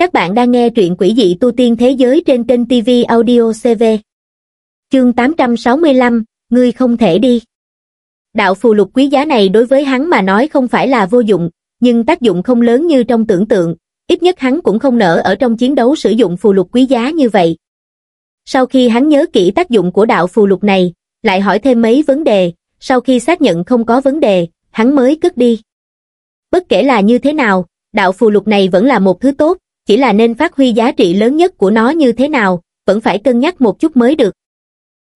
Các bạn đang nghe truyện quỷ dị tu tiên thế giới trên kênh TV Audio CV. Chương 865, Ngươi không thể đi. Đạo phù lục quý giá này đối với hắn mà nói không phải là vô dụng, nhưng tác dụng không lớn như trong tưởng tượng, ít nhất hắn cũng không nỡ ở trong chiến đấu sử dụng phù lục quý giá như vậy. Sau khi hắn nhớ kỹ tác dụng của đạo phù lục này, lại hỏi thêm mấy vấn đề, sau khi xác nhận không có vấn đề, hắn mới cất đi. Bất kể là như thế nào, đạo phù lục này vẫn là một thứ tốt, chỉ là nên phát huy giá trị lớn nhất của nó như thế nào, vẫn phải cân nhắc một chút mới được.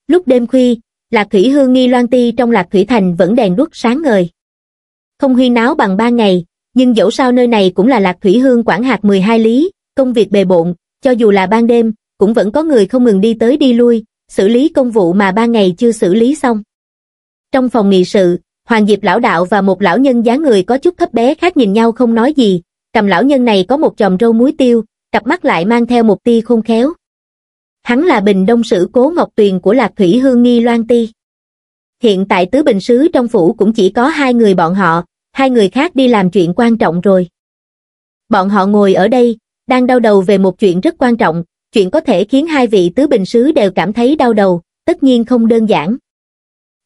Lúc đêm khuya, Lạc Thủy Hương Nghi Loan Ti trong Lạc Thủy Thành vẫn đèn đuốc sáng ngời. Không huy náo bằng ba ngày, nhưng dẫu sao nơi này cũng là Lạc Thủy Hương quản hạt 12 lý, công việc bề bộn, cho dù là ban đêm, cũng vẫn có người không ngừng đi tới đi lui, xử lý công vụ mà ba ngày chưa xử lý xong. Trong phòng nghị sự, Hoàng Diệp lão đạo và một lão nhân dáng người có chút thấp bé khác nhìn nhau không nói gì, cầm lão nhân này có một chòm râu muối tiêu, cặp mắt lại mang theo một tia khôn khéo. Hắn là bình đông sử cố ngọc tuyền của Lạc Thủy Hương Nghi Loan Ti. Hiện tại tứ bình sứ trong phủ cũng chỉ có hai người bọn họ, hai người khác đi làm chuyện quan trọng rồi. Bọn họ ngồi ở đây, đang đau đầu về một chuyện rất quan trọng, chuyện có thể khiến hai vị tứ bình sứ đều cảm thấy đau đầu, tất nhiên không đơn giản.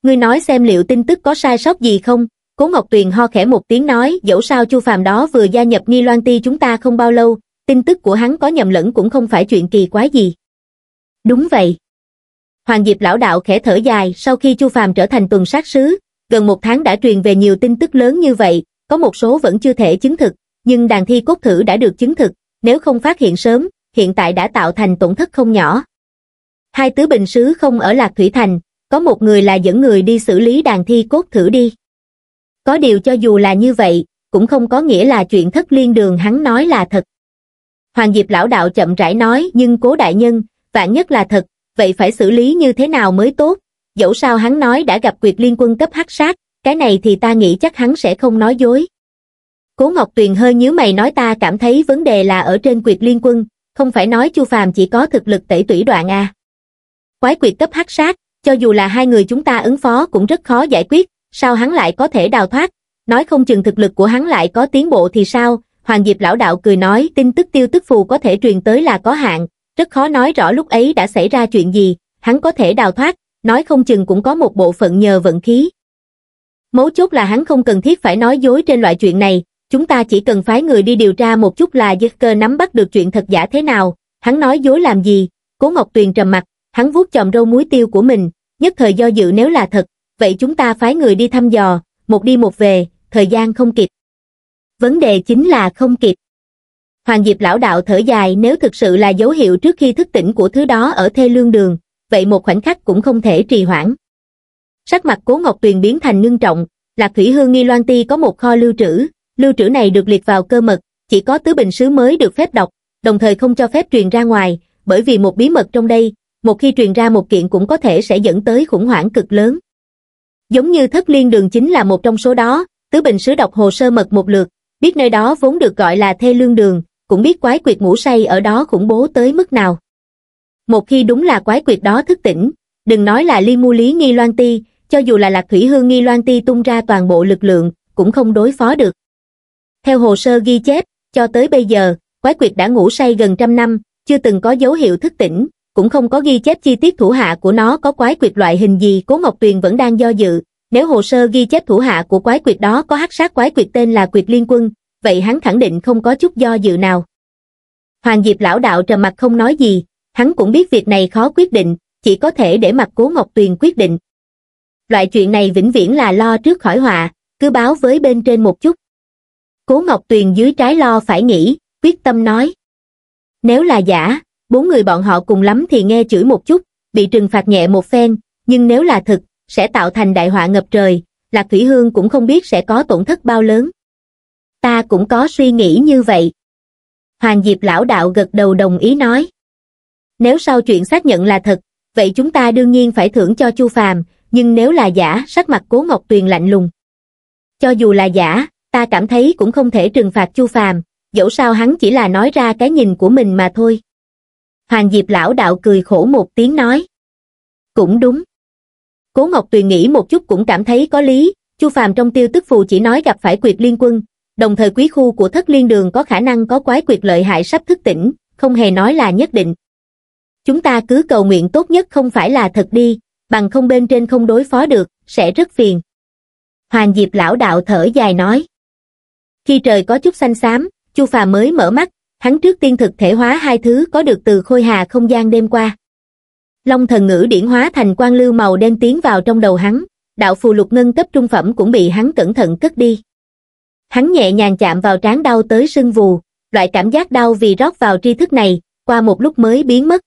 Ngươi nói xem liệu tin tức có sai sót gì không, Cố Ngọc Tuyền ho khẽ một tiếng nói, dẫu sao Chu Phàm đó vừa gia nhập Nghi Loan Ti chúng ta không bao lâu, tin tức của hắn có nhầm lẫn cũng không phải chuyện kỳ quái gì. Đúng vậy. Hoàng Diệp lão đạo khẽ thở dài, sau khi Chu Phàm trở thành tuần sát sứ, gần một tháng đã truyền về nhiều tin tức lớn như vậy, có một số vẫn chưa thể chứng thực, nhưng đàn thi cốt thử đã được chứng thực, nếu không phát hiện sớm, hiện tại đã tạo thành tổn thất không nhỏ. Hai tứ bình sứ không ở Lạc Thủy Thành, có một người là dẫn người đi xử lý đàn thi cốt thử đi. Có điều cho dù là như vậy, cũng không có nghĩa là chuyện thất liên đường hắn nói là thật. Hoàng Diệp lão đạo chậm rãi nói nhưng cố đại nhân, vạn nhất là thật, vậy phải xử lý như thế nào mới tốt? Dẫu sao hắn nói đã gặp quyệt liên quân cấp hắc sát, cái này thì ta nghĩ chắc hắn sẽ không nói dối. Cố Ngọc Tuyền hơi nhíu mày nói ta cảm thấy vấn đề là ở trên quyệt liên quân, không phải nói Chu Phàm chỉ có thực lực tẩy tủy đoạn à Quái quyệt cấp hắc sát, cho dù là hai người chúng ta ứng phó cũng rất khó giải quyết, sao hắn lại có thể đào thoát, nói không chừng thực lực của hắn lại có tiến bộ thì sao, Hoàng Diệp lão đạo cười nói tin tức tiêu tức phù có thể truyền tới là có hạn, rất khó nói rõ lúc ấy đã xảy ra chuyện gì, hắn có thể đào thoát, nói không chừng cũng có một bộ phận nhờ vận khí. Mấu chốt là hắn không cần thiết phải nói dối trên loại chuyện này, chúng ta chỉ cần phái người đi điều tra một chút là dứt cơ nắm bắt được chuyện thật giả thế nào, hắn nói dối làm gì, cố Ngọc Tuyền trầm mặt, hắn vuốt chòm râu muối tiêu của mình, nhất thời do dự nếu là thật, vậy chúng ta phái người đi thăm dò, một đi một về, thời gian không kịp. Vấn đề chính là không kịp. Hoàng Diệp lão đạo thở dài nếu thực sự là dấu hiệu trước khi thức tỉnh của thứ đó ở thê lương đường, vậy một khoảnh khắc cũng không thể trì hoãn. Sắc mặt Cố Ngọc Tuyền biến thành ngưng trọng, Lạc Thủy Hương Nghi Loan Ti có một kho lưu trữ, lưu trữ này được liệt vào cơ mật, chỉ có tứ bình sứ mới được phép đọc, đồng thời không cho phép truyền ra ngoài, bởi vì một bí mật trong đây, một khi truyền ra một kiện cũng có thể sẽ dẫn tới khủng hoảng cực lớn. Giống như thất liên đường chính là một trong số đó, Tứ Bình Sứ đọc hồ sơ mật một lượt, biết nơi đó vốn được gọi là thê lương đường, cũng biết quái quyệt ngủ say ở đó khủng bố tới mức nào. Một khi đúng là quái quyệt đó thức tỉnh, đừng nói là liên mu lý nghi loan ti, cho dù là lạc thủy hương nghi loan ti tung ra toàn bộ lực lượng, cũng không đối phó được. Theo hồ sơ ghi chép, cho tới bây giờ, quái quyệt đã ngủ say gần trăm năm, chưa từng có dấu hiệu thức tỉnh, cũng không có ghi chép chi tiết thủ hạ của nó có quái quyệt loại hình gì Cố Ngọc Tuyền vẫn đang do dự, nếu hồ sơ ghi chép thủ hạ của quái quyệt đó có hắc sát quái quyệt tên là quyệt liên quân, vậy hắn khẳng định không có chút do dự nào. Hoàng Diệp lão đạo trầm mặt không nói gì, hắn cũng biết việc này khó quyết định, chỉ có thể để mặt Cố Ngọc Tuyền quyết định. Loại chuyện này vĩnh viễn là lo trước khỏi họa, cứ báo với bên trên một chút. Cố Ngọc Tuyền dưới trái lo phải nghĩ, quyết tâm nói. Nếu là giả, bốn người bọn họ cùng lắm thì nghe chửi một chút, bị trừng phạt nhẹ một phen, nhưng nếu là thật, sẽ tạo thành đại họa ngập trời, Lạc Thủy Hương cũng không biết sẽ có tổn thất bao lớn. Ta cũng có suy nghĩ như vậy. Hoàng Diệp lão đạo gật đầu đồng ý nói. Nếu sau chuyện xác nhận là thật, vậy chúng ta đương nhiên phải thưởng cho Chu Phàm, nhưng nếu là giả, sắc mặt Cố Ngọc Tuyền lạnh lùng. Cho dù là giả, ta cảm thấy cũng không thể trừng phạt Chu Phàm, dẫu sao hắn chỉ là nói ra cái nhìn của mình mà thôi. Hoàng Diệp lão đạo cười khổ một tiếng nói. Cũng đúng. Cố Ngọc Tuyền nghĩ một chút cũng cảm thấy có lý, Chu Phàm trong tiêu tức phù chỉ nói gặp phải quyệt liên quân, đồng thời quý khu của thất liên đường có khả năng có quái quyệt lợi hại sắp thức tỉnh, không hề nói là nhất định. Chúng ta cứ cầu nguyện tốt nhất không phải là thật đi, bằng không bên trên không đối phó được, sẽ rất phiền. Hoàng Diệp lão đạo thở dài nói. Khi trời có chút xanh xám, Chu Phàm mới mở mắt, hắn trước tiên thực thể hóa hai thứ có được từ khôi hà không gian đêm qua. Long thần ngữ điển hóa thành quan lưu màu đen tiến vào trong đầu hắn, đạo phù lục ngân cấp trung phẩm cũng bị hắn cẩn thận cất đi. Hắn nhẹ nhàng chạm vào trán đau tới sưng vù, loại cảm giác đau vì rót vào tri thức này, qua một lúc mới biến mất.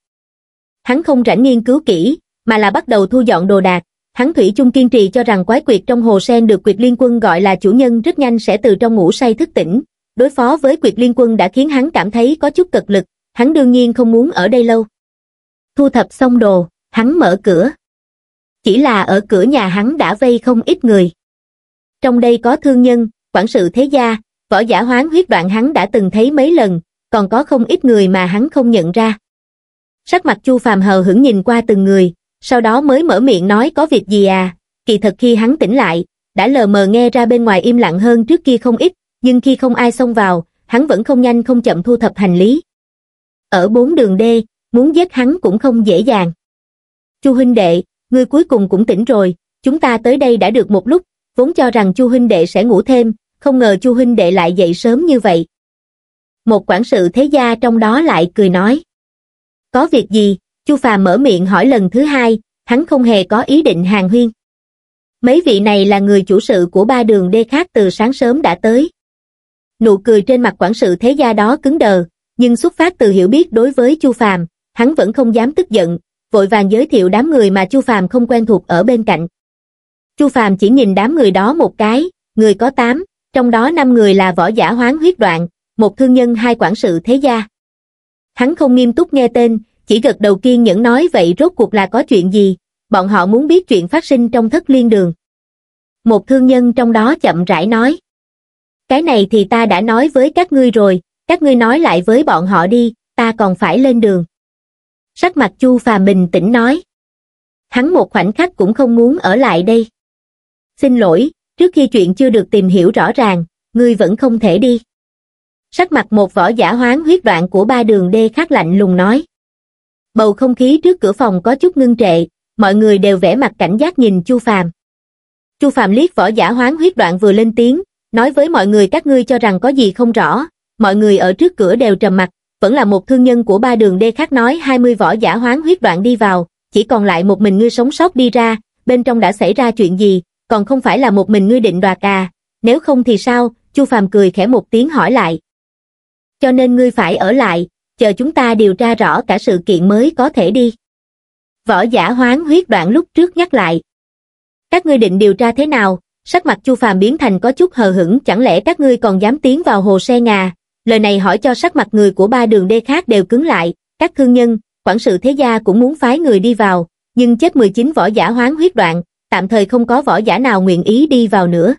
Hắn không rảnh nghiên cứu kỹ, mà là bắt đầu thu dọn đồ đạc, hắn thủy chung kiên trì cho rằng quái quyệt trong hồ sen được quyệt liên quân gọi là chủ nhân rất nhanh sẽ từ trong ngủ say thức tỉnh, đối phó với quyệt liên quân đã khiến hắn cảm thấy có chút cực lực, hắn đương nhiên không muốn ở đây lâu. Thu thập xong đồ, hắn mở cửa. Chỉ là ở cửa nhà hắn đã vây không ít người. Trong đây có thương nhân, quản sự thế gia, võ giả hoán huyết đoạn hắn đã từng thấy mấy lần, còn có không ít người mà hắn không nhận ra. Sắc mặt Chu Phàm hờ hững nhìn qua từng người, sau đó mới mở miệng nói có việc gì à, kỳ thật khi hắn tỉnh lại, đã lờ mờ nghe ra bên ngoài im lặng hơn trước kia không ít, nhưng khi không ai xông vào, hắn vẫn không nhanh không chậm thu thập hành lý. Ở bốn đường đê, muốn giết hắn cũng không dễ dàng. Chu huynh đệ, ngươi cuối cùng cũng tỉnh rồi, chúng ta tới đây đã được một lúc, vốn cho rằng Chu huynh đệ sẽ ngủ thêm, không ngờ Chu huynh đệ lại dậy sớm như vậy. Một quản sự thế gia trong đó lại cười nói. Có việc gì? Chu Phàm mở miệng hỏi lần thứ hai, hắn không hề có ý định hàng huyên. Mấy vị này là người chủ sự của ba đường đê khác từ sáng sớm đã tới, nụ cười trên mặt quản sự thế gia đó cứng đờ, nhưng xuất phát từ hiểu biết đối với Chu Phàm, hắn vẫn không dám tức giận, vội vàng giới thiệu đám người mà Chu Phàm không quen thuộc ở bên cạnh. Chu Phàm chỉ nhìn đám người đó một cái, người có tám, trong đó năm người là võ giả hoán huyết đoạn, một thương nhân hai quản sự thế gia. Hắn không nghiêm túc nghe tên, chỉ gật đầu kiên nhẫn nói vậy rốt cuộc là có chuyện gì, bọn họ muốn biết chuyện phát sinh trong thất liên đường. Một thương nhân trong đó chậm rãi nói cái này thì ta đã nói với các ngươi rồi, các ngươi nói lại với bọn họ đi, ta còn phải lên đường. Sắc mặt Chu Phàm bình tĩnh nói. Hắn một khoảnh khắc cũng không muốn ở lại đây. Xin lỗi, trước khi chuyện chưa được tìm hiểu rõ ràng, ngươi vẫn không thể đi. Sắc mặt một võ giả hoán huyết đoạn của ba đường đê khắc lạnh lùng nói. Bầu không khí trước cửa phòng có chút ngưng trệ, mọi người đều vẻ mặt cảnh giác nhìn Chu Phàm. Chu Phàm liếc võ giả hoán huyết đoạn vừa lên tiếng, nói với mọi người các ngươi cho rằng có gì không rõ, mọi người ở trước cửa đều trầm mặt, vẫn là một thương nhân của ba đường đê khác nói 20 võ giả hoán huyết đoạn đi vào, chỉ còn lại một mình ngươi sống sót đi ra, bên trong đã xảy ra chuyện gì, còn không phải là một mình ngươi định đoạt à, nếu không thì sao, Chu Phàm cười khẽ một tiếng hỏi lại. Cho nên ngươi phải ở lại, chờ chúng ta điều tra rõ cả sự kiện mới có thể đi. Võ giả hoán huyết đoạn lúc trước nhắc lại. Các ngươi định điều tra thế nào, sắc mặt chu phàm biến thành có chút hờ hững chẳng lẽ các ngươi còn dám tiến vào hồ xe ngà lời này hỏi cho sắc mặt người của ba đường đê khác đều cứng lại các thương nhân quản sự thế gia cũng muốn phái người đi vào nhưng chết 19 võ giả hoán huyết đoạn tạm thời không có võ giả nào nguyện ý đi vào nữa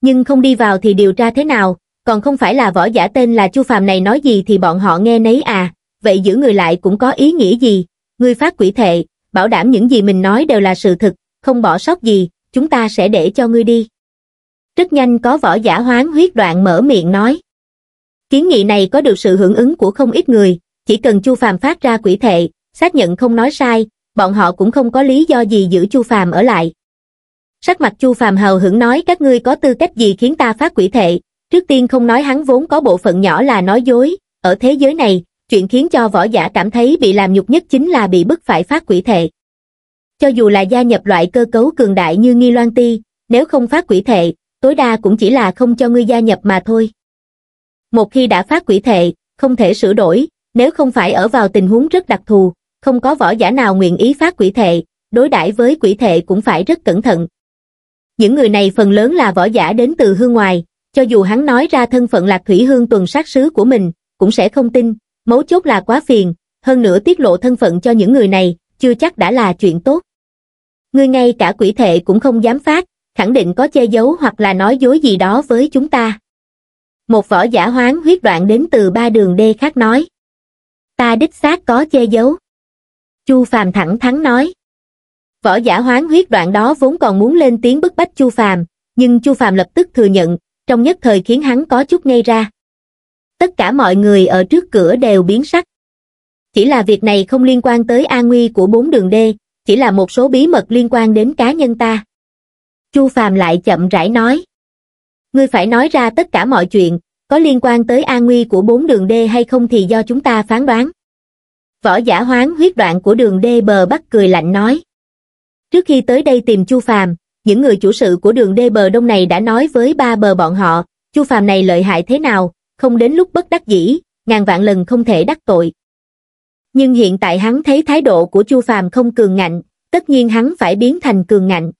nhưng không đi vào thì điều tra thế nào còn không phải là võ giả tên là chu phàm này nói gì thì bọn họ nghe nấy à vậy giữ người lại cũng có ý nghĩa gì ngươi phát quỷ thệ bảo đảm những gì mình nói đều là sự thực không bỏ sót gì chúng ta sẽ để cho ngươi đi. Rất nhanh có võ giả hoán huyết đoạn mở miệng nói. Kiến nghị này có được sự hưởng ứng của không ít người, chỉ cần Chu Phàm phát ra quỷ thệ, xác nhận không nói sai, bọn họ cũng không có lý do gì giữ Chu Phàm ở lại. Sắc mặt Chu Phàm hào hững nói các ngươi có tư cách gì khiến ta phát quỷ thệ, trước tiên không nói hắn vốn có bộ phận nhỏ là nói dối, ở thế giới này, chuyện khiến cho võ giả cảm thấy bị làm nhục nhất chính là bị bức phải phát quỷ thệ cho dù là gia nhập loại cơ cấu cường đại như nghi loan ti, nếu không phát quỷ thệ, tối đa cũng chỉ là không cho ngươi gia nhập mà thôi. Một khi đã phát quỷ thệ, không thể sửa đổi, nếu không phải ở vào tình huống rất đặc thù, không có võ giả nào nguyện ý phát quỷ thệ, đối đãi với quỷ thệ cũng phải rất cẩn thận. Những người này phần lớn là võ giả đến từ hương ngoài, cho dù hắn nói ra thân phận lạc thủy hương tuần sát sứ của mình, cũng sẽ không tin, mấu chốt là quá phiền, hơn nữa tiết lộ thân phận cho những người này, chưa chắc đã là chuyện tốt ngươi ngay cả quỷ thệ cũng không dám phát, khẳng định có che giấu hoặc là nói dối gì đó với chúng ta. Một võ giả hoán huyết đoạn đến từ ba đường đê khác nói. Ta đích xác có che giấu. Chu Phàm thẳng thắn nói. Võ giả hoán huyết đoạn đó vốn còn muốn lên tiếng bức bách Chu Phàm, nhưng Chu Phàm lập tức thừa nhận, trong nhất thời khiến hắn có chút ngây ra. Tất cả mọi người ở trước cửa đều biến sắc. Chỉ là việc này không liên quan tới an nguy của bốn đường đê, chỉ là một số bí mật liên quan đến cá nhân ta. Chu Phàm lại chậm rãi nói. Ngươi phải nói ra tất cả mọi chuyện, có liên quan tới an nguy của bốn đường D hay không thì do chúng ta phán đoán. Võ giả hoán huyết đoạn của đường D bờ bắt cười lạnh nói. Trước khi tới đây tìm Chu Phàm, những người chủ sự của đường D bờ đông này đã nói với ba bờ bọn họ, Chu Phàm này lợi hại thế nào, không đến lúc bất đắc dĩ, ngàn vạn lần không thể đắc tội, nhưng hiện tại hắn thấy thái độ của chu phàm không cường ngạnh tất nhiên hắn phải biến thành cường ngạnh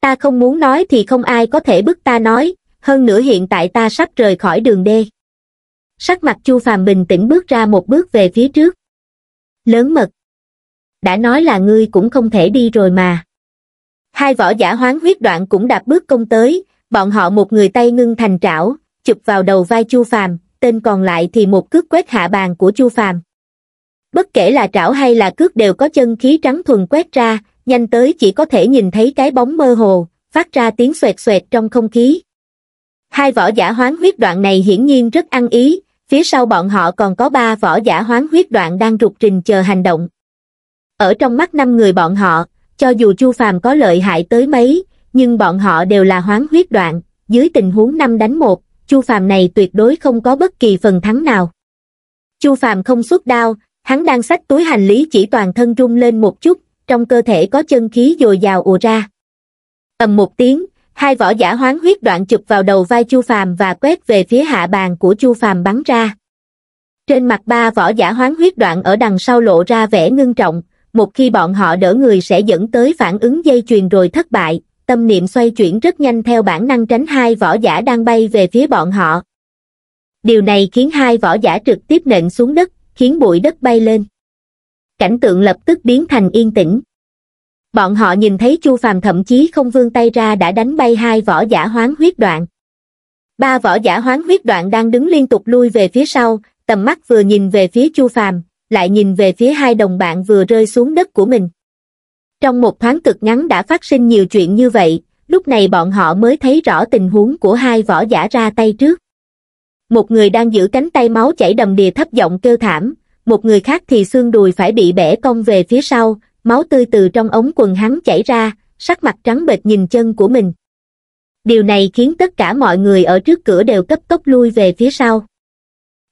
ta không muốn nói thì không ai có thể bức ta nói hơn nữa hiện tại ta sắp rời khỏi đường đê sắc mặt chu phàm bình tĩnh bước ra một bước về phía trước lớn mật đã nói là ngươi cũng không thể đi rồi mà hai võ giả hoán huyết đoạn cũng đạp bước công tới bọn họ một người tay ngưng thành trảo chụp vào đầu vai chu phàm tên còn lại thì một cước quét hạ bàn của chu phàm bất kể là trảo hay là cước đều có chân khí trắng thuần quét ra, nhanh tới chỉ có thể nhìn thấy cái bóng mơ hồ, phát ra tiếng xoẹt xoẹt trong không khí. Hai võ giả hoán huyết đoạn này hiển nhiên rất ăn ý, phía sau bọn họ còn có ba võ giả hoán huyết đoạn đang rục trình chờ hành động. Ở trong mắt năm người bọn họ, cho dù Chu Phàm có lợi hại tới mấy, nhưng bọn họ đều là hoán huyết đoạn, dưới tình huống năm đánh một, Chu Phàm này tuyệt đối không có bất kỳ phần thắng nào. Chu Phàm không xuất đao, hắn đang xách túi hành lý chỉ toàn thân rung lên một chút trong cơ thể có chân khí dồi dào ùa ra ầm một tiếng hai võ giả hoán huyết đoạn chụp vào đầu vai chu phàm và quét về phía hạ bàn của chu phàm bắn ra trên mặt ba võ giả hoán huyết đoạn ở đằng sau lộ ra vẻ ngưng trọng một khi bọn họ đỡ người sẽ dẫn tới phản ứng dây chuyền rồi thất bại tâm niệm xoay chuyển rất nhanh theo bản năng tránh hai võ giả đang bay về phía bọn họ điều này khiến hai võ giả trực tiếp nện xuống đất khiến bụi đất bay lên cảnh tượng lập tức biến thành yên tĩnh bọn họ nhìn thấy chu phàm thậm chí không vươn tay ra đã đánh bay hai võ giả hoán huyết đoạn ba võ giả hoán huyết đoạn đang đứng liên tục lui về phía sau tầm mắt vừa nhìn về phía chu phàm lại nhìn về phía hai đồng bạn vừa rơi xuống đất của mình trong một thoáng cực ngắn đã phát sinh nhiều chuyện như vậy lúc này bọn họ mới thấy rõ tình huống của hai võ giả ra tay trước một người đang giữ cánh tay máu chảy đầm đìa thấp giọng kêu thảm, một người khác thì xương đùi phải bị bẻ cong về phía sau, máu tươi từ trong ống quần hắn chảy ra, sắc mặt trắng bệch nhìn chân của mình. Điều này khiến tất cả mọi người ở trước cửa đều cấp tốc lui về phía sau.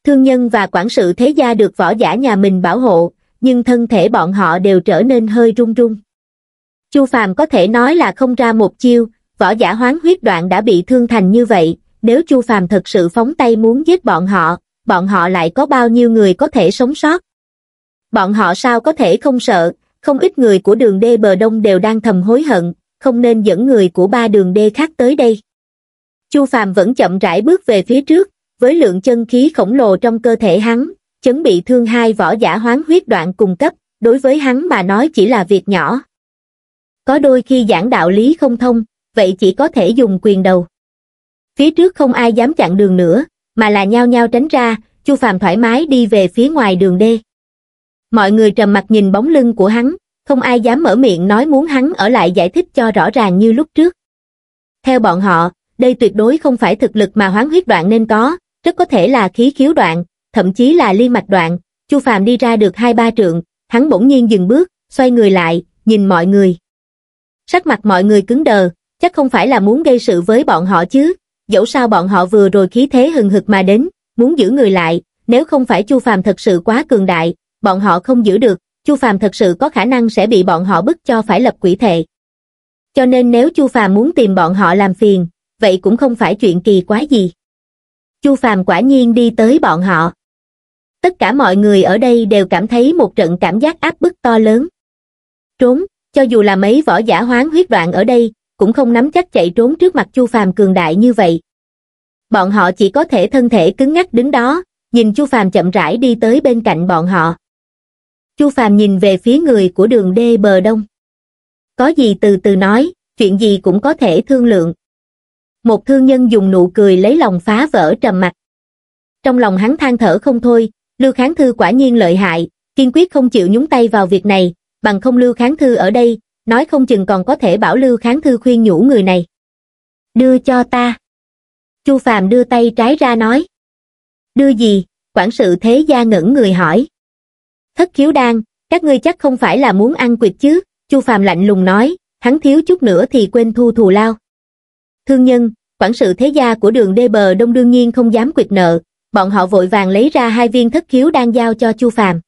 Thương nhân và quản sự thế gia được võ giả nhà mình bảo hộ, nhưng thân thể bọn họ đều trở nên hơi run run. Chu Phàm có thể nói là không ra một chiêu, võ giả hoán huyết đoạn đã bị thương thành như vậy, nếu Chu Phàm thật sự phóng tay muốn giết bọn họ, bọn họ lại có bao nhiêu người có thể sống sót? Bọn họ sao có thể không sợ, không ít người của đường đê bờ đông đều đang thầm hối hận, không nên dẫn người của ba đường đê khác tới đây. Chu Phàm vẫn chậm rãi bước về phía trước, với lượng chân khí khổng lồ trong cơ thể hắn, chuẩn bị thương hai võ giả hoán huyết đoạn cùng cấp, đối với hắn mà nói chỉ là việc nhỏ. Có đôi khi giảng đạo lý không thông, vậy chỉ có thể dùng quyền đầu phía trước không ai dám chặn đường nữa, mà là nhao nhao tránh ra, Chu Phàm thoải mái đi về phía ngoài đường đê. Mọi người trầm mặt nhìn bóng lưng của hắn, không ai dám mở miệng nói muốn hắn ở lại giải thích cho rõ ràng như lúc trước. Theo bọn họ, đây tuyệt đối không phải thực lực mà hoán huyết đoạn nên có, rất có thể là khí khiếu đoạn, thậm chí là liên mạch đoạn. Chu Phàm đi ra được hai ba trượng, hắn bỗng nhiên dừng bước, xoay người lại, nhìn mọi người. Sắc mặt mọi người cứng đờ, chắc không phải là muốn gây sự với bọn họ chứ, dẫu sao bọn họ vừa rồi khí thế hừng hực mà đến, muốn giữ người lại, nếu không phải Chu Phàm thật sự quá cường đại, bọn họ không giữ được, Chu Phàm thật sự có khả năng sẽ bị bọn họ bức cho phải lập quỷ thệ. Cho nên nếu Chu Phàm muốn tìm bọn họ làm phiền, vậy cũng không phải chuyện kỳ quá gì. Chu Phàm quả nhiên đi tới bọn họ. Tất cả mọi người ở đây đều cảm thấy một trận cảm giác áp bức to lớn. Trốn, cho dù là mấy võ giả hoán huyết đoạn ở đây, cũng không nắm chắc chạy trốn trước mặt Chu Phàm cường đại như vậy. Bọn họ chỉ có thể thân thể cứng ngắc đứng đó, nhìn Chu Phàm chậm rãi đi tới bên cạnh bọn họ. Chu Phàm nhìn về phía người của đường đê bờ đông. Có gì từ từ nói, chuyện gì cũng có thể thương lượng. Một thương nhân dùng nụ cười lấy lòng phá vỡ trầm mặt. Trong lòng hắn than thở không thôi, Lưu Kháng Thư quả nhiên lợi hại, kiên quyết không chịu nhúng tay vào việc này, bằng không Lưu Kháng Thư ở đây, nói không chừng còn có thể bảo lưu kháng thư khuyên nhủ người này. Đưa cho ta. Chu Phàm đưa tay trái ra nói. Đưa gì? Quản sự thế gia ngẩn người hỏi. Thất khiếu đan, các ngươi chắc không phải là muốn ăn quỵt chứ, Chu Phàm lạnh lùng nói, hắn thiếu chút nữa thì quên thu thù lao. Thương nhân, quản sự thế gia của đường đê bờ đông đương nhiên không dám quỵt nợ, bọn họ vội vàng lấy ra hai viên thất khiếu đan giao cho Chu Phàm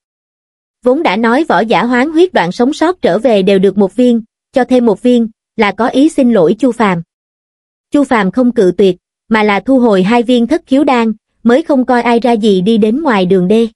vốn đã nói võ giả hoán huyết đoạn sống sót trở về đều được một viên, cho thêm một viên, là có ý xin lỗi Chu Phàm. Chu Phàm không cự tuyệt, mà là thu hồi hai viên thất khiếu đan, mới không coi ai ra gì đi đến ngoài đường đê.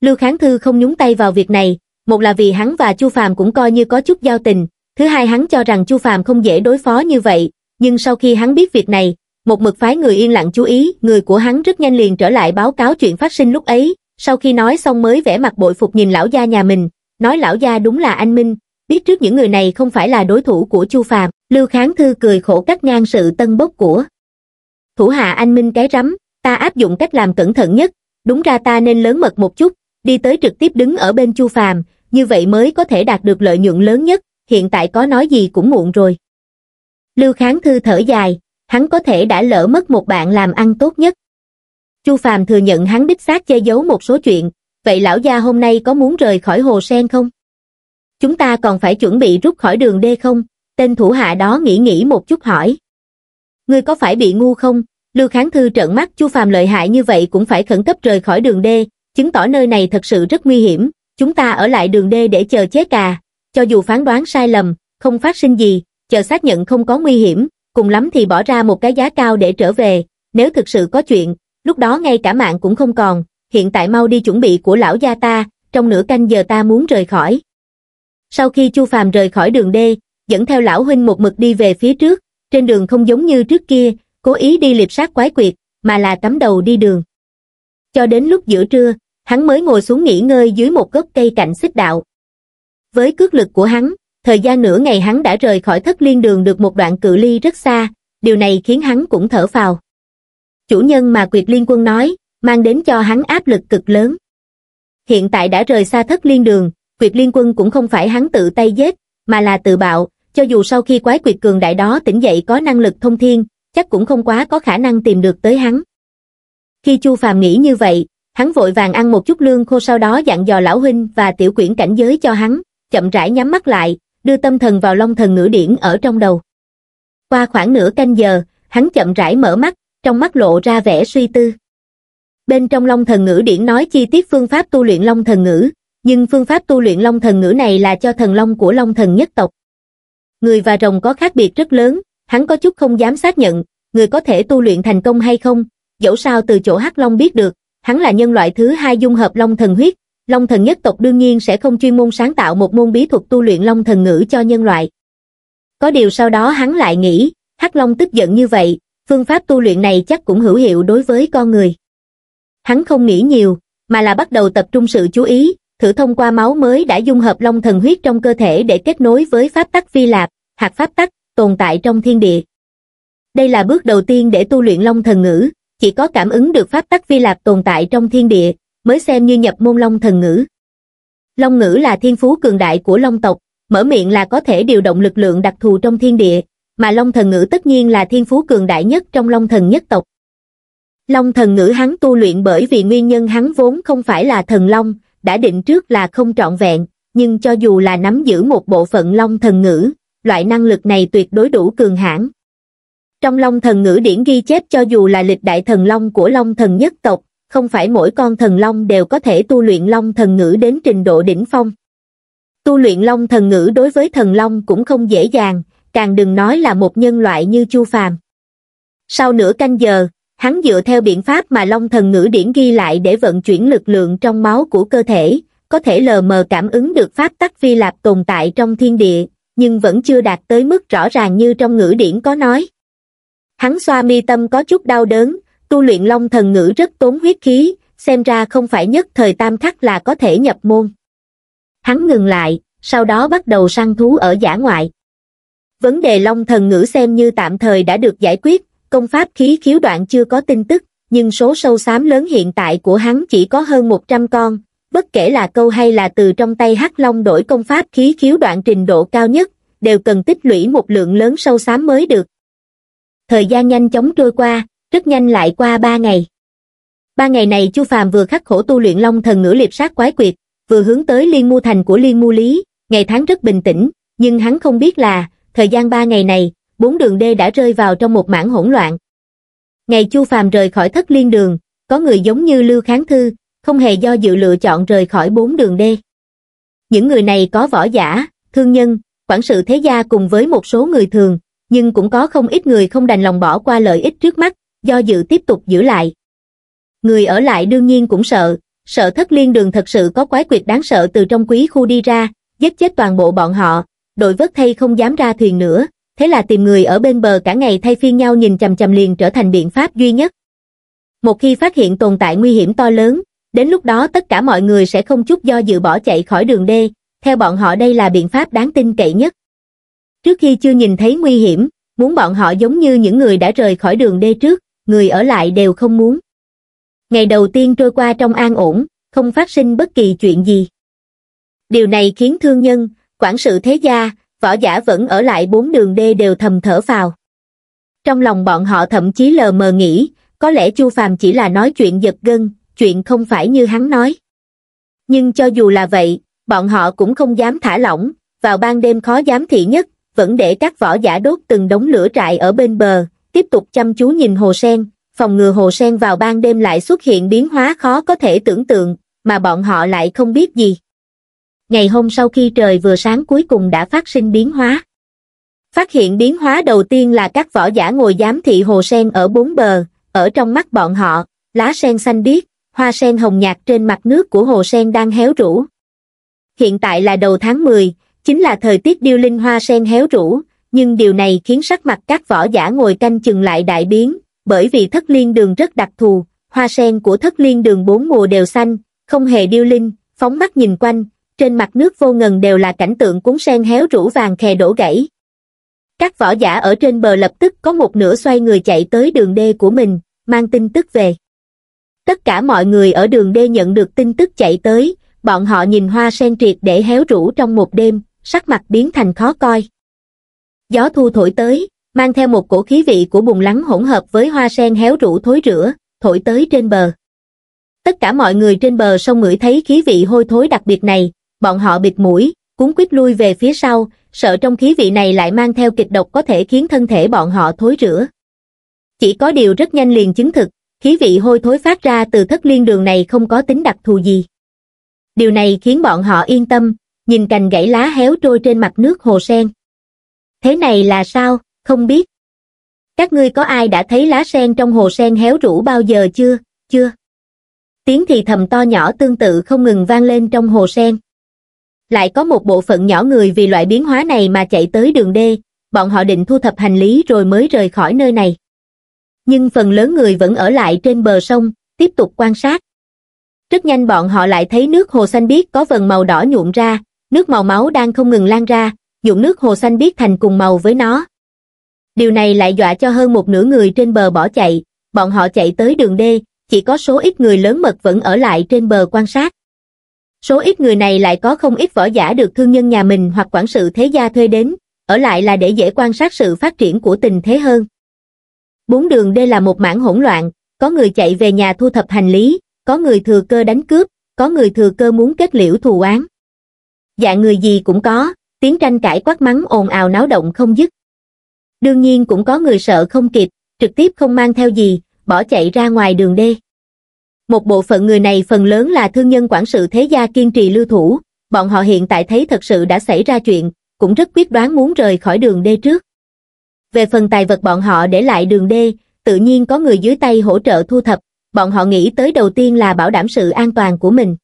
Lưu Kháng Thư không nhúng tay vào việc này, một là vì hắn và Chu Phàm cũng coi như có chút giao tình, thứ hai hắn cho rằng Chu Phàm không dễ đối phó như vậy, nhưng sau khi hắn biết việc này, một mực phái người yên lặng chú ý, người của hắn rất nhanh liền trở lại báo cáo chuyện phát sinh lúc ấy, sau khi nói xong mới vẽ mặt bội phục nhìn lão gia nhà mình, nói lão gia đúng là anh Minh, biết trước những người này không phải là đối thủ của Chu Phàm, Lưu Kháng Thư cười khổ cắt ngang sự tân bốc của. Thủ hạ anh Minh cái rắm, ta áp dụng cách làm cẩn thận nhất, đúng ra ta nên lớn mật một chút, đi tới trực tiếp đứng ở bên Chu Phàm, như vậy mới có thể đạt được lợi nhuận lớn nhất, hiện tại có nói gì cũng muộn rồi. Lưu Kháng Thư thở dài, hắn có thể đã lỡ mất một bạn làm ăn tốt nhất. Chu Phàm thừa nhận hắn đích xác che giấu một số chuyện, vậy lão gia hôm nay có muốn rời khỏi hồ sen không? Chúng ta còn phải chuẩn bị rút khỏi đường D không? Tên thủ hạ đó nghĩ nghĩ một chút hỏi. Ngươi có phải bị ngu không? Lưu Kháng Thư trợn mắt Chu Phàm lợi hại như vậy cũng phải khẩn cấp rời khỏi đường D, chứng tỏ nơi này thật sự rất nguy hiểm, chúng ta ở lại đường D để chờ chết cà, cho dù phán đoán sai lầm, không phát sinh gì, chờ xác nhận không có nguy hiểm, cùng lắm thì bỏ ra một cái giá cao để trở về, nếu thực sự có chuyện, lúc đó ngay cả mạng cũng không còn, hiện tại mau đi chuẩn bị của lão gia ta, trong nửa canh giờ ta muốn rời khỏi. Sau khi Chu Phàm rời khỏi đường d dẫn theo lão huynh một mực đi về phía trước, trên đường không giống như trước kia, cố ý đi liệp sát quái quyệt, mà là cắm đầu đi đường. Cho đến lúc giữa trưa, hắn mới ngồi xuống nghỉ ngơi dưới một gốc cây cạnh xích đạo. Với cước lực của hắn, thời gian nửa ngày hắn đã rời khỏi thất liên đường được một đoạn cự ly rất xa, điều này khiến hắn cũng thở phào chủ nhân mà quyệt liên quân nói mang đến cho hắn áp lực cực lớn hiện tại đã rời xa thất liên đường quyệt liên quân cũng không phải hắn tự tay giết mà là tự bạo cho dù sau khi quái quyệt cường đại đó tỉnh dậy có năng lực thông thiên chắc cũng không quá có khả năng tìm được tới hắn khi chu phàm nghĩ như vậy hắn vội vàng ăn một chút lương khô sau đó dặn dò lão huynh và tiểu quyển cảnh giới cho hắn chậm rãi nhắm mắt lại đưa tâm thần vào long thần ngữ điển ở trong đầu qua khoảng nửa canh giờ hắn chậm rãi mở mắt trong mắt lộ ra vẻ suy tư bên trong long thần ngữ điển nói chi tiết phương pháp tu luyện long thần ngữ nhưng phương pháp tu luyện long thần ngữ này là cho thần long của long thần nhất tộc người và rồng có khác biệt rất lớn hắn có chút không dám xác nhận người có thể tu luyện thành công hay không dẫu sao từ chỗ hắc long biết được hắn là nhân loại thứ hai dung hợp long thần huyết long thần nhất tộc đương nhiên sẽ không chuyên môn sáng tạo một môn bí thuật tu luyện long thần ngữ cho nhân loại có điều sau đó hắn lại nghĩ hắc long tức giận như vậy phương pháp tu luyện này chắc cũng hữu hiệu đối với con người. Hắn không nghĩ nhiều, mà là bắt đầu tập trung sự chú ý, thử thông qua máu mới đã dung hợp long thần huyết trong cơ thể để kết nối với pháp tắc vi lạp, hạt pháp tắc, tồn tại trong thiên địa. Đây là bước đầu tiên để tu luyện long thần ngữ, chỉ có cảm ứng được pháp tắc vi lạp tồn tại trong thiên địa, mới xem như nhập môn long thần ngữ. Long ngữ là thiên phú cường đại của long tộc, mở miệng là có thể điều động lực lượng đặc thù trong thiên địa, mà long thần ngữ tất nhiên là thiên phú cường đại nhất trong long thần nhất tộc. Long thần ngữ hắn tu luyện bởi vì nguyên nhân hắn vốn không phải là thần long, đã định trước là không trọn vẹn, nhưng cho dù là nắm giữ một bộ phận long thần ngữ, loại năng lực này tuyệt đối đủ cường hãn. Trong long thần ngữ điển ghi chép cho dù là lịch đại thần long của long thần nhất tộc, không phải mỗi con thần long đều có thể tu luyện long thần ngữ đến trình độ đỉnh phong. Tu luyện long thần ngữ đối với thần long cũng không dễ dàng, càng đừng nói là một nhân loại như Chu Phàm. Sau nửa canh giờ, hắn dựa theo biện pháp mà Long thần ngữ điển ghi lại để vận chuyển lực lượng trong máu của cơ thể, có thể lờ mờ cảm ứng được pháp tắc vi lạp tồn tại trong thiên địa, nhưng vẫn chưa đạt tới mức rõ ràng như trong ngữ điển có nói. Hắn xoa mi tâm có chút đau đớn, tu luyện long thần ngữ rất tốn huyết khí, xem ra không phải nhất thời tam khắc là có thể nhập môn. Hắn ngừng lại, sau đó bắt đầu săn thú ở giả ngoại vấn đề long thần ngữ xem như tạm thời đã được giải quyết, công pháp khí khiếu đoạn chưa có tin tức, nhưng số sâu xám lớn hiện tại của hắn chỉ có hơn 100 con, bất kể là câu hay là từ trong tay hắc long đổi công pháp khí khiếu đoạn trình độ cao nhất, đều cần tích lũy một lượng lớn sâu xám mới được. Thời gian nhanh chóng trôi qua, rất nhanh lại qua ba ngày. Ba ngày này Chu Phàm vừa khắc khổ tu luyện long thần ngữ liệp sát quái quyệt, vừa hướng tới liên mu thành của liên mu lý, ngày tháng rất bình tĩnh, nhưng hắn không biết là, thời gian ba ngày này, bốn đường đê đã rơi vào trong một mảng hỗn loạn. Ngày Chu Phàm rời khỏi thất liên đường, có người giống như Lưu Kháng Thư, không hề do dự lựa chọn rời khỏi bốn đường đê. Những người này có võ giả, thương nhân, quản sự thế gia cùng với một số người thường, nhưng cũng có không ít người không đành lòng bỏ qua lợi ích trước mắt, do dự tiếp tục giữ lại. Người ở lại đương nhiên cũng sợ, sợ thất liên đường thật sự có quái quyệt đáng sợ từ trong quý khu đi ra, giết chết toàn bộ bọn họ, đội vớt thay không dám ra thuyền nữa, thế là tìm người ở bên bờ cả ngày thay phiên nhau nhìn chằm chằm liền trở thành biện pháp duy nhất. Một khi phát hiện tồn tại nguy hiểm to lớn, đến lúc đó tất cả mọi người sẽ không chút do dự bỏ chạy khỏi đường đê, theo bọn họ đây là biện pháp đáng tin cậy nhất. Trước khi chưa nhìn thấy nguy hiểm, muốn bọn họ giống như những người đã rời khỏi đường đê trước, người ở lại đều không muốn. Ngày đầu tiên trôi qua trong an ổn, không phát sinh bất kỳ chuyện gì. Điều này khiến thương nhân, quản sự thế gia, võ giả vẫn ở lại bốn đường đê đều thầm thở phào. Trong lòng bọn họ thậm chí lờ mờ nghĩ, có lẽ Chu Phàm chỉ là nói chuyện giật gân, chuyện không phải như hắn nói. Nhưng cho dù là vậy, bọn họ cũng không dám thả lỏng, vào ban đêm khó dám thị nhất, vẫn để các võ giả đốt từng đống lửa trại ở bên bờ, tiếp tục chăm chú nhìn hồ sen, phòng ngừa hồ sen vào ban đêm lại xuất hiện biến hóa khó có thể tưởng tượng, mà bọn họ lại không biết gì ngày hôm sau khi trời vừa sáng cuối cùng đã phát sinh biến hóa. Phát hiện biến hóa đầu tiên là các võ giả ngồi giám thị hồ sen ở bốn bờ, ở trong mắt bọn họ, lá sen xanh biếc, hoa sen hồng nhạt trên mặt nước của hồ sen đang héo rũ. Hiện tại là đầu tháng 10, chính là thời tiết điêu linh hoa sen héo rũ, nhưng điều này khiến sắc mặt các võ giả ngồi canh chừng lại đại biến, bởi vì thất liên đường rất đặc thù, hoa sen của thất liên đường bốn mùa đều xanh, không hề điêu linh, phóng mắt nhìn quanh, trên mặt nước vô ngần đều là cảnh tượng cuốn sen héo rũ vàng khè đổ gãy. Các võ giả ở trên bờ lập tức có một nửa xoay người chạy tới đường đê của mình, mang tin tức về. Tất cả mọi người ở đường đê nhận được tin tức chạy tới, bọn họ nhìn hoa sen triệt để héo rũ trong một đêm, sắc mặt biến thành khó coi. Gió thu thổi tới, mang theo một cổ khí vị của bùn lắng hỗn hợp với hoa sen héo rũ thối rữa, thổi tới trên bờ. Tất cả mọi người trên bờ sông ngửi thấy khí vị hôi thối đặc biệt này, bọn họ bịt mũi, cuốn quýt lui về phía sau, sợ trong khí vị này lại mang theo kịch độc có thể khiến thân thể bọn họ thối rữa. Chỉ có điều rất nhanh liền chứng thực, khí vị hôi thối phát ra từ thất liên đường này không có tính đặc thù gì. Điều này khiến bọn họ yên tâm, nhìn cành gãy lá héo trôi trên mặt nước hồ sen. Thế này là sao, không biết. Các ngươi có ai đã thấy lá sen trong hồ sen héo rũ bao giờ chưa, chưa? Tiếng thì thầm to nhỏ tương tự không ngừng vang lên trong hồ sen lại có một bộ phận nhỏ người vì loại biến hóa này mà chạy tới đường D, bọn họ định thu thập hành lý rồi mới rời khỏi nơi này. Nhưng phần lớn người vẫn ở lại trên bờ sông, tiếp tục quan sát. Rất nhanh bọn họ lại thấy nước hồ xanh biếc có vần màu đỏ nhuộm ra, nước màu máu đang không ngừng lan ra, nhuộm nước hồ xanh biếc thành cùng màu với nó. Điều này lại dọa cho hơn một nửa người trên bờ bỏ chạy, bọn họ chạy tới đường D, chỉ có số ít người lớn mật vẫn ở lại trên bờ quan sát. Số ít người này lại có không ít võ giả được thương nhân nhà mình hoặc quản sự thế gia thuê đến, ở lại là để dễ quan sát sự phát triển của tình thế hơn. Bốn đường đây là một mảng hỗn loạn, có người chạy về nhà thu thập hành lý, có người thừa cơ đánh cướp, có người thừa cơ muốn kết liễu thù án. Dạng người gì cũng có, tiếng tranh cãi quát mắng ồn ào náo động không dứt. Đương nhiên cũng có người sợ không kịp, trực tiếp không mang theo gì, bỏ chạy ra ngoài đường đê một bộ phận người này phần lớn là thương nhân quản sự thế gia kiên trì lưu thủ, bọn họ hiện tại thấy thật sự đã xảy ra chuyện, cũng rất quyết đoán muốn rời khỏi đường đê trước. Về phần tài vật bọn họ để lại đường đê, tự nhiên có người dưới tay hỗ trợ thu thập, bọn họ nghĩ tới đầu tiên là bảo đảm sự an toàn của mình.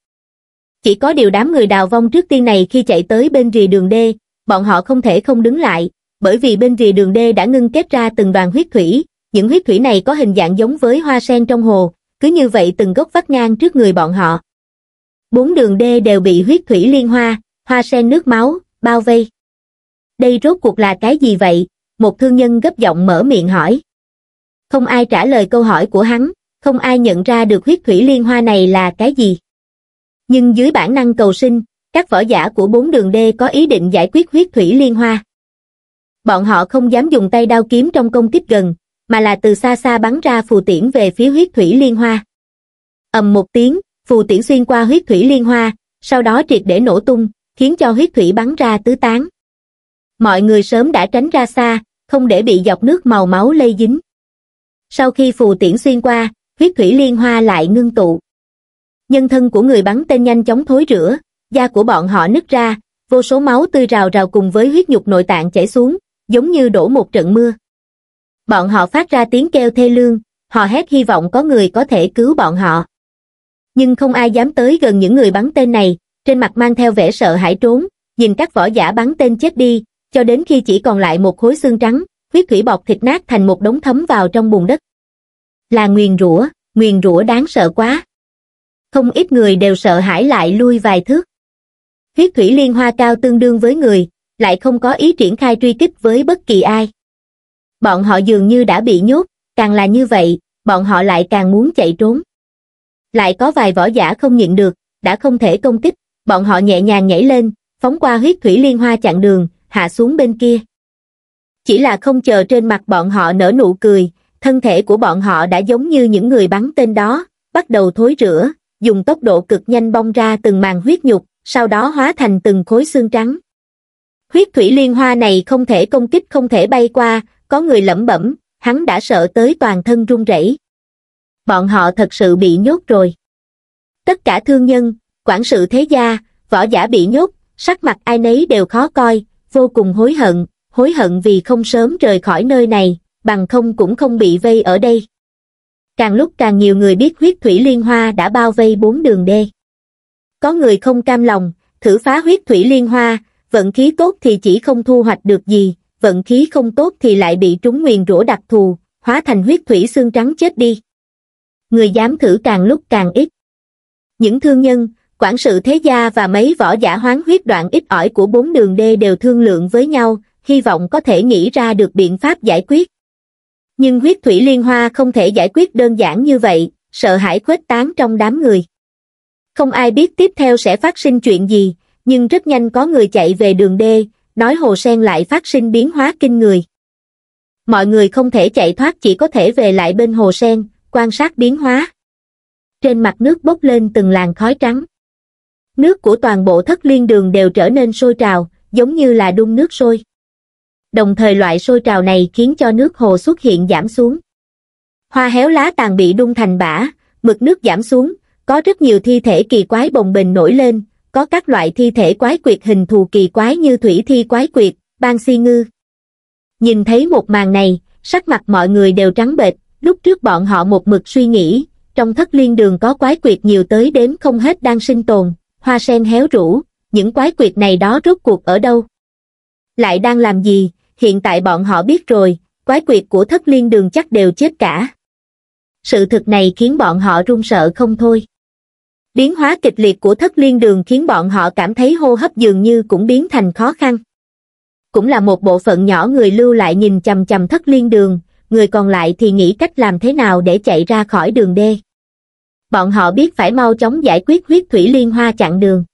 Chỉ có điều đám người đào vong trước tiên này khi chạy tới bên rìa đường đê, bọn họ không thể không đứng lại, bởi vì bên rìa đường đê đã ngưng kết ra từng đoàn huyết thủy, những huyết thủy này có hình dạng giống với hoa sen trong hồ, cứ như vậy từng gốc vắt ngang trước người bọn họ. Bốn đường đê đều bị huyết thủy liên hoa, hoa sen nước máu, bao vây. Đây rốt cuộc là cái gì vậy? Một thương nhân gấp giọng mở miệng hỏi. Không ai trả lời câu hỏi của hắn, không ai nhận ra được huyết thủy liên hoa này là cái gì. Nhưng dưới bản năng cầu sinh, các võ giả của bốn đường đê có ý định giải quyết huyết thủy liên hoa. Bọn họ không dám dùng tay đao kiếm trong công kích gần, mà là từ xa xa bắn ra phù tiễn về phía huyết thủy liên hoa. ầm một tiếng, phù tiễn xuyên qua huyết thủy liên hoa, sau đó triệt để nổ tung, khiến cho huyết thủy bắn ra tứ tán. Mọi người sớm đã tránh ra xa, không để bị dọc nước màu máu lây dính. Sau khi phù tiễn xuyên qua, huyết thủy liên hoa lại ngưng tụ. Nhân thân của người bắn tên nhanh chóng thối rửa, da của bọn họ nứt ra, vô số máu tươi rào rào cùng với huyết nhục nội tạng chảy xuống, giống như đổ một trận mưa bọn họ phát ra tiếng kêu thê lương, họ hét hy vọng có người có thể cứu bọn họ. Nhưng không ai dám tới gần những người bắn tên này, trên mặt mang theo vẻ sợ hãi trốn, nhìn các võ giả bắn tên chết đi, cho đến khi chỉ còn lại một khối xương trắng, huyết thủy bọc thịt nát thành một đống thấm vào trong bùn đất. Là nguyền rủa, nguyền rủa đáng sợ quá. Không ít người đều sợ hãi lại lui vài thước. Huyết thủy liên hoa cao tương đương với người, lại không có ý triển khai truy kích với bất kỳ ai. Bọn họ dường như đã bị nhốt, càng là như vậy, bọn họ lại càng muốn chạy trốn. Lại có vài võ giả không nhịn được, đã không thể công kích, bọn họ nhẹ nhàng nhảy lên, phóng qua huyết thủy liên hoa chặn đường, hạ xuống bên kia. Chỉ là không chờ trên mặt bọn họ nở nụ cười, thân thể của bọn họ đã giống như những người bắn tên đó, bắt đầu thối rửa, dùng tốc độ cực nhanh bong ra từng màn huyết nhục, sau đó hóa thành từng khối xương trắng. Huyết thủy liên hoa này không thể công kích không thể bay qua, có người lẩm bẩm hắn đã sợ tới toàn thân run rẩy bọn họ thật sự bị nhốt rồi tất cả thương nhân quản sự thế gia võ giả bị nhốt sắc mặt ai nấy đều khó coi vô cùng hối hận hối hận vì không sớm rời khỏi nơi này bằng không cũng không bị vây ở đây càng lúc càng nhiều người biết huyết thủy liên hoa đã bao vây bốn đường đê có người không cam lòng thử phá huyết thủy liên hoa vận khí tốt thì chỉ không thu hoạch được gì vận khí không tốt thì lại bị trúng nguyền rủa đặc thù, hóa thành huyết thủy xương trắng chết đi. Người dám thử càng lúc càng ít. Những thương nhân, quản sự thế gia và mấy võ giả hoán huyết đoạn ít ỏi của bốn đường đê đều thương lượng với nhau, hy vọng có thể nghĩ ra được biện pháp giải quyết. Nhưng huyết thủy liên hoa không thể giải quyết đơn giản như vậy, sợ hãi khuếch tán trong đám người. Không ai biết tiếp theo sẽ phát sinh chuyện gì, nhưng rất nhanh có người chạy về đường đê, nói hồ sen lại phát sinh biến hóa kinh người. Mọi người không thể chạy thoát chỉ có thể về lại bên hồ sen, quan sát biến hóa. Trên mặt nước bốc lên từng làn khói trắng. Nước của toàn bộ thất liên đường đều trở nên sôi trào, giống như là đun nước sôi. Đồng thời loại sôi trào này khiến cho nước hồ xuất hiện giảm xuống. Hoa héo lá tàn bị đun thành bã, mực nước giảm xuống, có rất nhiều thi thể kỳ quái bồng bình nổi lên, có các loại thi thể quái quyệt hình thù kỳ quái như thủy thi quái quyệt, bang si ngư. Nhìn thấy một màn này, sắc mặt mọi người đều trắng bệch, lúc trước bọn họ một mực suy nghĩ, trong thất liên đường có quái quyệt nhiều tới đếm không hết đang sinh tồn, hoa sen héo rũ, những quái quyệt này đó rốt cuộc ở đâu? Lại đang làm gì? Hiện tại bọn họ biết rồi, quái quyệt của thất liên đường chắc đều chết cả. Sự thực này khiến bọn họ run sợ không thôi biến hóa kịch liệt của thất liên đường khiến bọn họ cảm thấy hô hấp dường như cũng biến thành khó khăn. Cũng là một bộ phận nhỏ người lưu lại nhìn chầm chầm thất liên đường, người còn lại thì nghĩ cách làm thế nào để chạy ra khỏi đường đê. Bọn họ biết phải mau chóng giải quyết huyết thủy liên hoa chặn đường.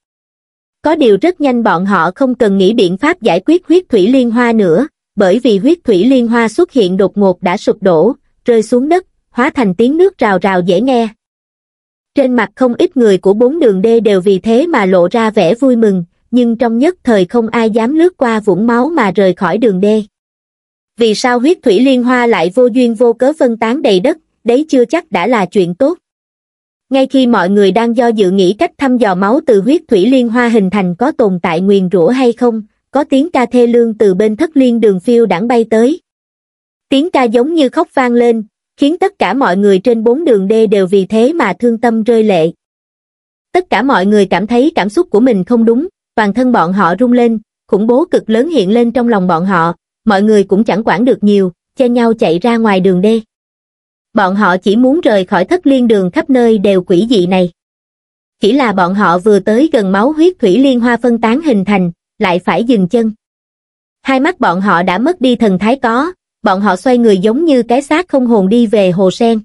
Có điều rất nhanh bọn họ không cần nghĩ biện pháp giải quyết huyết thủy liên hoa nữa, bởi vì huyết thủy liên hoa xuất hiện đột ngột đã sụp đổ, rơi xuống đất, hóa thành tiếng nước rào rào dễ nghe, trên mặt không ít người của bốn đường đê đều vì thế mà lộ ra vẻ vui mừng nhưng trong nhất thời không ai dám lướt qua vũng máu mà rời khỏi đường đê vì sao huyết thủy liên hoa lại vô duyên vô cớ phân tán đầy đất đấy chưa chắc đã là chuyện tốt ngay khi mọi người đang do dự nghĩ cách thăm dò máu từ huyết thủy liên hoa hình thành có tồn tại nguyền rủa hay không có tiếng ca thê lương từ bên thất liên đường phiêu đãng bay tới tiếng ca giống như khóc vang lên khiến tất cả mọi người trên bốn đường đê đều vì thế mà thương tâm rơi lệ. Tất cả mọi người cảm thấy cảm xúc của mình không đúng, toàn thân bọn họ rung lên, khủng bố cực lớn hiện lên trong lòng bọn họ, mọi người cũng chẳng quản được nhiều, che nhau chạy ra ngoài đường đê. Bọn họ chỉ muốn rời khỏi thất liên đường khắp nơi đều quỷ dị này. Chỉ là bọn họ vừa tới gần máu huyết thủy liên hoa phân tán hình thành, lại phải dừng chân. Hai mắt bọn họ đã mất đi thần thái có, bọn họ xoay người giống như cái xác không hồn đi về hồ sen.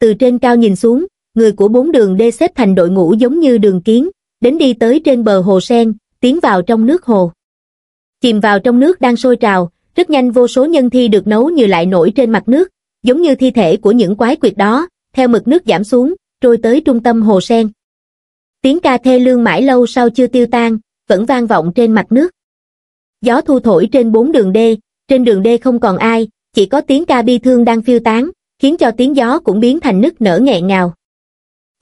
Từ trên cao nhìn xuống, người của bốn đường đê xếp thành đội ngũ giống như đường kiến, đến đi tới trên bờ hồ sen, tiến vào trong nước hồ. Chìm vào trong nước đang sôi trào, rất nhanh vô số nhân thi được nấu như lại nổi trên mặt nước, giống như thi thể của những quái quyệt đó, theo mực nước giảm xuống, trôi tới trung tâm hồ sen. Tiếng ca thê lương mãi lâu sau chưa tiêu tan, vẫn vang vọng trên mặt nước. Gió thu thổi trên bốn đường đê, trên đường đê không còn ai, chỉ có tiếng ca bi thương đang phiêu tán, khiến cho tiếng gió cũng biến thành nức nở nghẹn ngào.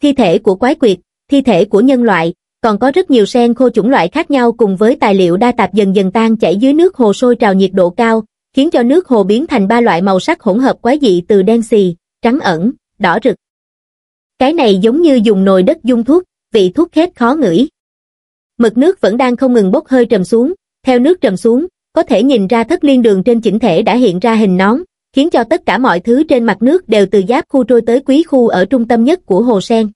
Thi thể của quái quyệt, thi thể của nhân loại, còn có rất nhiều sen khô chủng loại khác nhau cùng với tài liệu đa tạp dần dần tan chảy dưới nước hồ sôi trào nhiệt độ cao, khiến cho nước hồ biến thành ba loại màu sắc hỗn hợp quái dị từ đen xì, trắng ẩn, đỏ rực. Cái này giống như dùng nồi đất dung thuốc, vị thuốc khét khó ngửi. Mực nước vẫn đang không ngừng bốc hơi trầm xuống, theo nước trầm xuống, có thể nhìn ra thất liên đường trên chỉnh thể đã hiện ra hình nón, khiến cho tất cả mọi thứ trên mặt nước đều từ giáp khu trôi tới quý khu ở trung tâm nhất của hồ sen.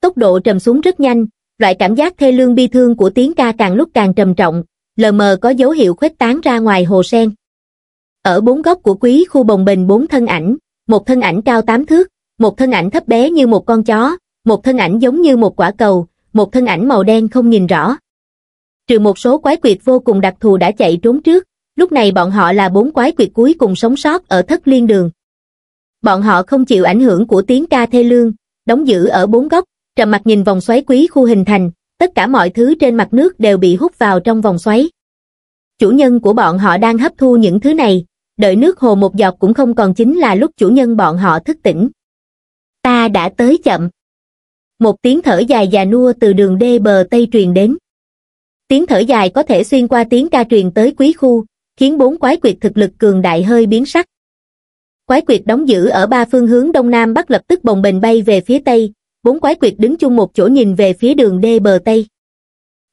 Tốc độ trầm xuống rất nhanh, loại cảm giác thê lương bi thương của tiếng ca càng lúc càng trầm trọng, lờ mờ có dấu hiệu khuếch tán ra ngoài hồ sen. Ở bốn góc của quý khu bồng bềnh bốn thân ảnh, một thân ảnh cao tám thước, một thân ảnh thấp bé như một con chó, một thân ảnh giống như một quả cầu, một thân ảnh màu đen không nhìn rõ, trừ một số quái quyệt vô cùng đặc thù đã chạy trốn trước, lúc này bọn họ là bốn quái quyệt cuối cùng sống sót ở thất liên đường. Bọn họ không chịu ảnh hưởng của tiếng ca thê lương, đóng giữ ở bốn góc, trầm mặt nhìn vòng xoáy quý khu hình thành, tất cả mọi thứ trên mặt nước đều bị hút vào trong vòng xoáy. Chủ nhân của bọn họ đang hấp thu những thứ này, đợi nước hồ một giọt cũng không còn chính là lúc chủ nhân bọn họ thức tỉnh. Ta đã tới chậm. Một tiếng thở dài già nua từ đường đê bờ Tây truyền đến tiếng thở dài có thể xuyên qua tiếng ca truyền tới quý khu, khiến bốn quái quyệt thực lực cường đại hơi biến sắc. Quái quyệt đóng giữ ở ba phương hướng đông nam bắc lập tức bồng bềnh bay về phía tây, bốn quái quyệt đứng chung một chỗ nhìn về phía đường đê bờ tây.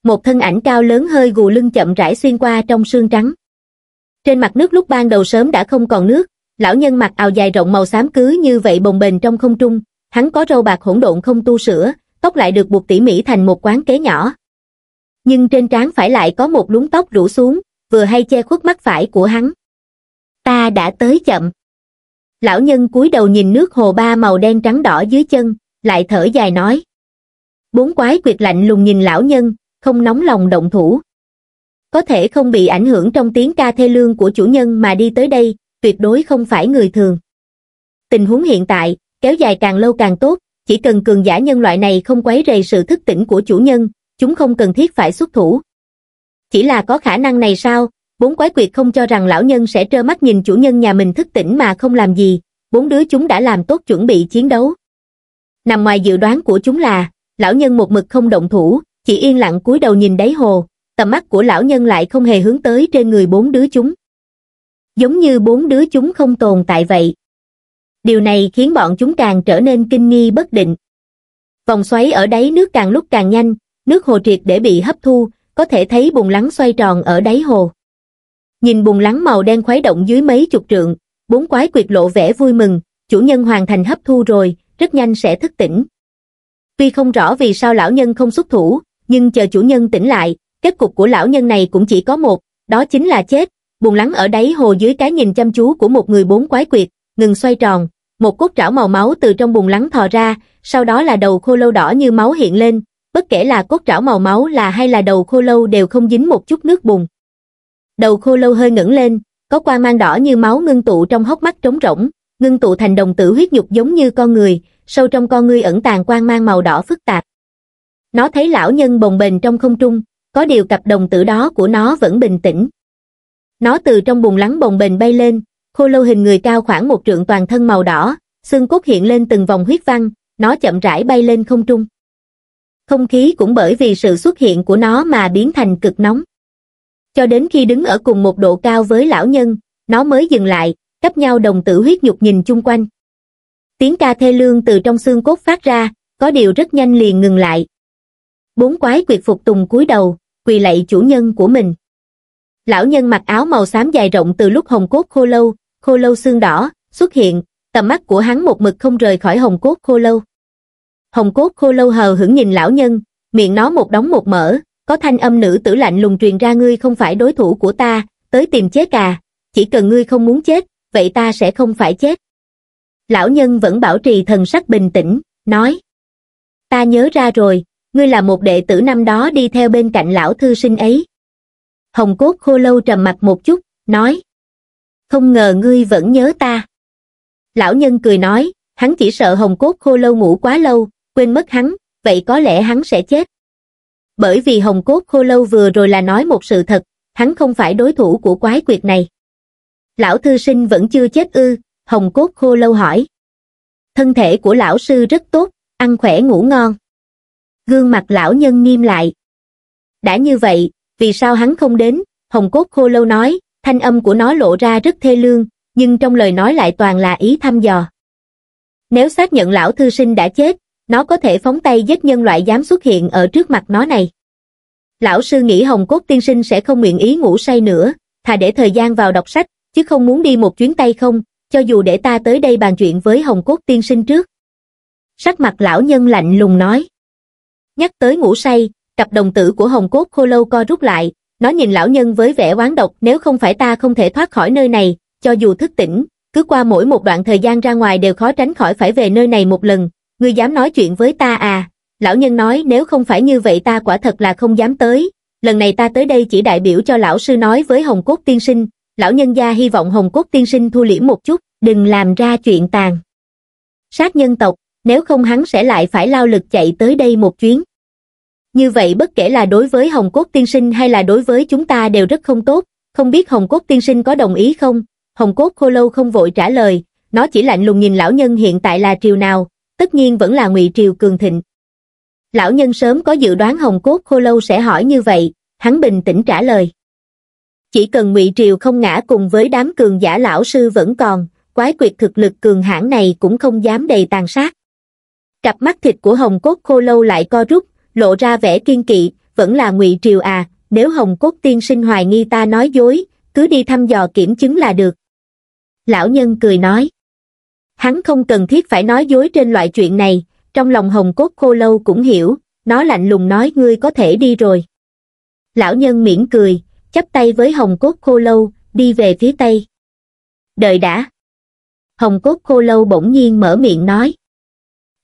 Một thân ảnh cao lớn hơi gù lưng chậm rãi xuyên qua trong sương trắng. Trên mặt nước lúc ban đầu sớm đã không còn nước, lão nhân mặc áo dài rộng màu xám cứ như vậy bồng bềnh trong không trung, hắn có râu bạc hỗn độn không tu sửa, tóc lại được buộc tỉ mỉ thành một quán kế nhỏ, nhưng trên trán phải lại có một lúng tóc rủ xuống, vừa hay che khuất mắt phải của hắn. Ta đã tới chậm. Lão nhân cúi đầu nhìn nước hồ ba màu đen trắng đỏ dưới chân, lại thở dài nói. Bốn quái quyệt lạnh lùng nhìn lão nhân, không nóng lòng động thủ. Có thể không bị ảnh hưởng trong tiếng ca thê lương của chủ nhân mà đi tới đây, tuyệt đối không phải người thường. Tình huống hiện tại, kéo dài càng lâu càng tốt, chỉ cần cường giả nhân loại này không quấy rầy sự thức tỉnh của chủ nhân, chúng không cần thiết phải xuất thủ. Chỉ là có khả năng này sao, bốn quái quyệt không cho rằng lão nhân sẽ trơ mắt nhìn chủ nhân nhà mình thức tỉnh mà không làm gì, bốn đứa chúng đã làm tốt chuẩn bị chiến đấu. Nằm ngoài dự đoán của chúng là, lão nhân một mực không động thủ, chỉ yên lặng cúi đầu nhìn đáy hồ, tầm mắt của lão nhân lại không hề hướng tới trên người bốn đứa chúng. Giống như bốn đứa chúng không tồn tại vậy. Điều này khiến bọn chúng càng trở nên kinh nghi bất định. Vòng xoáy ở đáy nước càng lúc càng nhanh, nước hồ triệt để bị hấp thu, có thể thấy bùn lắng xoay tròn ở đáy hồ. Nhìn bùn lắng màu đen khuấy động dưới mấy chục trượng, bốn quái quyệt lộ vẻ vui mừng, chủ nhân hoàn thành hấp thu rồi, rất nhanh sẽ thức tỉnh. Tuy không rõ vì sao lão nhân không xuất thủ, nhưng chờ chủ nhân tỉnh lại, kết cục của lão nhân này cũng chỉ có một, đó chính là chết. Bùn lắng ở đáy hồ dưới cái nhìn chăm chú của một người bốn quái quyệt, ngừng xoay tròn, một cốt trảo màu máu từ trong bùn lắng thò ra, sau đó là đầu khô lâu đỏ như máu hiện lên, bất kể là cốt trảo màu máu là hay là đầu khô lâu đều không dính một chút nước bùn. Đầu khô lâu hơi ngẩng lên, có quang mang đỏ như máu ngưng tụ trong hốc mắt trống rỗng, ngưng tụ thành đồng tử huyết nhục giống như con người, sâu trong con ngươi ẩn tàng quang mang màu đỏ phức tạp. Nó thấy lão nhân bồng bềnh trong không trung, có điều cặp đồng tử đó của nó vẫn bình tĩnh. Nó từ trong bùn lắng bồng bềnh bay lên, khô lâu hình người cao khoảng một trượng toàn thân màu đỏ, xương cốt hiện lên từng vòng huyết văn, nó chậm rãi bay lên không trung không khí cũng bởi vì sự xuất hiện của nó mà biến thành cực nóng. Cho đến khi đứng ở cùng một độ cao với lão nhân, nó mới dừng lại, cấp nhau đồng tử huyết nhục nhìn chung quanh. Tiếng ca thê lương từ trong xương cốt phát ra, có điều rất nhanh liền ngừng lại. Bốn quái quyệt phục tùng cúi đầu, quỳ lạy chủ nhân của mình. Lão nhân mặc áo màu xám dài rộng từ lúc hồng cốt khô lâu, khô lâu xương đỏ, xuất hiện, tầm mắt của hắn một mực không rời khỏi hồng cốt khô lâu hồng cốt khô lâu hờ hững nhìn lão nhân, miệng nó một đóng một mở, có thanh âm nữ tử lạnh lùng truyền ra ngươi không phải đối thủ của ta, tới tìm chết cà. chỉ cần ngươi không muốn chết, vậy ta sẽ không phải chết. Lão nhân vẫn bảo trì thần sắc bình tĩnh, nói. Ta nhớ ra rồi, ngươi là một đệ tử năm đó đi theo bên cạnh lão thư sinh ấy. Hồng cốt khô lâu trầm mặt một chút, nói. Không ngờ ngươi vẫn nhớ ta. Lão nhân cười nói, hắn chỉ sợ hồng cốt khô lâu ngủ quá lâu, quên mất hắn vậy có lẽ hắn sẽ chết bởi vì hồng cốt khô lâu vừa rồi là nói một sự thật hắn không phải đối thủ của quái quyệt này lão thư sinh vẫn chưa chết ư hồng cốt khô lâu hỏi thân thể của lão sư rất tốt ăn khỏe ngủ ngon gương mặt lão nhân nghiêm lại đã như vậy vì sao hắn không đến hồng cốt khô lâu nói thanh âm của nó lộ ra rất thê lương nhưng trong lời nói lại toàn là ý thăm dò nếu xác nhận lão thư sinh đã chết nó có thể phóng tay giết nhân loại dám xuất hiện ở trước mặt nó này. Lão sư nghĩ Hồng Cốt Tiên Sinh sẽ không nguyện ý ngủ say nữa, thà để thời gian vào đọc sách, chứ không muốn đi một chuyến tay không, cho dù để ta tới đây bàn chuyện với Hồng Cốt Tiên Sinh trước. Sắc mặt lão nhân lạnh lùng nói. Nhắc tới ngủ say, cặp đồng tử của Hồng Cốt Khô Lâu co rút lại, nó nhìn lão nhân với vẻ oán độc nếu không phải ta không thể thoát khỏi nơi này, cho dù thức tỉnh, cứ qua mỗi một đoạn thời gian ra ngoài đều khó tránh khỏi phải về nơi này một lần, Ngươi dám nói chuyện với ta à? Lão nhân nói nếu không phải như vậy ta quả thật là không dám tới. Lần này ta tới đây chỉ đại biểu cho lão sư nói với Hồng Cốt Tiên Sinh. Lão nhân gia hy vọng Hồng Cốt Tiên Sinh thu liễm một chút, đừng làm ra chuyện tàn. Sát nhân tộc, nếu không hắn sẽ lại phải lao lực chạy tới đây một chuyến. Như vậy bất kể là đối với Hồng Cốt Tiên Sinh hay là đối với chúng ta đều rất không tốt, không biết Hồng Cốt Tiên Sinh có đồng ý không? Hồng Cốt Khô Lâu không vội trả lời, nó chỉ lạnh lùng nhìn lão nhân hiện tại là triều nào, tất nhiên vẫn là ngụy triều cường thịnh lão nhân sớm có dự đoán hồng cốt khô lâu sẽ hỏi như vậy hắn bình tĩnh trả lời chỉ cần ngụy triều không ngã cùng với đám cường giả lão sư vẫn còn quái quyệt thực lực cường hãn này cũng không dám đầy tàn sát cặp mắt thịt của hồng cốt khô lâu lại co rút lộ ra vẻ kiên kỵ vẫn là ngụy triều à nếu hồng cốt tiên sinh hoài nghi ta nói dối cứ đi thăm dò kiểm chứng là được lão nhân cười nói Hắn không cần thiết phải nói dối trên loại chuyện này, trong lòng hồng cốt khô lâu cũng hiểu, nó lạnh lùng nói ngươi có thể đi rồi. Lão nhân miễn cười, chắp tay với hồng cốt khô lâu, đi về phía tây. Đợi đã. Hồng cốt khô lâu bỗng nhiên mở miệng nói.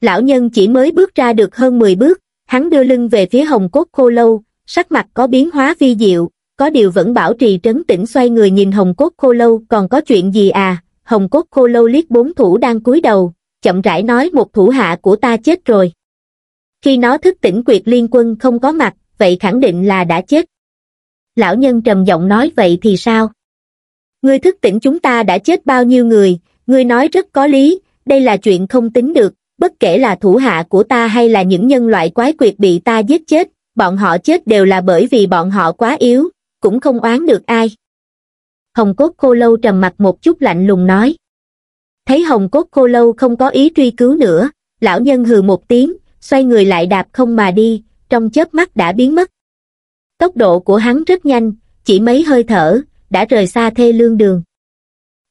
Lão nhân chỉ mới bước ra được hơn 10 bước, hắn đưa lưng về phía hồng cốt khô lâu, sắc mặt có biến hóa vi diệu, có điều vẫn bảo trì trấn tĩnh xoay người nhìn hồng cốt khô lâu còn có chuyện gì à, hồng cốt khô lâu liếc bốn thủ đang cúi đầu chậm rãi nói một thủ hạ của ta chết rồi khi nó thức tỉnh quyệt liên quân không có mặt vậy khẳng định là đã chết lão nhân trầm giọng nói vậy thì sao ngươi thức tỉnh chúng ta đã chết bao nhiêu người ngươi nói rất có lý đây là chuyện không tính được bất kể là thủ hạ của ta hay là những nhân loại quái quyệt bị ta giết chết bọn họ chết đều là bởi vì bọn họ quá yếu cũng không oán được ai hồng cốt khô lâu trầm mặt một chút lạnh lùng nói thấy hồng cốt khô lâu không có ý truy cứu nữa lão nhân hừ một tiếng xoay người lại đạp không mà đi trong chớp mắt đã biến mất tốc độ của hắn rất nhanh chỉ mấy hơi thở đã rời xa thê lương đường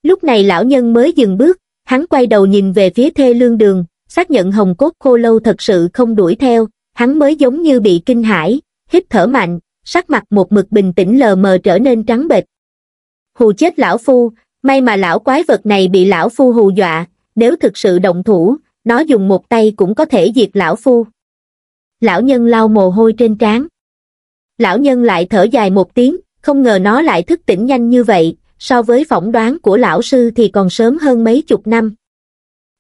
lúc này lão nhân mới dừng bước hắn quay đầu nhìn về phía thê lương đường xác nhận hồng cốt khô lâu thật sự không đuổi theo hắn mới giống như bị kinh hãi hít thở mạnh sắc mặt một mực bình tĩnh lờ mờ trở nên trắng bệch hù chết lão phu may mà lão quái vật này bị lão phu hù dọa nếu thực sự động thủ nó dùng một tay cũng có thể diệt lão phu lão nhân lau mồ hôi trên trán lão nhân lại thở dài một tiếng không ngờ nó lại thức tỉnh nhanh như vậy so với phỏng đoán của lão sư thì còn sớm hơn mấy chục năm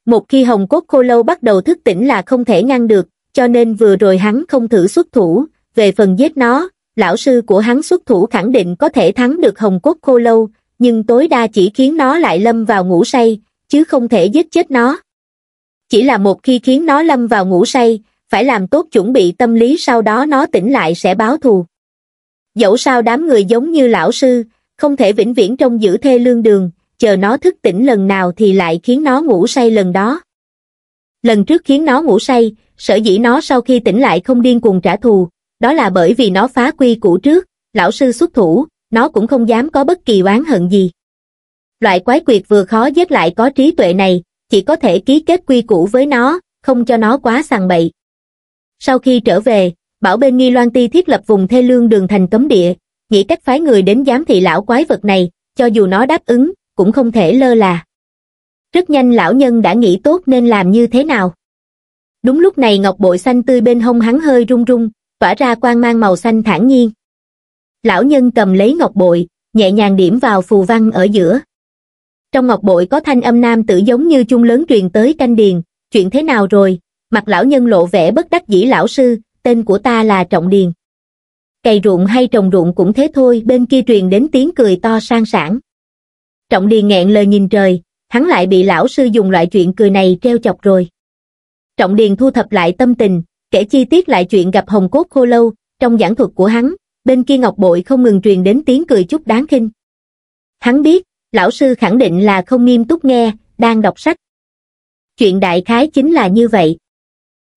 một khi hồng cốt khô lâu bắt đầu thức tỉnh là không thể ngăn được cho nên vừa rồi hắn không thử xuất thủ về phần giết nó lão sư của hắn xuất thủ khẳng định có thể thắng được hồng cốt khô lâu, nhưng tối đa chỉ khiến nó lại lâm vào ngủ say, chứ không thể giết chết nó. Chỉ là một khi khiến nó lâm vào ngủ say, phải làm tốt chuẩn bị tâm lý sau đó nó tỉnh lại sẽ báo thù. Dẫu sao đám người giống như lão sư, không thể vĩnh viễn trong giữ thê lương đường, chờ nó thức tỉnh lần nào thì lại khiến nó ngủ say lần đó. Lần trước khiến nó ngủ say, sở dĩ nó sau khi tỉnh lại không điên cuồng trả thù, đó là bởi vì nó phá quy củ trước, lão sư xuất thủ, nó cũng không dám có bất kỳ oán hận gì. Loại quái quyệt vừa khó giết lại có trí tuệ này, chỉ có thể ký kết quy củ với nó, không cho nó quá sàng bậy. Sau khi trở về, bảo bên nghi loan ti thiết lập vùng thê lương đường thành cấm địa, nghĩ cách phái người đến giám thị lão quái vật này, cho dù nó đáp ứng, cũng không thể lơ là. Rất nhanh lão nhân đã nghĩ tốt nên làm như thế nào. Đúng lúc này ngọc bội xanh tươi bên hông hắn hơi rung rung, tỏa ra quang mang màu xanh thản nhiên. Lão nhân cầm lấy ngọc bội, nhẹ nhàng điểm vào phù văn ở giữa. Trong ngọc bội có thanh âm nam tử giống như chung lớn truyền tới canh điền, chuyện thế nào rồi? Mặt lão nhân lộ vẻ bất đắc dĩ lão sư, tên của ta là Trọng Điền. Cày ruộng hay trồng ruộng cũng thế thôi, bên kia truyền đến tiếng cười to sang sảng. Trọng Điền nghẹn lời nhìn trời, hắn lại bị lão sư dùng loại chuyện cười này treo chọc rồi. Trọng Điền thu thập lại tâm tình, kể chi tiết lại chuyện gặp hồng cốt khô lâu, trong giảng thuật của hắn, bên kia ngọc bội không ngừng truyền đến tiếng cười chút đáng khinh. Hắn biết, lão sư khẳng định là không nghiêm túc nghe, đang đọc sách. Chuyện đại khái chính là như vậy.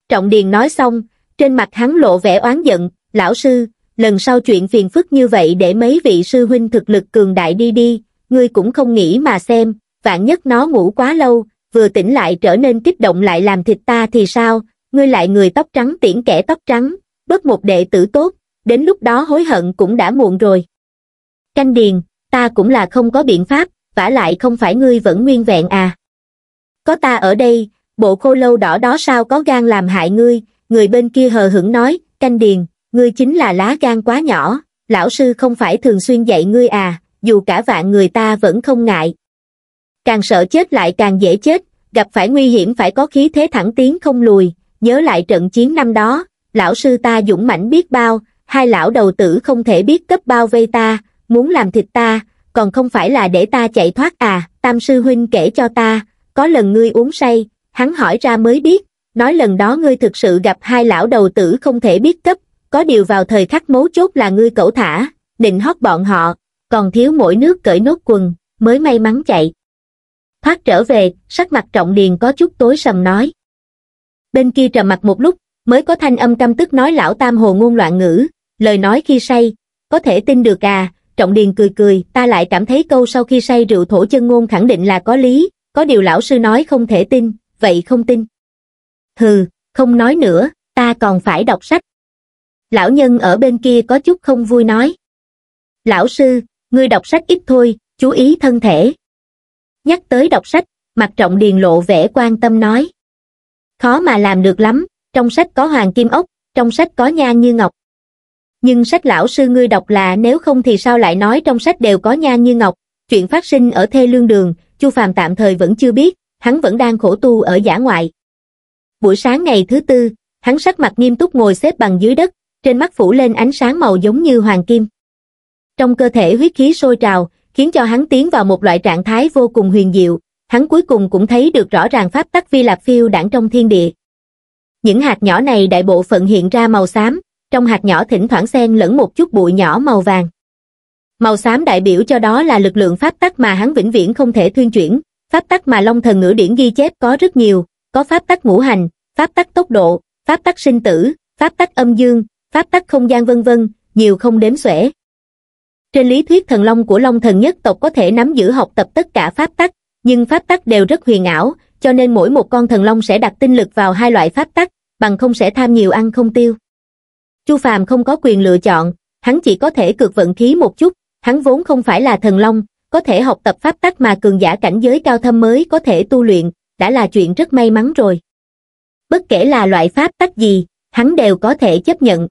Trọng Điền nói xong, trên mặt hắn lộ vẻ oán giận, lão sư, lần sau chuyện phiền phức như vậy để mấy vị sư huynh thực lực cường đại đi đi, ngươi cũng không nghĩ mà xem, vạn nhất nó ngủ quá lâu, vừa tỉnh lại trở nên kích động lại làm thịt ta thì sao, ngươi lại người tóc trắng tiễn kẻ tóc trắng, bớt một đệ tử tốt, đến lúc đó hối hận cũng đã muộn rồi. Canh điền, ta cũng là không có biện pháp, vả lại không phải ngươi vẫn nguyên vẹn à. Có ta ở đây, bộ khô lâu đỏ đó sao có gan làm hại ngươi, người bên kia hờ hững nói, canh điền, ngươi chính là lá gan quá nhỏ, lão sư không phải thường xuyên dạy ngươi à, dù cả vạn người ta vẫn không ngại. Càng sợ chết lại càng dễ chết, gặp phải nguy hiểm phải có khí thế thẳng tiến không lùi, nhớ lại trận chiến năm đó, lão sư ta dũng mãnh biết bao, hai lão đầu tử không thể biết cấp bao vây ta, muốn làm thịt ta, còn không phải là để ta chạy thoát à, tam sư huynh kể cho ta, có lần ngươi uống say, hắn hỏi ra mới biết, nói lần đó ngươi thực sự gặp hai lão đầu tử không thể biết cấp, có điều vào thời khắc mấu chốt là ngươi cẩu thả, định hót bọn họ, còn thiếu mỗi nước cởi nốt quần, mới may mắn chạy. Thoát trở về, sắc mặt trọng điền có chút tối sầm nói bên kia trầm mặt một lúc, mới có thanh âm căm tức nói lão tam hồ ngôn loạn ngữ, lời nói khi say, có thể tin được à, trọng điền cười cười, ta lại cảm thấy câu sau khi say rượu thổ chân ngôn khẳng định là có lý, có điều lão sư nói không thể tin, vậy không tin. Hừ, không nói nữa, ta còn phải đọc sách. Lão nhân ở bên kia có chút không vui nói. Lão sư, ngươi đọc sách ít thôi, chú ý thân thể. Nhắc tới đọc sách, mặt trọng điền lộ vẻ quan tâm nói khó mà làm được lắm, trong sách có hoàng kim ốc, trong sách có nha như ngọc. Nhưng sách lão sư ngươi đọc là nếu không thì sao lại nói trong sách đều có nha như ngọc, chuyện phát sinh ở thê lương đường, chu phàm tạm thời vẫn chưa biết, hắn vẫn đang khổ tu ở giả ngoại. Buổi sáng ngày thứ tư, hắn sắc mặt nghiêm túc ngồi xếp bằng dưới đất, trên mắt phủ lên ánh sáng màu giống như hoàng kim. Trong cơ thể huyết khí sôi trào, khiến cho hắn tiến vào một loại trạng thái vô cùng huyền diệu, hắn cuối cùng cũng thấy được rõ ràng pháp tắc vi lạc phiêu đảng trong thiên địa. Những hạt nhỏ này đại bộ phận hiện ra màu xám, trong hạt nhỏ thỉnh thoảng xen lẫn một chút bụi nhỏ màu vàng. Màu xám đại biểu cho đó là lực lượng pháp tắc mà hắn vĩnh viễn không thể thuyên chuyển, pháp tắc mà Long Thần Ngữ Điển ghi chép có rất nhiều, có pháp tắc ngũ hành, pháp tắc tốc độ, pháp tắc sinh tử, pháp tắc âm dương, pháp tắc không gian vân vân, nhiều không đếm xuể. Trên lý thuyết thần long của Long Thần nhất tộc có thể nắm giữ học tập tất cả pháp tắc, nhưng pháp tắc đều rất huyền ảo cho nên mỗi một con thần long sẽ đặt tinh lực vào hai loại pháp tắc bằng không sẽ tham nhiều ăn không tiêu chu phàm không có quyền lựa chọn hắn chỉ có thể cược vận khí một chút hắn vốn không phải là thần long có thể học tập pháp tắc mà cường giả cảnh giới cao thâm mới có thể tu luyện đã là chuyện rất may mắn rồi bất kể là loại pháp tắc gì hắn đều có thể chấp nhận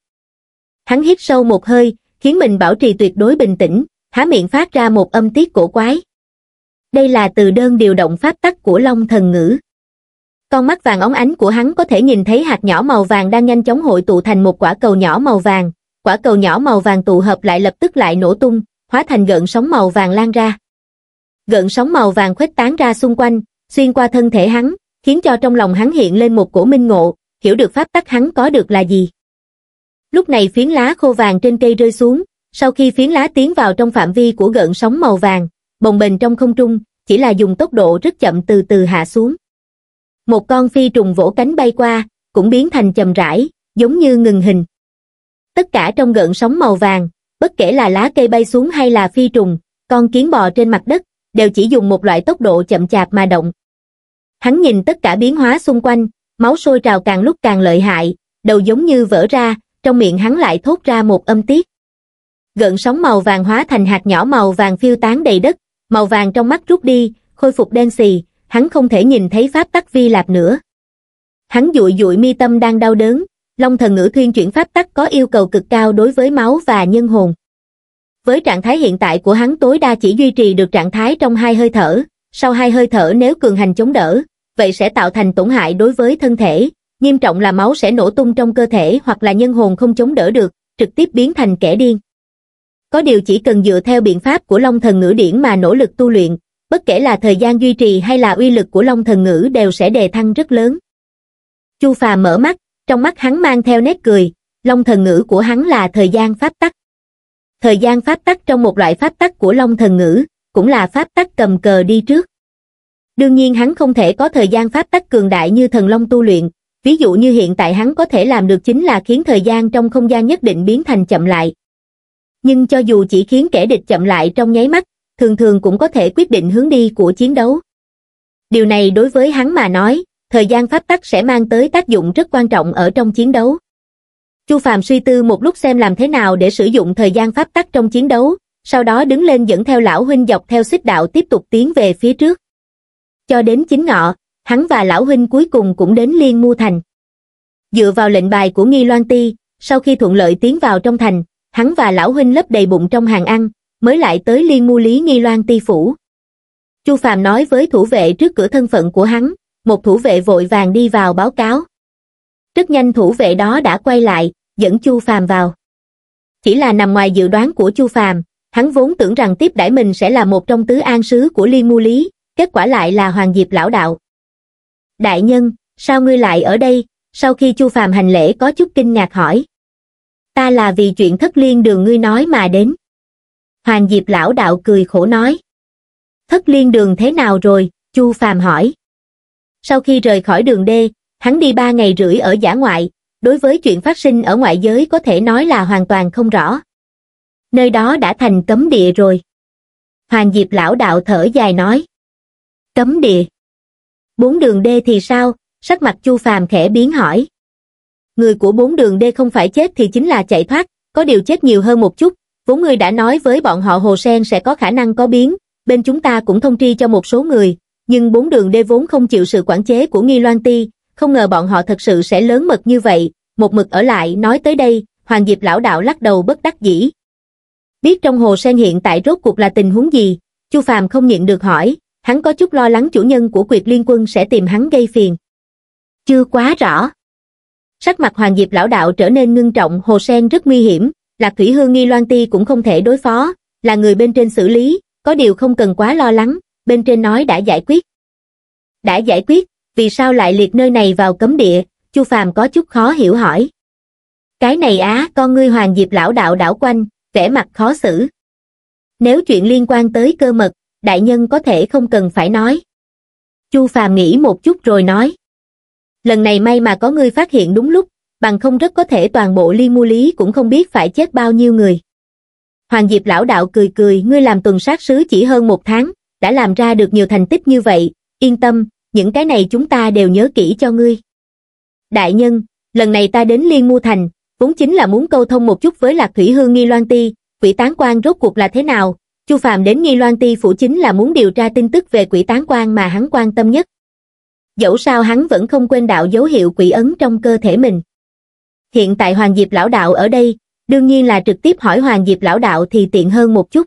hắn hít sâu một hơi khiến mình bảo trì tuyệt đối bình tĩnh há miệng phát ra một âm tiết cổ quái đây là từ đơn điều động pháp tắc của long thần ngữ con mắt vàng óng ánh của hắn có thể nhìn thấy hạt nhỏ màu vàng đang nhanh chóng hội tụ thành một quả cầu nhỏ màu vàng quả cầu nhỏ màu vàng tụ hợp lại lập tức lại nổ tung hóa thành gợn sóng màu vàng lan ra gợn sóng màu vàng khuếch tán ra xung quanh xuyên qua thân thể hắn khiến cho trong lòng hắn hiện lên một cổ minh ngộ hiểu được pháp tắc hắn có được là gì lúc này phiến lá khô vàng trên cây rơi xuống sau khi phiến lá tiến vào trong phạm vi của gợn sóng màu vàng bồng bềnh trong không trung, chỉ là dùng tốc độ rất chậm từ từ hạ xuống. Một con phi trùng vỗ cánh bay qua, cũng biến thành chầm rãi, giống như ngừng hình. Tất cả trong gợn sóng màu vàng, bất kể là lá cây bay xuống hay là phi trùng, con kiến bò trên mặt đất, đều chỉ dùng một loại tốc độ chậm chạp mà động. Hắn nhìn tất cả biến hóa xung quanh, máu sôi trào càng lúc càng lợi hại, đầu giống như vỡ ra, trong miệng hắn lại thốt ra một âm tiết. Gợn sóng màu vàng hóa thành hạt nhỏ màu vàng phiêu tán đầy đất, màu vàng trong mắt rút đi, khôi phục đen xì, hắn không thể nhìn thấy pháp tắc vi lạp nữa. Hắn dụi dụi mi tâm đang đau đớn, Long thần ngữ thiên chuyển pháp tắc có yêu cầu cực cao đối với máu và nhân hồn. Với trạng thái hiện tại của hắn tối đa chỉ duy trì được trạng thái trong hai hơi thở, sau hai hơi thở nếu cường hành chống đỡ, vậy sẽ tạo thành tổn hại đối với thân thể, nghiêm trọng là máu sẽ nổ tung trong cơ thể hoặc là nhân hồn không chống đỡ được, trực tiếp biến thành kẻ điên. Có điều chỉ cần dựa theo biện pháp của Long Thần Ngữ Điển mà nỗ lực tu luyện, bất kể là thời gian duy trì hay là uy lực của Long Thần Ngữ đều sẽ đề thăng rất lớn. Chu Phàm mở mắt, trong mắt hắn mang theo nét cười, Long Thần Ngữ của hắn là thời gian pháp tắc. Thời gian pháp tắc trong một loại pháp tắc của Long Thần Ngữ, cũng là pháp tắc cầm cờ đi trước. Đương nhiên hắn không thể có thời gian pháp tắc cường đại như thần long tu luyện, ví dụ như hiện tại hắn có thể làm được chính là khiến thời gian trong không gian nhất định biến thành chậm lại, nhưng cho dù chỉ khiến kẻ địch chậm lại trong nháy mắt thường thường cũng có thể quyết định hướng đi của chiến đấu điều này đối với hắn mà nói thời gian pháp tắc sẽ mang tới tác dụng rất quan trọng ở trong chiến đấu chu Phạm suy tư một lúc xem làm thế nào để sử dụng thời gian pháp tắc trong chiến đấu sau đó đứng lên dẫn theo lão huynh dọc theo xích đạo tiếp tục tiến về phía trước cho đến chính ngọ hắn và lão huynh cuối cùng cũng đến liên mua thành dựa vào lệnh bài của nghi loan ti sau khi thuận lợi tiến vào trong thành hắn và lão huynh lấp đầy bụng trong hàng ăn, mới lại tới liên mu lý nghi loan ti phủ. Chu Phàm nói với thủ vệ trước cửa thân phận của hắn, một thủ vệ vội vàng đi vào báo cáo. Rất nhanh thủ vệ đó đã quay lại, dẫn Chu Phàm vào. Chỉ là nằm ngoài dự đoán của Chu Phàm, hắn vốn tưởng rằng tiếp đãi mình sẽ là một trong tứ an sứ của Liên Mu Lý, kết quả lại là Hoàng Diệp lão đạo. Đại nhân, sao ngươi lại ở đây? Sau khi Chu Phàm hành lễ có chút kinh ngạc hỏi ta là vì chuyện thất liên đường ngươi nói mà đến. Hoàng Diệp lão đạo cười khổ nói. Thất liên đường thế nào rồi, Chu Phàm hỏi. Sau khi rời khỏi đường đê, hắn đi ba ngày rưỡi ở giả ngoại, đối với chuyện phát sinh ở ngoại giới có thể nói là hoàn toàn không rõ. Nơi đó đã thành cấm địa rồi. Hoàng Diệp lão đạo thở dài nói. Cấm địa. Bốn đường đê thì sao? Sắc mặt Chu Phàm khẽ biến hỏi người của bốn đường D không phải chết thì chính là chạy thoát, có điều chết nhiều hơn một chút, vốn ngươi đã nói với bọn họ Hồ Sen sẽ có khả năng có biến, bên chúng ta cũng thông tri cho một số người, nhưng bốn đường D vốn không chịu sự quản chế của Nghi Loan Ti, không ngờ bọn họ thật sự sẽ lớn mật như vậy, một mực ở lại nói tới đây, Hoàng Diệp lão đạo lắc đầu bất đắc dĩ. Biết trong Hồ Sen hiện tại rốt cuộc là tình huống gì, Chu Phàm không nhịn được hỏi, hắn có chút lo lắng chủ nhân của quyệt liên quân sẽ tìm hắn gây phiền. Chưa quá rõ sắc mặt hoàng diệp lão đạo trở nên ngưng trọng hồ sen rất nguy hiểm lạc thủy hương nghi loan ti cũng không thể đối phó là người bên trên xử lý có điều không cần quá lo lắng bên trên nói đã giải quyết đã giải quyết vì sao lại liệt nơi này vào cấm địa chu phàm có chút khó hiểu hỏi cái này á con ngươi hoàng diệp lão đạo đảo quanh vẻ mặt khó xử nếu chuyện liên quan tới cơ mật đại nhân có thể không cần phải nói chu phàm nghĩ một chút rồi nói lần này may mà có ngươi phát hiện đúng lúc, bằng không rất có thể toàn bộ liên mu lý cũng không biết phải chết bao nhiêu người. Hoàng Diệp lão đạo cười cười, ngươi làm tuần sát sứ chỉ hơn một tháng, đã làm ra được nhiều thành tích như vậy, yên tâm, những cái này chúng ta đều nhớ kỹ cho ngươi. Đại nhân, lần này ta đến Liên Mu Thành, vốn chính là muốn câu thông một chút với Lạc Thủy Hương Nghi Loan Ti, quỷ tán quan rốt cuộc là thế nào, Chu Phàm đến Nghi Loan Ti phủ chính là muốn điều tra tin tức về quỷ tán quan mà hắn quan tâm nhất dẫu sao hắn vẫn không quên đạo dấu hiệu quỷ ấn trong cơ thể mình. Hiện tại Hoàng Diệp Lão Đạo ở đây, đương nhiên là trực tiếp hỏi Hoàng Diệp Lão Đạo thì tiện hơn một chút.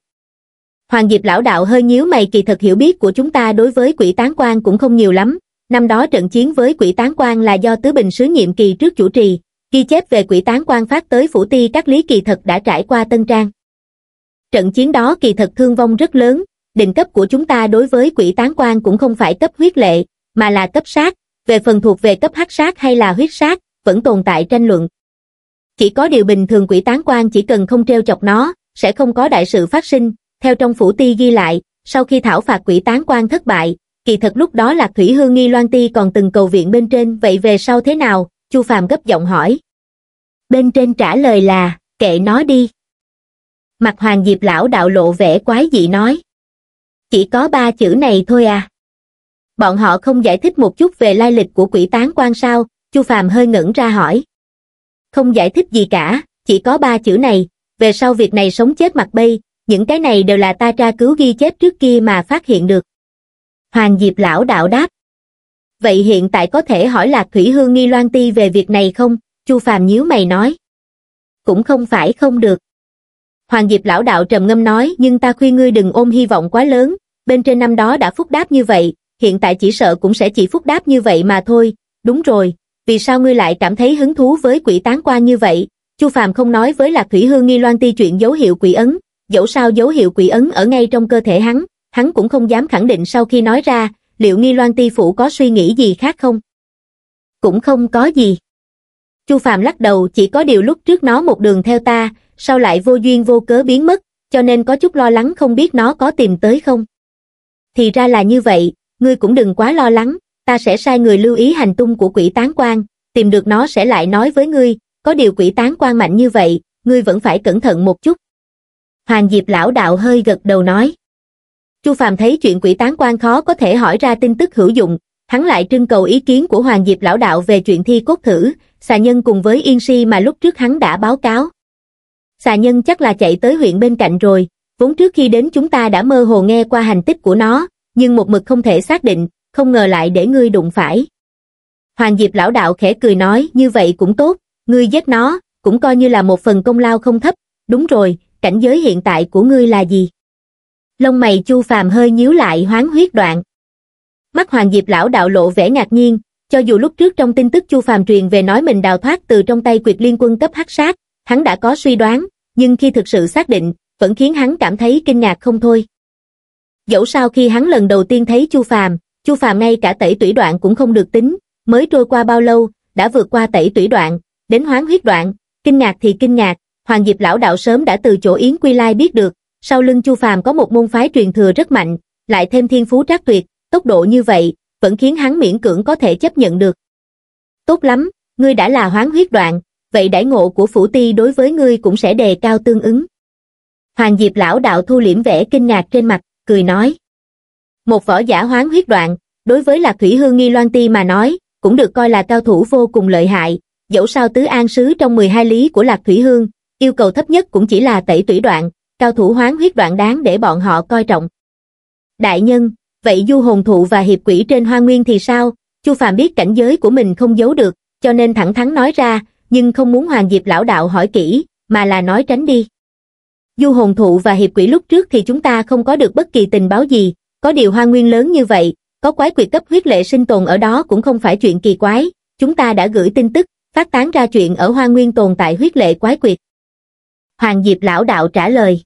Hoàng Diệp Lão Đạo hơi nhíu mày kỳ thật hiểu biết của chúng ta đối với quỷ tán quan cũng không nhiều lắm. Năm đó trận chiến với quỷ tán quan là do Tứ Bình Sứ nhiệm kỳ trước chủ trì, ghi chép về quỷ tán quan phát tới phủ ti các lý kỳ thật đã trải qua tân trang. Trận chiến đó kỳ thật thương vong rất lớn, định cấp của chúng ta đối với quỷ tán quan cũng không phải cấp huyết lệ, mà là cấp sát, về phần thuộc về cấp hắc sát hay là huyết sát, vẫn tồn tại tranh luận. Chỉ có điều bình thường quỷ tán quan chỉ cần không treo chọc nó, sẽ không có đại sự phát sinh, theo trong phủ ti ghi lại, sau khi thảo phạt quỷ tán quan thất bại, kỳ thật lúc đó là Thủy Hương nghi Loan Ti còn từng cầu viện bên trên, vậy về sau thế nào? Chu Phàm gấp giọng hỏi. Bên trên trả lời là, kệ nó đi. Mặt Hoàng Diệp lão đạo lộ vẻ quái dị nói. Chỉ có ba chữ này thôi à bọn họ không giải thích một chút về lai lịch của quỷ tán quan sao, Chu Phàm hơi ngẩn ra hỏi. Không giải thích gì cả, chỉ có ba chữ này, về sau việc này sống chết mặt bay, những cái này đều là ta tra cứu ghi chép trước kia mà phát hiện được. Hoàng Diệp lão đạo đáp. Vậy hiện tại có thể hỏi Lạc Thủy Hương nghi loan ti về việc này không? Chu Phàm nhíu mày nói. Cũng không phải không được. Hoàng Diệp lão đạo trầm ngâm nói nhưng ta khuyên ngươi đừng ôm hy vọng quá lớn, bên trên năm đó đã phúc đáp như vậy, hiện tại chỉ sợ cũng sẽ chỉ phúc đáp như vậy mà thôi, đúng rồi, vì sao ngươi lại cảm thấy hứng thú với quỷ tán quan như vậy? Chu Phàm không nói với Lạc Thủy Hương nghi loan ti chuyện dấu hiệu quỷ ấn, dẫu sao dấu hiệu quỷ ấn ở ngay trong cơ thể hắn, hắn cũng không dám khẳng định sau khi nói ra, liệu nghi loan ti phụ có suy nghĩ gì khác không? Cũng không có gì. Chu Phàm lắc đầu chỉ có điều lúc trước nó một đường theo ta, sau lại vô duyên vô cớ biến mất, cho nên có chút lo lắng không biết nó có tìm tới không. Thì ra là như vậy, ngươi cũng đừng quá lo lắng, ta sẽ sai người lưu ý hành tung của quỷ tán quan, tìm được nó sẽ lại nói với ngươi, có điều quỷ tán quan mạnh như vậy, ngươi vẫn phải cẩn thận một chút. Hoàng Diệp lão đạo hơi gật đầu nói. Chu Phàm thấy chuyện quỷ tán quan khó có thể hỏi ra tin tức hữu dụng, hắn lại trưng cầu ý kiến của Hoàng Diệp lão đạo về chuyện thi cốt thử, xà nhân cùng với Yên Si mà lúc trước hắn đã báo cáo. Xà nhân chắc là chạy tới huyện bên cạnh rồi, vốn trước khi đến chúng ta đã mơ hồ nghe qua hành tích của nó, nhưng một mực không thể xác định, không ngờ lại để ngươi đụng phải. Hoàng Diệp lão đạo khẽ cười nói, như vậy cũng tốt, ngươi giết nó, cũng coi như là một phần công lao không thấp, đúng rồi, cảnh giới hiện tại của ngươi là gì? Lông mày Chu Phàm hơi nhíu lại hoán huyết đoạn. Mắt Hoàng Diệp lão đạo lộ vẻ ngạc nhiên, cho dù lúc trước trong tin tức Chu Phàm truyền về nói mình đào thoát từ trong tay quyệt liên quân cấp hắc sát, hắn đã có suy đoán, nhưng khi thực sự xác định, vẫn khiến hắn cảm thấy kinh ngạc không thôi. Dẫu sao khi hắn lần đầu tiên thấy Chu Phàm, Chu Phàm ngay cả tẩy tủy đoạn cũng không được tính, mới trôi qua bao lâu, đã vượt qua tẩy tủy đoạn, đến hoán huyết đoạn, kinh ngạc thì kinh ngạc, Hoàng Diệp lão đạo sớm đã từ chỗ Yến Quy Lai biết được, sau lưng Chu Phàm có một môn phái truyền thừa rất mạnh, lại thêm thiên phú trác tuyệt, tốc độ như vậy, vẫn khiến hắn miễn cưỡng có thể chấp nhận được. Tốt lắm, ngươi đã là hoán huyết đoạn, vậy đãi ngộ của phủ ti đối với ngươi cũng sẽ đề cao tương ứng. Hoàng Diệp lão đạo thu liễm vẻ kinh ngạc trên mặt, cười nói. Một võ giả hoán huyết đoạn, đối với Lạc Thủy Hương Nghi Loan Ti mà nói, cũng được coi là cao thủ vô cùng lợi hại, dẫu sao tứ an sứ trong 12 lý của Lạc Thủy Hương, yêu cầu thấp nhất cũng chỉ là tẩy tủy đoạn, cao thủ hoán huyết đoạn đáng để bọn họ coi trọng. Đại nhân, vậy du hồn thụ và hiệp quỷ trên hoa nguyên thì sao? Chu Phàm biết cảnh giới của mình không giấu được, cho nên thẳng thắn nói ra, nhưng không muốn Hoàng Diệp lão đạo hỏi kỹ, mà là nói tránh đi du hồn thụ và hiệp quỷ lúc trước thì chúng ta không có được bất kỳ tình báo gì, có điều hoa nguyên lớn như vậy, có quái quyệt cấp huyết lệ sinh tồn ở đó cũng không phải chuyện kỳ quái, chúng ta đã gửi tin tức, phát tán ra chuyện ở hoa nguyên tồn tại huyết lệ quái quyệt. Hoàng Diệp lão đạo trả lời.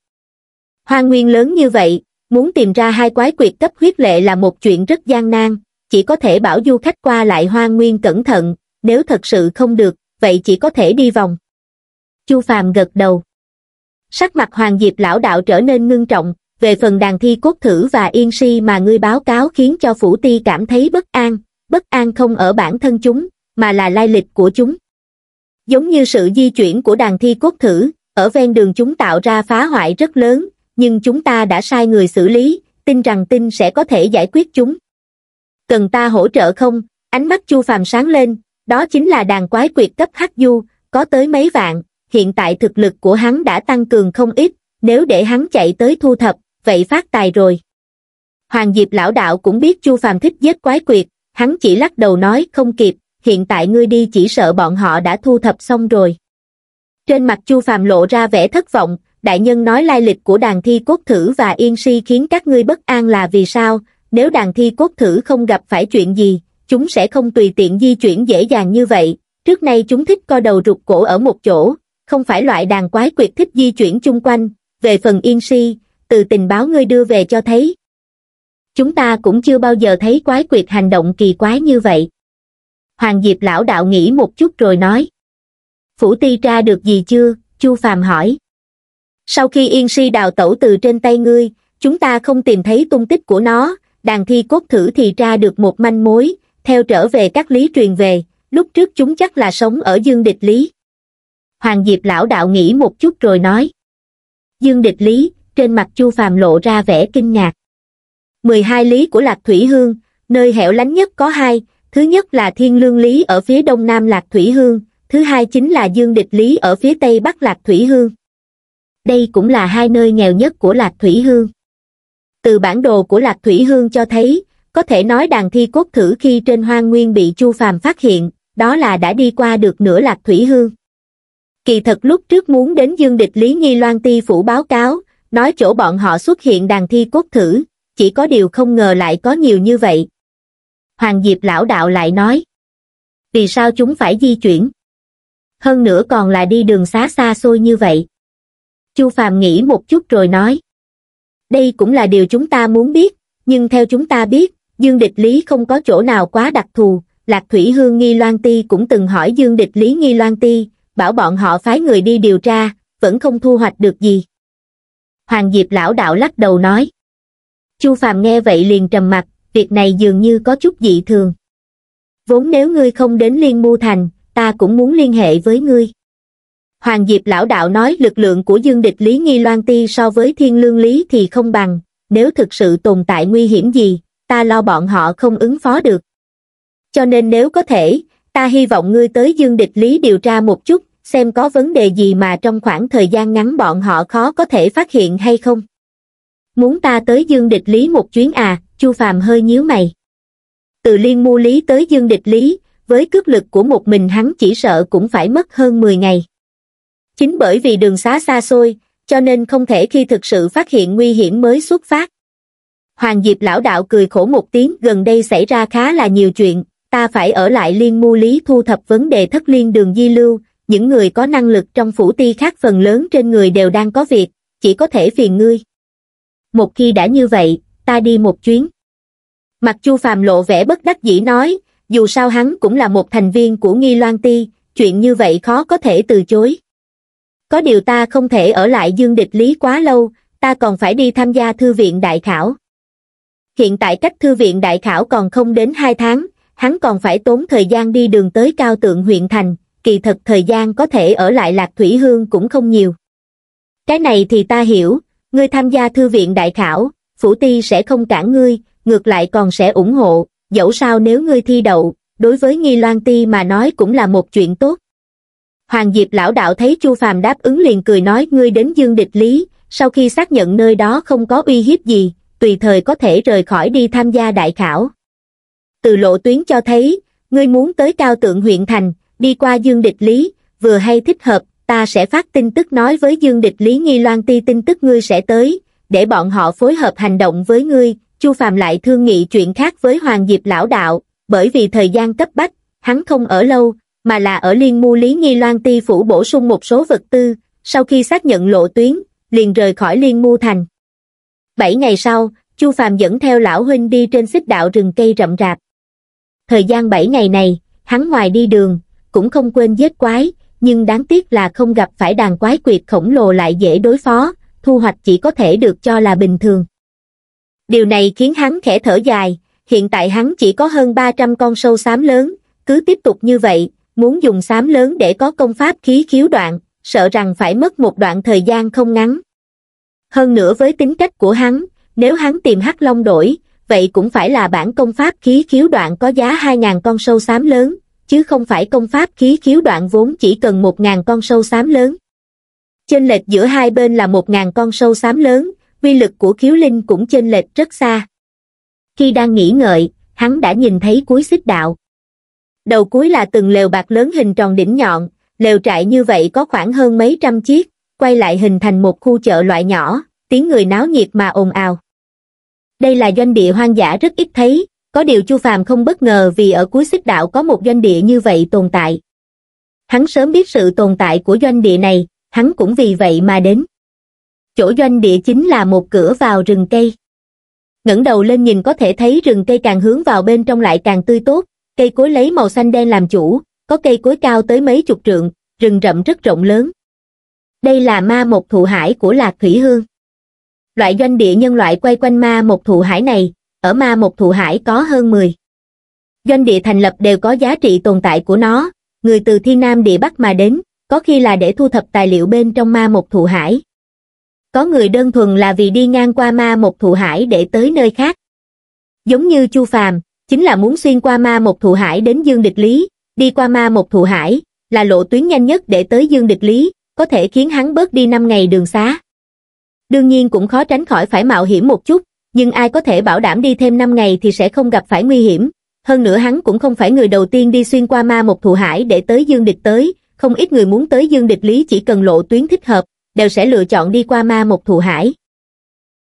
Hoa nguyên lớn như vậy, muốn tìm ra hai quái quyệt cấp huyết lệ là một chuyện rất gian nan, chỉ có thể bảo du khách qua lại hoa nguyên cẩn thận, nếu thật sự không được, vậy chỉ có thể đi vòng. Chu Phàm gật đầu. Sắc mặt Hoàng Diệp lão đạo trở nên ngưng trọng, về phần đàn thi cốt thử và yên si mà ngươi báo cáo khiến cho phủ ti cảm thấy bất an, bất an không ở bản thân chúng, mà là lai lịch của chúng. Giống như sự di chuyển của đàn thi cốt thử, ở ven đường chúng tạo ra phá hoại rất lớn, nhưng chúng ta đã sai người xử lý, tin rằng tin sẽ có thể giải quyết chúng. Cần ta hỗ trợ không? Ánh mắt Chu Phàm sáng lên, đó chính là đàn quái quyệt cấp hắc du, có tới mấy vạn, hiện tại thực lực của hắn đã tăng cường không ít, nếu để hắn chạy tới thu thập, vậy phát tài rồi. Hoàng Diệp lão đạo cũng biết Chu Phàm thích giết quái quyệt, hắn chỉ lắc đầu nói không kịp, hiện tại ngươi đi chỉ sợ bọn họ đã thu thập xong rồi. Trên mặt Chu Phàm lộ ra vẻ thất vọng, đại nhân nói lai lịch của đàn thi cốt thử và yên si khiến các ngươi bất an là vì sao, nếu đàn thi cốt thử không gặp phải chuyện gì, chúng sẽ không tùy tiện di chuyển dễ dàng như vậy, trước nay chúng thích co đầu rụt cổ ở một chỗ, không phải loại đàn quái quyệt thích di chuyển chung quanh, về phần yên si, từ tình báo ngươi đưa về cho thấy. Chúng ta cũng chưa bao giờ thấy quái quyệt hành động kỳ quái như vậy. Hoàng Diệp lão đạo nghĩ một chút rồi nói. Phủ ti tra được gì chưa? Chu Phàm hỏi. Sau khi yên si đào tẩu từ trên tay ngươi, chúng ta không tìm thấy tung tích của nó, đàn thi cốt thử thì ra được một manh mối, theo trở về các lý truyền về, lúc trước chúng chắc là sống ở dương địch lý. Hoàng Diệp lão đạo nghĩ một chút rồi nói. Dương địch lý, trên mặt Chu Phàm lộ ra vẻ kinh ngạc. 12 lý của Lạc Thủy Hương, nơi hẻo lánh nhất có hai, thứ nhất là Thiên Lương Lý ở phía đông nam Lạc Thủy Hương, thứ hai chính là Dương Địch Lý ở phía tây bắc Lạc Thủy Hương. Đây cũng là hai nơi nghèo nhất của Lạc Thủy Hương. Từ bản đồ của Lạc Thủy Hương cho thấy, có thể nói đàn thi cốt thử khi trên hoang nguyên bị Chu Phàm phát hiện, đó là đã đi qua được nửa Lạc Thủy Hương kỳ thật lúc trước muốn đến Dương Địch Lý Nghi Loan Ti Phủ báo cáo, nói chỗ bọn họ xuất hiện đàn thi cốt thử, chỉ có điều không ngờ lại có nhiều như vậy. Hoàng Diệp lão đạo lại nói, vì sao chúng phải di chuyển? Hơn nữa còn là đi đường xá xa xôi như vậy. Chu Phàm nghĩ một chút rồi nói, đây cũng là điều chúng ta muốn biết, nhưng theo chúng ta biết, Dương Địch Lý không có chỗ nào quá đặc thù, Lạc Thủy Hương Nghi Loan Ti cũng từng hỏi Dương Địch Lý Nghi Loan Ti, bảo bọn họ phái người đi điều tra, vẫn không thu hoạch được gì. Hoàng Diệp lão đạo lắc đầu nói. Chu Phàm nghe vậy liền trầm mặt, việc này dường như có chút dị thường. Vốn nếu ngươi không đến Liên Mưu Thành, ta cũng muốn liên hệ với ngươi. Hoàng Diệp lão đạo nói lực lượng của dương địch Lý Nghi Loan Ti so với thiên lương lý thì không bằng, nếu thực sự tồn tại nguy hiểm gì, ta lo bọn họ không ứng phó được. Cho nên nếu có thể, ta hy vọng ngươi tới dương địch Lý điều tra một chút, xem có vấn đề gì mà trong khoảng thời gian ngắn bọn họ khó có thể phát hiện hay không. Muốn ta tới Dương Địch Lý một chuyến à, Chu Phàm hơi nhíu mày. Từ Liên Mu Lý tới Dương Địch Lý, với cước lực của một mình hắn chỉ sợ cũng phải mất hơn 10 ngày. Chính bởi vì đường xá xa xôi, cho nên không thể khi thực sự phát hiện nguy hiểm mới xuất phát. Hoàng Diệp lão đạo cười khổ một tiếng gần đây xảy ra khá là nhiều chuyện, ta phải ở lại liên mu lý thu thập vấn đề thất liên đường di lưu, những người có năng lực trong phủ ti khác phần lớn trên người đều đang có việc, chỉ có thể phiền ngươi. Một khi đã như vậy, ta đi một chuyến. Mặc Chu Phàm lộ vẻ bất đắc dĩ nói, dù sao hắn cũng là một thành viên của Nghi Loan Ti, chuyện như vậy khó có thể từ chối. Có điều ta không thể ở lại dương địch lý quá lâu, ta còn phải đi tham gia thư viện đại khảo. Hiện tại cách thư viện đại khảo còn không đến 2 tháng, hắn còn phải tốn thời gian đi đường tới cao tượng huyện thành, kỳ thật thời gian có thể ở lại lạc thủy hương cũng không nhiều. Cái này thì ta hiểu, ngươi tham gia thư viện đại khảo, phủ ti sẽ không cản ngươi, ngược lại còn sẽ ủng hộ, dẫu sao nếu ngươi thi đậu, đối với nghi loan ti mà nói cũng là một chuyện tốt. Hoàng Diệp lão đạo thấy Chu Phàm đáp ứng liền cười nói ngươi đến dương địch lý, sau khi xác nhận nơi đó không có uy hiếp gì, tùy thời có thể rời khỏi đi tham gia đại khảo. Từ lộ tuyến cho thấy, ngươi muốn tới cao tượng huyện thành, đi qua Dương Địch Lý, vừa hay thích hợp, ta sẽ phát tin tức nói với Dương Địch Lý Nghi Loan Ti tin tức ngươi sẽ tới, để bọn họ phối hợp hành động với ngươi, Chu Phàm lại thương nghị chuyện khác với Hoàng Diệp lão đạo, bởi vì thời gian cấp bách, hắn không ở lâu, mà là ở Liên Mu Lý Nghi Loan Ti phủ bổ sung một số vật tư, sau khi xác nhận lộ tuyến, liền rời khỏi Liên Mu thành. Bảy ngày sau, Chu Phàm dẫn theo lão huynh đi trên xích đạo rừng cây rậm rạp. Thời gian bảy ngày này, hắn ngoài đi đường, cũng không quên giết quái, nhưng đáng tiếc là không gặp phải đàn quái quyệt khổng lồ lại dễ đối phó, thu hoạch chỉ có thể được cho là bình thường. Điều này khiến hắn khẽ thở dài, hiện tại hắn chỉ có hơn 300 con sâu xám lớn, cứ tiếp tục như vậy, muốn dùng xám lớn để có công pháp khí khiếu đoạn, sợ rằng phải mất một đoạn thời gian không ngắn. Hơn nữa với tính cách của hắn, nếu hắn tìm hắc long đổi, vậy cũng phải là bản công pháp khí khiếu đoạn có giá 2.000 con sâu xám lớn, chứ không phải công pháp khí khiếu đoạn vốn chỉ cần một ngàn con sâu xám lớn. trên lệch giữa hai bên là một ngàn con sâu xám lớn, uy lực của khiếu linh cũng trên lệch rất xa. Khi đang nghỉ ngợi, hắn đã nhìn thấy cuối xích đạo. Đầu cuối là từng lều bạc lớn hình tròn đỉnh nhọn, lều trại như vậy có khoảng hơn mấy trăm chiếc, quay lại hình thành một khu chợ loại nhỏ, tiếng người náo nhiệt mà ồn ào. Đây là doanh địa hoang dã rất ít thấy, có điều Chu Phàm không bất ngờ vì ở cuối xích đạo có một doanh địa như vậy tồn tại. Hắn sớm biết sự tồn tại của doanh địa này, hắn cũng vì vậy mà đến. Chỗ doanh địa chính là một cửa vào rừng cây. ngẩng đầu lên nhìn có thể thấy rừng cây càng hướng vào bên trong lại càng tươi tốt, cây cối lấy màu xanh đen làm chủ, có cây cối cao tới mấy chục trượng, rừng rậm rất rộng lớn. Đây là ma một thụ hải của Lạc Thủy Hương. Loại doanh địa nhân loại quay quanh ma một thụ hải này, ở ma một thụ hải có hơn 10. Doanh địa thành lập đều có giá trị tồn tại của nó, người từ thiên nam địa bắc mà đến, có khi là để thu thập tài liệu bên trong ma một thụ hải. Có người đơn thuần là vì đi ngang qua ma một thụ hải để tới nơi khác. Giống như Chu Phàm, chính là muốn xuyên qua ma một thụ hải đến Dương Địch Lý, đi qua ma một thụ hải, là lộ tuyến nhanh nhất để tới Dương Địch Lý, có thể khiến hắn bớt đi 5 ngày đường xá. Đương nhiên cũng khó tránh khỏi phải mạo hiểm một chút, nhưng ai có thể bảo đảm đi thêm 5 ngày thì sẽ không gặp phải nguy hiểm. Hơn nữa hắn cũng không phải người đầu tiên đi xuyên qua ma một thụ hải để tới dương địch tới, không ít người muốn tới dương địch lý chỉ cần lộ tuyến thích hợp, đều sẽ lựa chọn đi qua ma một thụ hải.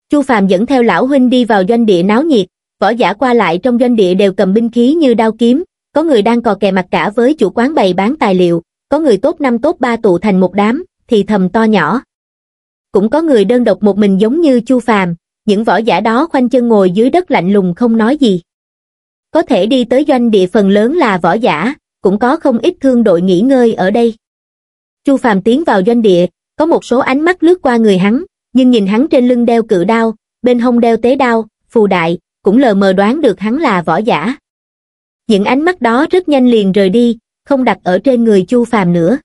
Chu Phàm dẫn theo lão huynh đi vào doanh địa náo nhiệt, võ giả qua lại trong doanh địa đều cầm binh khí như đao kiếm, có người đang cò kè mặt cả với chủ quán bày bán tài liệu, có người tốt năm tốt ba tụ thành một đám, thì thầm to nhỏ. Cũng có người đơn độc một mình giống như Chu Phàm, những võ giả đó khoanh chân ngồi dưới đất lạnh lùng không nói gì. Có thể đi tới doanh địa phần lớn là võ giả, cũng có không ít thương đội nghỉ ngơi ở đây. Chu Phàm tiến vào doanh địa, có một số ánh mắt lướt qua người hắn, nhưng nhìn hắn trên lưng đeo cự đao, bên hông đeo tế đao, phù đại, cũng lờ mờ đoán được hắn là võ giả. Những ánh mắt đó rất nhanh liền rời đi, không đặt ở trên người Chu Phàm nữa.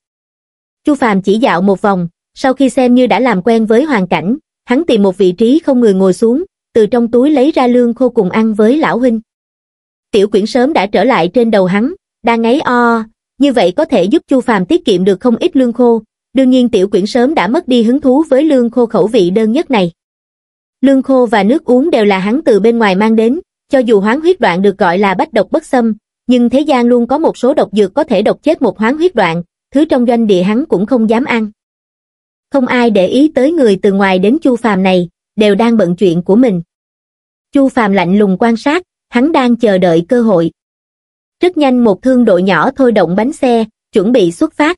Chu Phàm chỉ dạo một vòng, sau khi xem như đã làm quen với hoàn cảnh, hắn tìm một vị trí không người ngồi xuống, từ trong túi lấy ra lương khô cùng ăn với lão huynh. Tiểu quyển sớm đã trở lại trên đầu hắn, đang ngáy o, như vậy có thể giúp Chu Phàm tiết kiệm được không ít lương khô. Đương nhiên tiểu quyển sớm đã mất đi hứng thú với lương khô khẩu vị đơn nhất này. Lương khô và nước uống đều là hắn từ bên ngoài mang đến, cho dù hoán huyết đoạn được gọi là bách độc bất xâm, nhưng thế gian luôn có một số độc dược có thể độc chết một hoán huyết đoạn, thứ trong doanh địa hắn cũng không dám ăn không ai để ý tới người từ ngoài đến Chu Phàm này, đều đang bận chuyện của mình. Chu Phàm lạnh lùng quan sát, hắn đang chờ đợi cơ hội. Rất nhanh một thương đội nhỏ thôi động bánh xe, chuẩn bị xuất phát.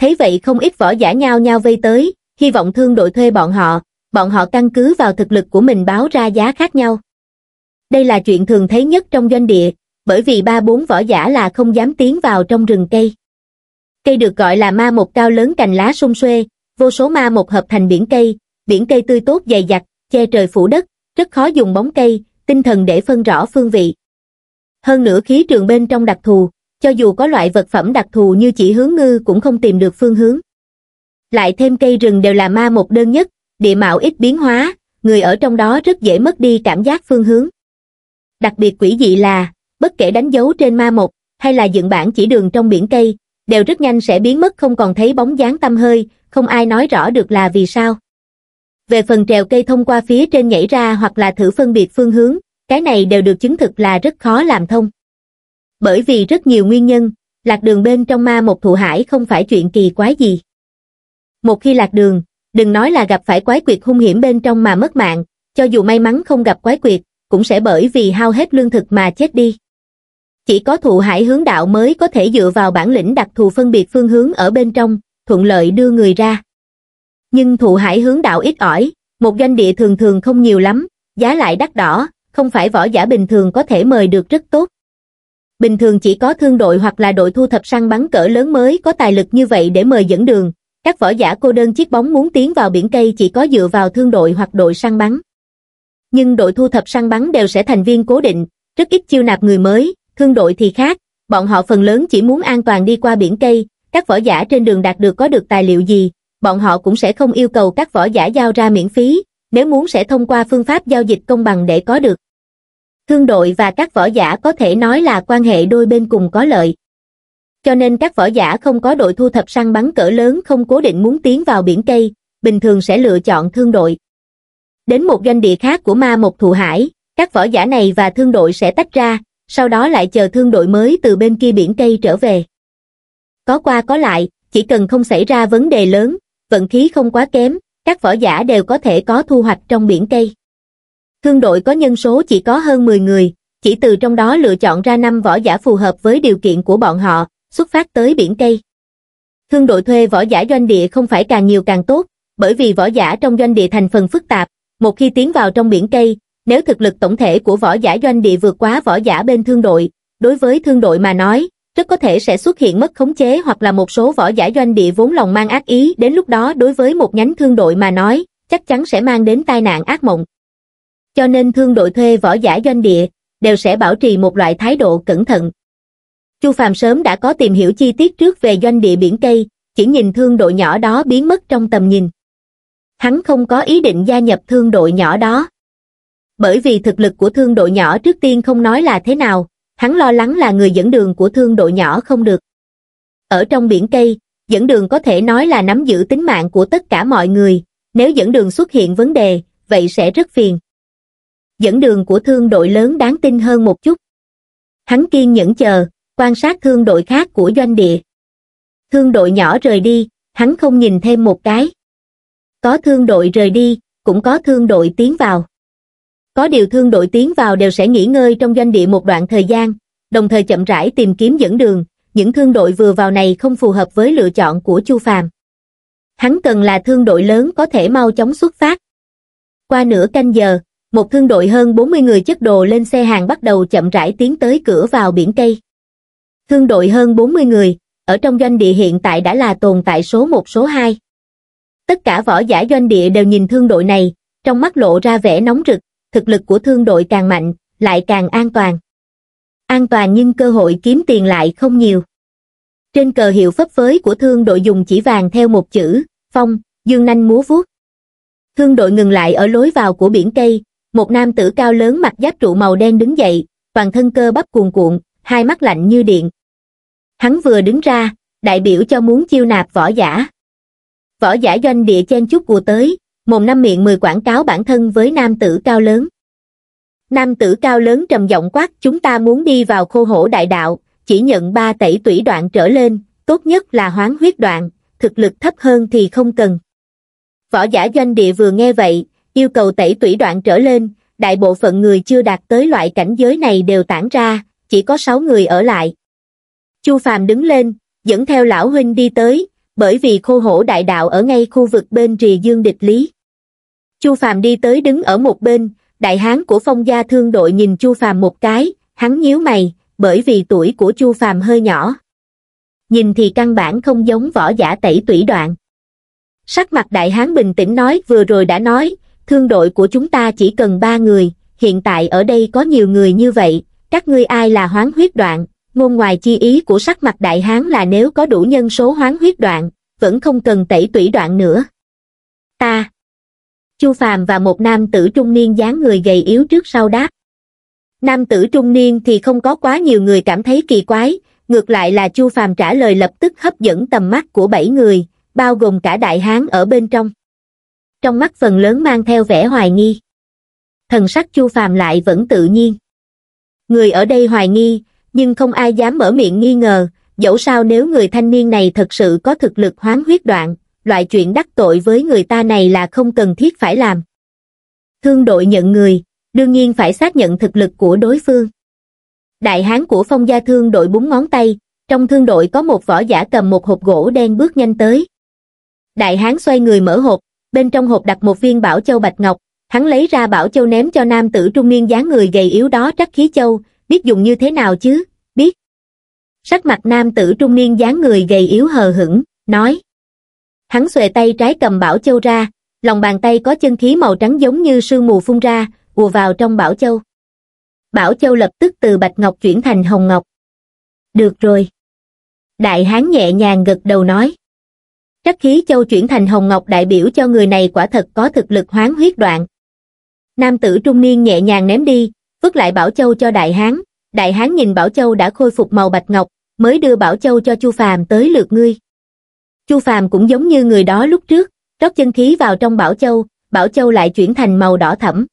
Thấy vậy không ít võ giả nhao nhao vây tới, hy vọng thương đội thuê bọn họ, bọn họ căn cứ vào thực lực của mình báo ra giá khác nhau. Đây là chuyện thường thấy nhất trong doanh địa, bởi vì ba bốn võ giả là không dám tiến vào trong rừng cây. Cây được gọi là ma một cao lớn cành lá sung xuê, vô số ma một hợp thành biển cây, biển cây tươi tốt dày dặt, che trời phủ đất, rất khó dùng bóng cây, tinh thần để phân rõ phương vị. Hơn nữa khí trường bên trong đặc thù, cho dù có loại vật phẩm đặc thù như chỉ hướng ngư cũng không tìm được phương hướng. Lại thêm cây rừng đều là ma một đơn nhất, địa mạo ít biến hóa, người ở trong đó rất dễ mất đi cảm giác phương hướng. Đặc biệt quỷ dị là, bất kể đánh dấu trên ma một hay là dựng bản chỉ đường trong biển cây, đều rất nhanh sẽ biến mất không còn thấy bóng dáng tâm hơi, không ai nói rõ được là vì sao. Về phần trèo cây thông qua phía trên nhảy ra hoặc là thử phân biệt phương hướng, cái này đều được chứng thực là rất khó làm thông. Bởi vì rất nhiều nguyên nhân, lạc đường bên trong ma một thụ hải không phải chuyện kỳ quái gì. Một khi lạc đường, đừng nói là gặp phải quái quyệt hung hiểm bên trong mà mất mạng, cho dù may mắn không gặp quái quyệt, cũng sẽ bởi vì hao hết lương thực mà chết đi. Chỉ có thụ hải hướng đạo mới có thể dựa vào bản lĩnh đặc thù phân biệt phương hướng ở bên trong, thuận lợi đưa người ra. Nhưng thụ hải hướng đạo ít ỏi, một doanh địa thường thường không nhiều lắm, giá lại đắt đỏ, không phải võ giả bình thường có thể mời được rất tốt. Bình thường chỉ có thương đội hoặc là đội thu thập săn bắn cỡ lớn mới có tài lực như vậy để mời dẫn đường, các võ giả cô đơn chiếc bóng muốn tiến vào biển cây chỉ có dựa vào thương đội hoặc đội săn bắn. Nhưng đội thu thập săn bắn đều sẽ thành viên cố định, rất ít chiêu nạp người mới, thương đội thì khác, bọn họ phần lớn chỉ muốn an toàn đi qua biển cây, các võ giả trên đường đạt được có được tài liệu gì, bọn họ cũng sẽ không yêu cầu các võ giả giao ra miễn phí, nếu muốn sẽ thông qua phương pháp giao dịch công bằng để có được. Thương đội và các võ giả có thể nói là quan hệ đôi bên cùng có lợi. Cho nên các võ giả không có đội thu thập săn bắn cỡ lớn không cố định muốn tiến vào biển cây, bình thường sẽ lựa chọn thương đội. Đến một doanh địa khác của ma một thụ hải, các võ giả này và thương đội sẽ tách ra, sau đó lại chờ thương đội mới từ bên kia biển cây trở về. Có qua có lại, chỉ cần không xảy ra vấn đề lớn, vận khí không quá kém, các võ giả đều có thể có thu hoạch trong biển cây. Thương đội có nhân số chỉ có hơn 10 người, chỉ từ trong đó lựa chọn ra 5 võ giả phù hợp với điều kiện của bọn họ, xuất phát tới biển cây. Thương đội thuê võ giả doanh địa không phải càng nhiều càng tốt, bởi vì võ giả trong doanh địa thành phần phức tạp, một khi tiến vào trong biển cây, nếu thực lực tổng thể của võ giả doanh địa vượt quá võ giả bên thương đội, đối với thương đội mà nói, rất có thể sẽ xuất hiện mất khống chế hoặc là một số võ giả doanh địa vốn lòng mang ác ý đến lúc đó đối với một nhánh thương đội mà nói, chắc chắn sẽ mang đến tai nạn ác mộng. Cho nên thương đội thuê võ giả doanh địa, đều sẽ bảo trì một loại thái độ cẩn thận. Chu Phạm sớm đã có tìm hiểu chi tiết trước về doanh địa biển cây, chỉ nhìn thương đội nhỏ đó biến mất trong tầm nhìn. Hắn không có ý định gia nhập thương đội nhỏ đó, bởi vì thực lực của thương đội nhỏ trước tiên không nói là thế nào, hắn lo lắng là người dẫn đường của thương đội nhỏ không được. Ở trong biển cây, dẫn đường có thể nói là nắm giữ tính mạng của tất cả mọi người, nếu dẫn đường xuất hiện vấn đề, vậy sẽ rất phiền. Dẫn đường của thương đội lớn đáng tin hơn một chút. Hắn kiên nhẫn chờ, quan sát thương đội khác của doanh địa. Thương đội nhỏ rời đi, hắn không nhìn thêm một cái. Có thương đội rời đi, cũng có thương đội tiến vào. Có điều thương đội tiến vào đều sẽ nghỉ ngơi trong doanh địa một đoạn thời gian, đồng thời chậm rãi tìm kiếm dẫn đường, những thương đội vừa vào này không phù hợp với lựa chọn của Chu Phàm. Hắn cần là thương đội lớn có thể mau chóng xuất phát. Qua nửa canh giờ, một thương đội hơn 40 người chất đồ lên xe hàng bắt đầu chậm rãi tiến tới cửa vào biển cây. Thương đội hơn 40 người, ở trong doanh địa hiện tại đã là tồn tại số 1 số 2. Tất cả võ giả doanh địa đều nhìn thương đội này, trong mắt lộ ra vẻ nóng rực, thực lực của thương đội càng mạnh, lại càng an toàn. An toàn nhưng cơ hội kiếm tiền lại không nhiều. Trên cờ hiệu phấp phới của thương đội dùng chỉ vàng theo một chữ, phong, dương nanh múa vuốt. Thương đội ngừng lại ở lối vào của biển cây, một nam tử cao lớn mặc giáp trụ màu đen đứng dậy, toàn thân cơ bắp cuồn cuộn, hai mắt lạnh như điện. Hắn vừa đứng ra, đại biểu cho muốn chiêu nạp võ giả. Võ giả doanh địa chen chút cùa tới, mồm năm miệng mười quảng cáo bản thân với nam tử cao lớn. Nam tử cao lớn trầm giọng quát chúng ta muốn đi vào khô hổ đại đạo, chỉ nhận ba tẩy tủy đoạn trở lên, tốt nhất là hoán huyết đoạn, thực lực thấp hơn thì không cần. Võ giả doanh địa vừa nghe vậy, yêu cầu tẩy tủy đoạn trở lên, đại bộ phận người chưa đạt tới loại cảnh giới này đều tản ra, chỉ có sáu người ở lại. Chu Phàm đứng lên, dẫn theo lão huynh đi tới, bởi vì khô hổ đại đạo ở ngay khu vực bên rìa dương địch lý chu phàm đi tới đứng ở một bên đại hán của phong gia thương đội nhìn chu phàm một cái hắn nhíu mày bởi vì tuổi của chu phàm hơi nhỏ nhìn thì căn bản không giống võ giả tẩy tủy đoạn sắc mặt đại hán bình tĩnh nói vừa rồi đã nói thương đội của chúng ta chỉ cần ba người hiện tại ở đây có nhiều người như vậy các ngươi ai là hoán huyết đoạn ngôn ngoài chi ý của sắc mặt đại hán là nếu có đủ nhân số hoán huyết đoạn vẫn không cần tẩy tủy đoạn nữa ta chu phàm và một nam tử trung niên dáng người gầy yếu trước sau đáp nam tử trung niên thì không có quá nhiều người cảm thấy kỳ quái ngược lại là chu phàm trả lời lập tức hấp dẫn tầm mắt của bảy người bao gồm cả đại hán ở bên trong trong mắt phần lớn mang theo vẻ hoài nghi thần sắc chu phàm lại vẫn tự nhiên người ở đây hoài nghi nhưng không ai dám mở miệng nghi ngờ dẫu sao nếu người thanh niên này thật sự có thực lực hoán huyết đoạn loại chuyện đắc tội với người ta này là không cần thiết phải làm. Thương đội nhận người, đương nhiên phải xác nhận thực lực của đối phương. Đại hán của phong gia thương đội búng ngón tay, trong thương đội có một võ giả cầm một hộp gỗ đen bước nhanh tới. Đại hán xoay người mở hộp, bên trong hộp đặt một viên bảo châu bạch ngọc, hắn lấy ra bảo châu ném cho nam tử trung niên dáng người gầy yếu đó trắc khí châu, biết dùng như thế nào chứ, biết. Sắc mặt nam tử trung niên dáng người gầy yếu hờ hững, nói hắn xuề tay trái cầm bảo châu ra lòng bàn tay có chân khí màu trắng giống như sương mù phun ra ùa vào trong bảo châu bảo châu lập tức từ bạch ngọc chuyển thành hồng ngọc được rồi đại hán nhẹ nhàng gật đầu nói trắc khí châu chuyển thành hồng ngọc đại biểu cho người này quả thật có thực lực hoán huyết đoạn nam tử trung niên nhẹ nhàng ném đi vứt lại bảo châu cho đại hán đại hán nhìn bảo châu đã khôi phục màu bạch ngọc mới đưa bảo châu cho chu phàm tới lượt ngươi Chu Phàm cũng giống như người đó lúc trước, rót chân khí vào trong Bảo Châu, Bảo Châu lại chuyển thành màu đỏ thẫm.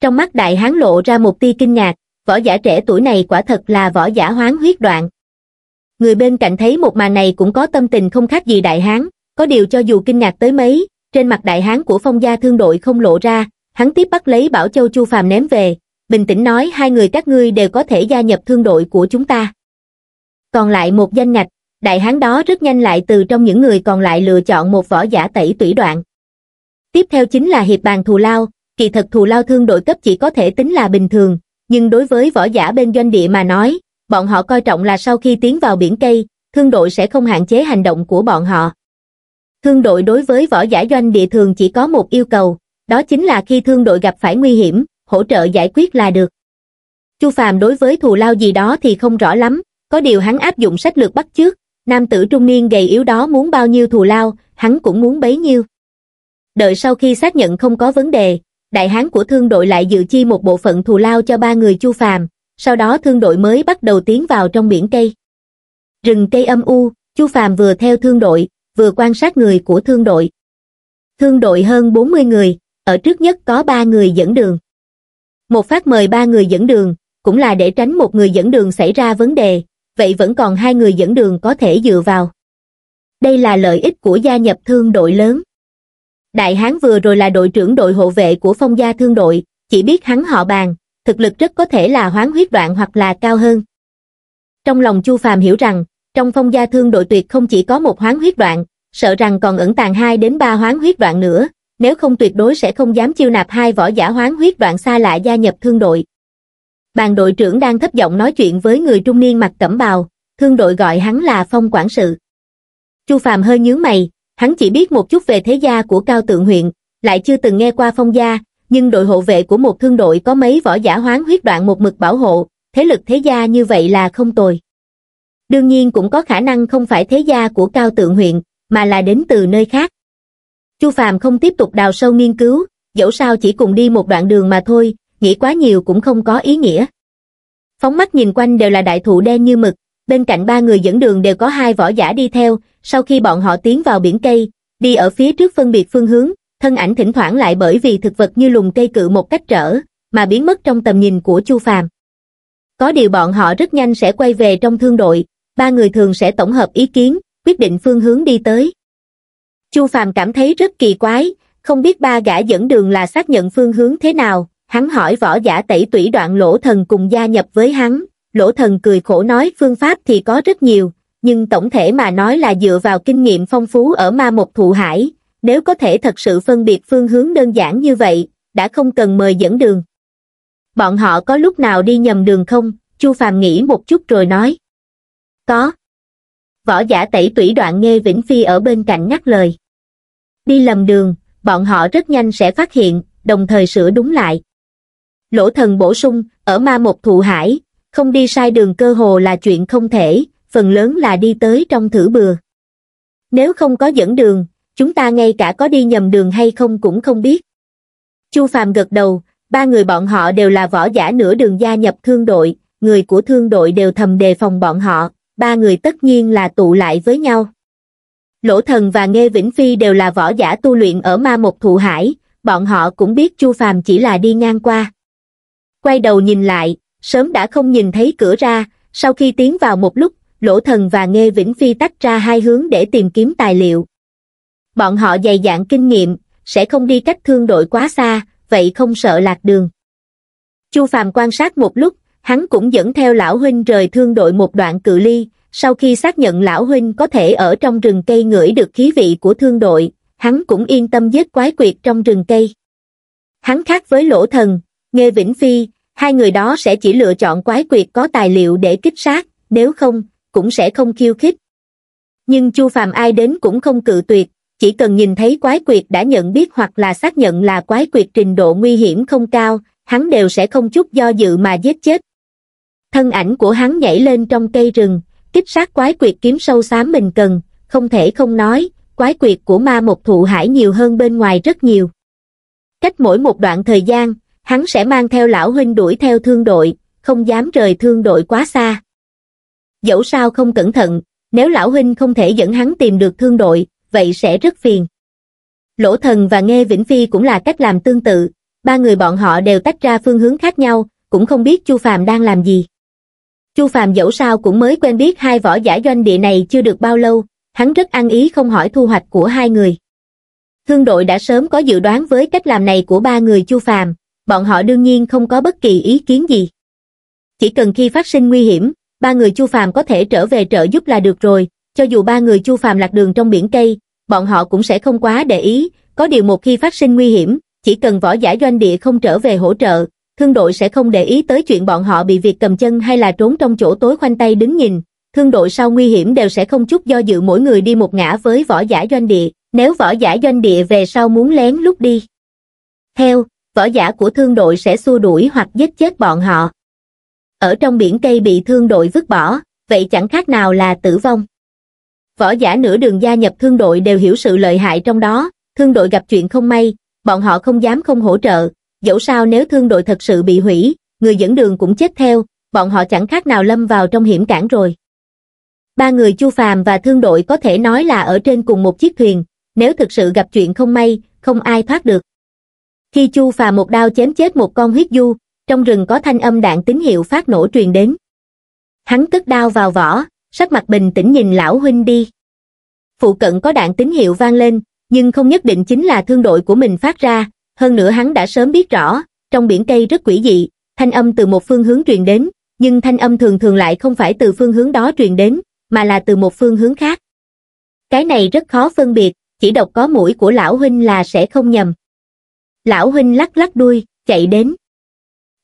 Trong mắt đại hán lộ ra một tia kinh ngạc, võ giả trẻ tuổi này quả thật là võ giả hoán huyết đoạn. Người bên cạnh thấy một màn này cũng có tâm tình không khác gì đại hán, có điều cho dù kinh ngạc tới mấy, trên mặt đại hán của phong gia thương đội không lộ ra, hắn tiếp bắt lấy Bảo Châu Chu Phàm ném về, bình tĩnh nói hai người các ngươi đều có thể gia nhập thương đội của chúng ta. Còn lại một danh ngạch, đại hán đó rất nhanh lại từ trong những người còn lại lựa chọn một võ giả tẩy tủy đoạn. Tiếp theo chính là hiệp bàn thù lao, kỳ thật thù lao thương đội cấp chỉ có thể tính là bình thường, nhưng đối với võ giả bên doanh địa mà nói, bọn họ coi trọng là sau khi tiến vào biển cây, thương đội sẽ không hạn chế hành động của bọn họ. Thương đội đối với võ giả doanh địa thường chỉ có một yêu cầu, đó chính là khi thương đội gặp phải nguy hiểm, hỗ trợ giải quyết là được. Chu Phàm đối với thù lao gì đó thì không rõ lắm, có điều hắn áp dụng sách lược bắt chước, nam tử trung niên gầy yếu đó muốn bao nhiêu thù lao, hắn cũng muốn bấy nhiêu. Đợi sau khi xác nhận không có vấn đề, đại hán của thương đội lại dự chi một bộ phận thù lao cho ba người chu phàm, sau đó thương đội mới bắt đầu tiến vào trong biển cây. Rừng cây âm u, chu phàm vừa theo thương đội, vừa quan sát người của thương đội. Thương đội hơn 40 người, ở trước nhất có ba người dẫn đường. Một phát mời ba người dẫn đường, cũng là để tránh một người dẫn đường xảy ra vấn đề, vậy vẫn còn hai người dẫn đường có thể dựa vào. Đây là lợi ích của gia nhập thương đội lớn. Đại Hán vừa rồi là đội trưởng đội hộ vệ của phong gia thương đội, chỉ biết hắn họ bàn, thực lực rất có thể là hoán huyết đoạn hoặc là cao hơn. Trong lòng Chu Phàm hiểu rằng, trong phong gia thương đội tuyệt không chỉ có một hoán huyết đoạn, sợ rằng còn ẩn tàng 2 đến 3 hoán huyết đoạn nữa, nếu không tuyệt đối sẽ không dám chiêu nạp hai võ giả hoán huyết đoạn xa lạ gia nhập thương đội bàn đội trưởng đang thấp giọng nói chuyện với người trung niên mặc cẩm bào, thương đội gọi hắn là Phong Quản sự. Chu Phàm hơi nhướng mày, hắn chỉ biết một chút về thế gia của Cao Tượng huyện, lại chưa từng nghe qua Phong gia, nhưng đội hộ vệ của một thương đội có mấy võ giả hoán huyết đoạn một mực bảo hộ, thế lực thế gia như vậy là không tồi. Đương nhiên cũng có khả năng không phải thế gia của Cao Tượng huyện, mà là đến từ nơi khác. Chu Phàm không tiếp tục đào sâu nghiên cứu, dẫu sao chỉ cùng đi một đoạn đường mà thôi, nghĩ quá nhiều cũng không có ý nghĩa. Phóng mắt nhìn quanh đều là đại thụ đen như mực, bên cạnh ba người dẫn đường đều có hai võ giả đi theo, sau khi bọn họ tiến vào biển cây, đi ở phía trước phân biệt phương hướng, thân ảnh thỉnh thoảng lại bởi vì thực vật như lùng cây cự một cách trở, mà biến mất trong tầm nhìn của Chu Phàm. Có điều bọn họ rất nhanh sẽ quay về trong thương đội, ba người thường sẽ tổng hợp ý kiến, quyết định phương hướng đi tới. Chu Phàm cảm thấy rất kỳ quái, không biết ba gã dẫn đường là xác nhận phương hướng thế nào, hắn hỏi võ giả tẩy tủy đoạn lỗ thần cùng gia nhập với hắn, lỗ thần cười khổ nói phương pháp thì có rất nhiều, nhưng tổng thể mà nói là dựa vào kinh nghiệm phong phú ở ma một thụ hải, nếu có thể thật sự phân biệt phương hướng đơn giản như vậy, đã không cần mời dẫn đường. Bọn họ có lúc nào đi nhầm đường không? Chu Phàm nghĩ một chút rồi nói. Có. Võ giả tẩy tủy đoạn nghe Vĩnh Phi ở bên cạnh nhắc lời. Đi lầm đường, bọn họ rất nhanh sẽ phát hiện, đồng thời sửa đúng lại. Lỗ thần bổ sung, ở ma một thụ hải, không đi sai đường cơ hồ là chuyện không thể, phần lớn là đi tới trong thử bừa. Nếu không có dẫn đường, chúng ta ngay cả có đi nhầm đường hay không cũng không biết. Chu Phàm gật đầu, ba người bọn họ đều là võ giả nửa đường gia nhập thương đội, người của thương đội đều thầm đề phòng bọn họ, ba người tất nhiên là tụ lại với nhau. Lỗ Thần và nghe Vĩnh Phi đều là võ giả tu luyện ở ma một thụ hải, bọn họ cũng biết Chu Phàm chỉ là đi ngang qua quay đầu nhìn lại, sớm đã không nhìn thấy cửa ra, sau khi tiến vào một lúc, Lỗ Thần và nghe Vĩnh Phi tách ra hai hướng để tìm kiếm tài liệu. Bọn họ dày dạn kinh nghiệm, sẽ không đi cách thương đội quá xa, vậy không sợ lạc đường. Chu Phàm quan sát một lúc, hắn cũng dẫn theo lão huynh rời thương đội một đoạn cự ly, sau khi xác nhận lão huynh có thể ở trong rừng cây ngửi được khí vị của thương đội, hắn cũng yên tâm giết quái quyệt trong rừng cây. Hắn khác với lỗ thần, nghe Vĩnh Phi, hai người đó sẽ chỉ lựa chọn quái quyệt có tài liệu để kích sát, nếu không, cũng sẽ không khiêu khích. Nhưng Chu Phàm ai đến cũng không cự tuyệt, chỉ cần nhìn thấy quái quyệt đã nhận biết hoặc là xác nhận là quái quyệt trình độ nguy hiểm không cao, hắn đều sẽ không chút do dự mà giết chết. Thân ảnh của hắn nhảy lên trong cây rừng, kích sát quái quyệt kiếm sâu xám mình cần, không thể không nói, quái quyệt của ma một thụ hải nhiều hơn bên ngoài rất nhiều. Cách mỗi một đoạn thời gian, hắn sẽ mang theo lão huynh đuổi theo thương đội, không dám rời thương đội quá xa. Dẫu sao không cẩn thận, nếu lão huynh không thể dẫn hắn tìm được thương đội, vậy sẽ rất phiền. Lỗ thần và Nghe Vĩnh Phi cũng là cách làm tương tự, ba người bọn họ đều tách ra phương hướng khác nhau, cũng không biết Chu Phàm đang làm gì. Chu Phàm dẫu sao cũng mới quen biết hai võ giả doanh địa này chưa được bao lâu, hắn rất ăn ý không hỏi thu hoạch của hai người. Thương đội đã sớm có dự đoán với cách làm này của ba người Chu Phàm, bọn họ đương nhiên không có bất kỳ ý kiến gì. Chỉ cần khi phát sinh nguy hiểm, ba người Chu Phàm có thể trở về trợ giúp là được rồi, cho dù ba người Chu Phàm lạc đường trong biển cây, bọn họ cũng sẽ không quá để ý, có điều một khi phát sinh nguy hiểm, chỉ cần võ giả doanh địa không trở về hỗ trợ, thương đội sẽ không để ý tới chuyện bọn họ bị việc cầm chân hay là trốn trong chỗ tối khoanh tay đứng nhìn, thương đội sau nguy hiểm đều sẽ không chút do dự mỗi người đi một ngã với võ giả doanh địa, nếu võ giả doanh địa về sau muốn lén lúc đi. Theo, võ giả của thương đội sẽ xua đuổi hoặc giết chết bọn họ. Ở trong biển cây bị thương đội vứt bỏ, vậy chẳng khác nào là tử vong. Võ giả nửa đường gia nhập thương đội đều hiểu sự lợi hại trong đó, thương đội gặp chuyện không may, bọn họ không dám không hỗ trợ, dẫu sao nếu thương đội thật sự bị hủy, người dẫn đường cũng chết theo, bọn họ chẳng khác nào lâm vào trong hiểm cản rồi. Ba người Chu Phàm và thương đội có thể nói là ở trên cùng một chiếc thuyền, nếu thực sự gặp chuyện không may, không ai thoát được khi chu phà một đao chém chết một con huyết du trong rừng có thanh âm đạn tín hiệu phát nổ truyền đến hắn cất đao vào vỏ sắc mặt bình tĩnh nhìn lão huynh đi phụ cận có đạn tín hiệu vang lên nhưng không nhất định chính là thương đội của mình phát ra hơn nữa hắn đã sớm biết rõ trong biển cây rất quỷ dị thanh âm từ một phương hướng truyền đến nhưng thanh âm thường thường lại không phải từ phương hướng đó truyền đến mà là từ một phương hướng khác cái này rất khó phân biệt chỉ độc có mũi của lão huynh là sẽ không nhầm Lão huynh lắc lắc đuôi, chạy đến.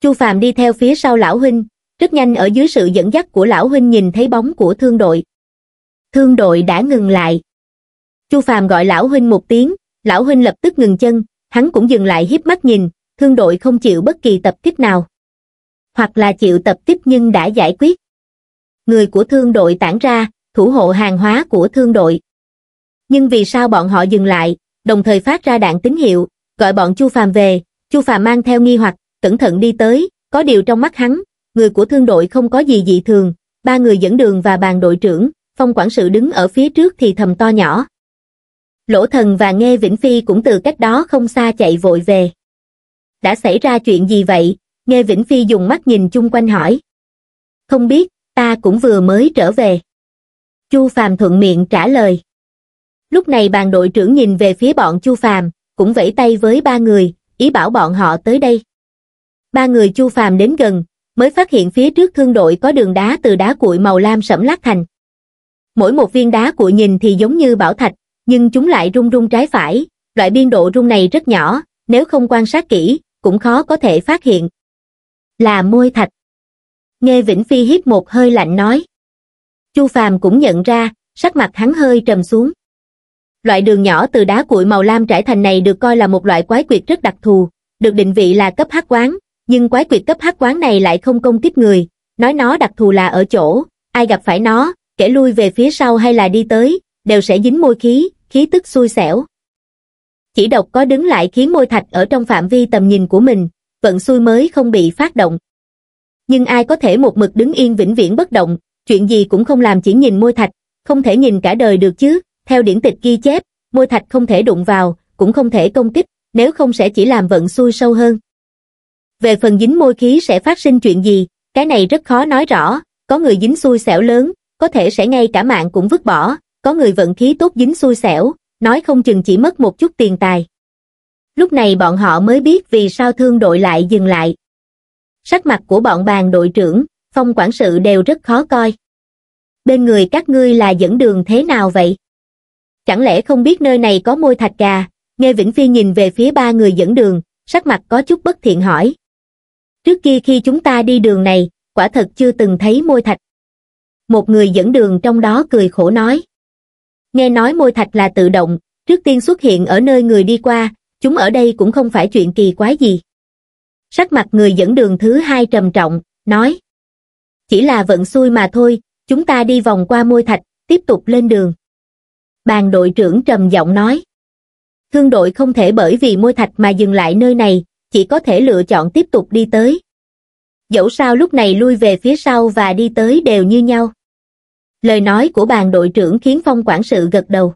Chu Phàm đi theo phía sau lão huynh, rất nhanh ở dưới sự dẫn dắt của lão huynh nhìn thấy bóng của thương đội. Thương đội đã ngừng lại. Chu Phàm gọi lão huynh một tiếng, lão huynh lập tức ngừng chân, hắn cũng dừng lại hiếp mắt nhìn, thương đội không chịu bất kỳ tập kích nào. Hoặc là chịu tập kích nhưng đã giải quyết. Người của thương đội tản ra, thủ hộ hàng hóa của thương đội. Nhưng vì sao bọn họ dừng lại, đồng thời phát ra đạn tín hiệu, gọi bọn Chu Phàm về, Chu Phàm mang theo nghi hoặc, cẩn thận đi tới, có điều trong mắt hắn, người của thương đội không có gì dị thường, ba người dẫn đường và bàn đội trưởng, phong quản sự đứng ở phía trước thì thầm to nhỏ. Lỗ thần và Nghe Vĩnh Phi cũng từ cách đó không xa chạy vội về. Đã xảy ra chuyện gì vậy? Nghe Vĩnh Phi dùng mắt nhìn chung quanh hỏi. Không biết, ta cũng vừa mới trở về. Chu Phàm thuận miệng trả lời. Lúc này bàn đội trưởng nhìn về phía bọn Chu Phàm, cũng vẫy tay với ba người, ý bảo bọn họ tới đây. Ba người chu phàm đến gần, mới phát hiện phía trước thương đội có đường đá từ đá cuội màu lam sẫm lát thành. Mỗi một viên đá cuội nhìn thì giống như bảo thạch, nhưng chúng lại rung rung trái phải, loại biên độ rung này rất nhỏ, nếu không quan sát kỹ, cũng khó có thể phát hiện. Là môi thạch. Nghe Vĩnh Phi hít một hơi lạnh nói. Chu Phàm cũng nhận ra, sắc mặt hắn hơi trầm xuống. Loại đường nhỏ từ đá cuội màu lam trải thành này được coi là một loại quái quyệt rất đặc thù, được định vị là cấp hắc quán, nhưng quái quyệt cấp hắc quán này lại không công kích người, nói nó đặc thù là ở chỗ, ai gặp phải nó, kể lui về phía sau hay là đi tới, đều sẽ dính môi khí, khí tức xui xẻo. Chỉ độc có đứng lại khiến môi thạch ở trong phạm vi tầm nhìn của mình, vận xui mới không bị phát động. Nhưng ai có thể một mực đứng yên vĩnh viễn bất động, chuyện gì cũng không làm chỉ nhìn môi thạch, không thể nhìn cả đời được chứ, theo điển tịch ghi chép, môi thạch không thể đụng vào, cũng không thể công kích, nếu không sẽ chỉ làm vận xui sâu hơn. Về phần dính môi khí sẽ phát sinh chuyện gì, cái này rất khó nói rõ, có người dính xui xẻo lớn, có thể sẽ ngay cả mạng cũng vứt bỏ, có người vận khí tốt dính xui xẻo, nói không chừng chỉ mất một chút tiền tài. Lúc này bọn họ mới biết vì sao thương đội lại dừng lại. Sắc mặt của bọn bàn đội trưởng, phong quản sự đều rất khó coi. Bên người các ngươi là dẫn đường thế nào vậy? chẳng lẽ không biết nơi này có môi thạch gà nghe vĩnh phi nhìn về phía ba người dẫn đường sắc mặt có chút bất thiện hỏi trước kia khi chúng ta đi đường này quả thật chưa từng thấy môi thạch một người dẫn đường trong đó cười khổ nói nghe nói môi thạch là tự động trước tiên xuất hiện ở nơi người đi qua chúng ở đây cũng không phải chuyện kỳ quái gì sắc mặt người dẫn đường thứ hai trầm trọng nói chỉ là vận xui mà thôi chúng ta đi vòng qua môi thạch tiếp tục lên đường bàn đội trưởng trầm giọng nói. Thương đội không thể bởi vì môi thạch mà dừng lại nơi này, chỉ có thể lựa chọn tiếp tục đi tới. Dẫu sao lúc này lui về phía sau và đi tới đều như nhau. Lời nói của bàn đội trưởng khiến phong quản sự gật đầu.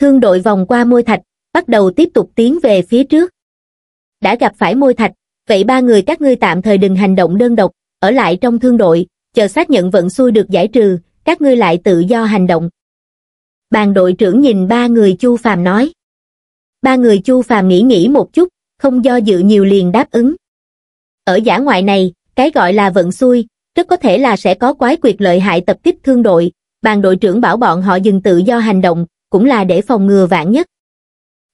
Thương đội vòng qua môi thạch, bắt đầu tiếp tục tiến về phía trước. Đã gặp phải môi thạch, vậy ba người các ngươi tạm thời đừng hành động đơn độc, ở lại trong thương đội, chờ xác nhận vận xui được giải trừ, các ngươi lại tự do hành động bàn đội trưởng nhìn ba người Chu Phàm nói. Ba người Chu Phàm nghĩ nghĩ một chút, không do dự nhiều liền đáp ứng. Ở giả ngoại này, cái gọi là vận xui, rất có thể là sẽ có quái quyệt lợi hại tập kích thương đội, bàn đội trưởng bảo bọn họ dừng tự do hành động, cũng là để phòng ngừa vạn nhất.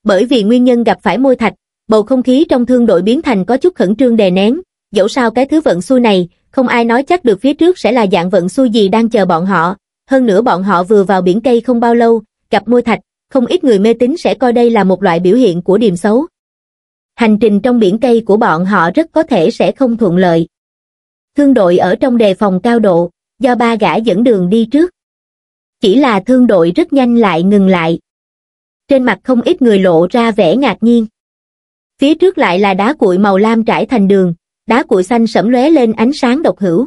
Bởi vì nguyên nhân gặp phải môi thạch, bầu không khí trong thương đội biến thành có chút khẩn trương đè nén, dẫu sao cái thứ vận xui này, không ai nói chắc được phía trước sẽ là dạng vận xui gì đang chờ bọn họ, hơn nữa bọn họ vừa vào biển cây không bao lâu, gặp môi thạch, không ít người mê tín sẽ coi đây là một loại biểu hiện của điềm xấu. Hành trình trong biển cây của bọn họ rất có thể sẽ không thuận lợi. Thương đội ở trong đề phòng cao độ, do ba gã dẫn đường đi trước. Chỉ là thương đội rất nhanh lại ngừng lại. Trên mặt không ít người lộ ra vẻ ngạc nhiên. Phía trước lại là đá cuội màu lam trải thành đường, đá cuội xanh sẫm lóe lên ánh sáng độc hữu.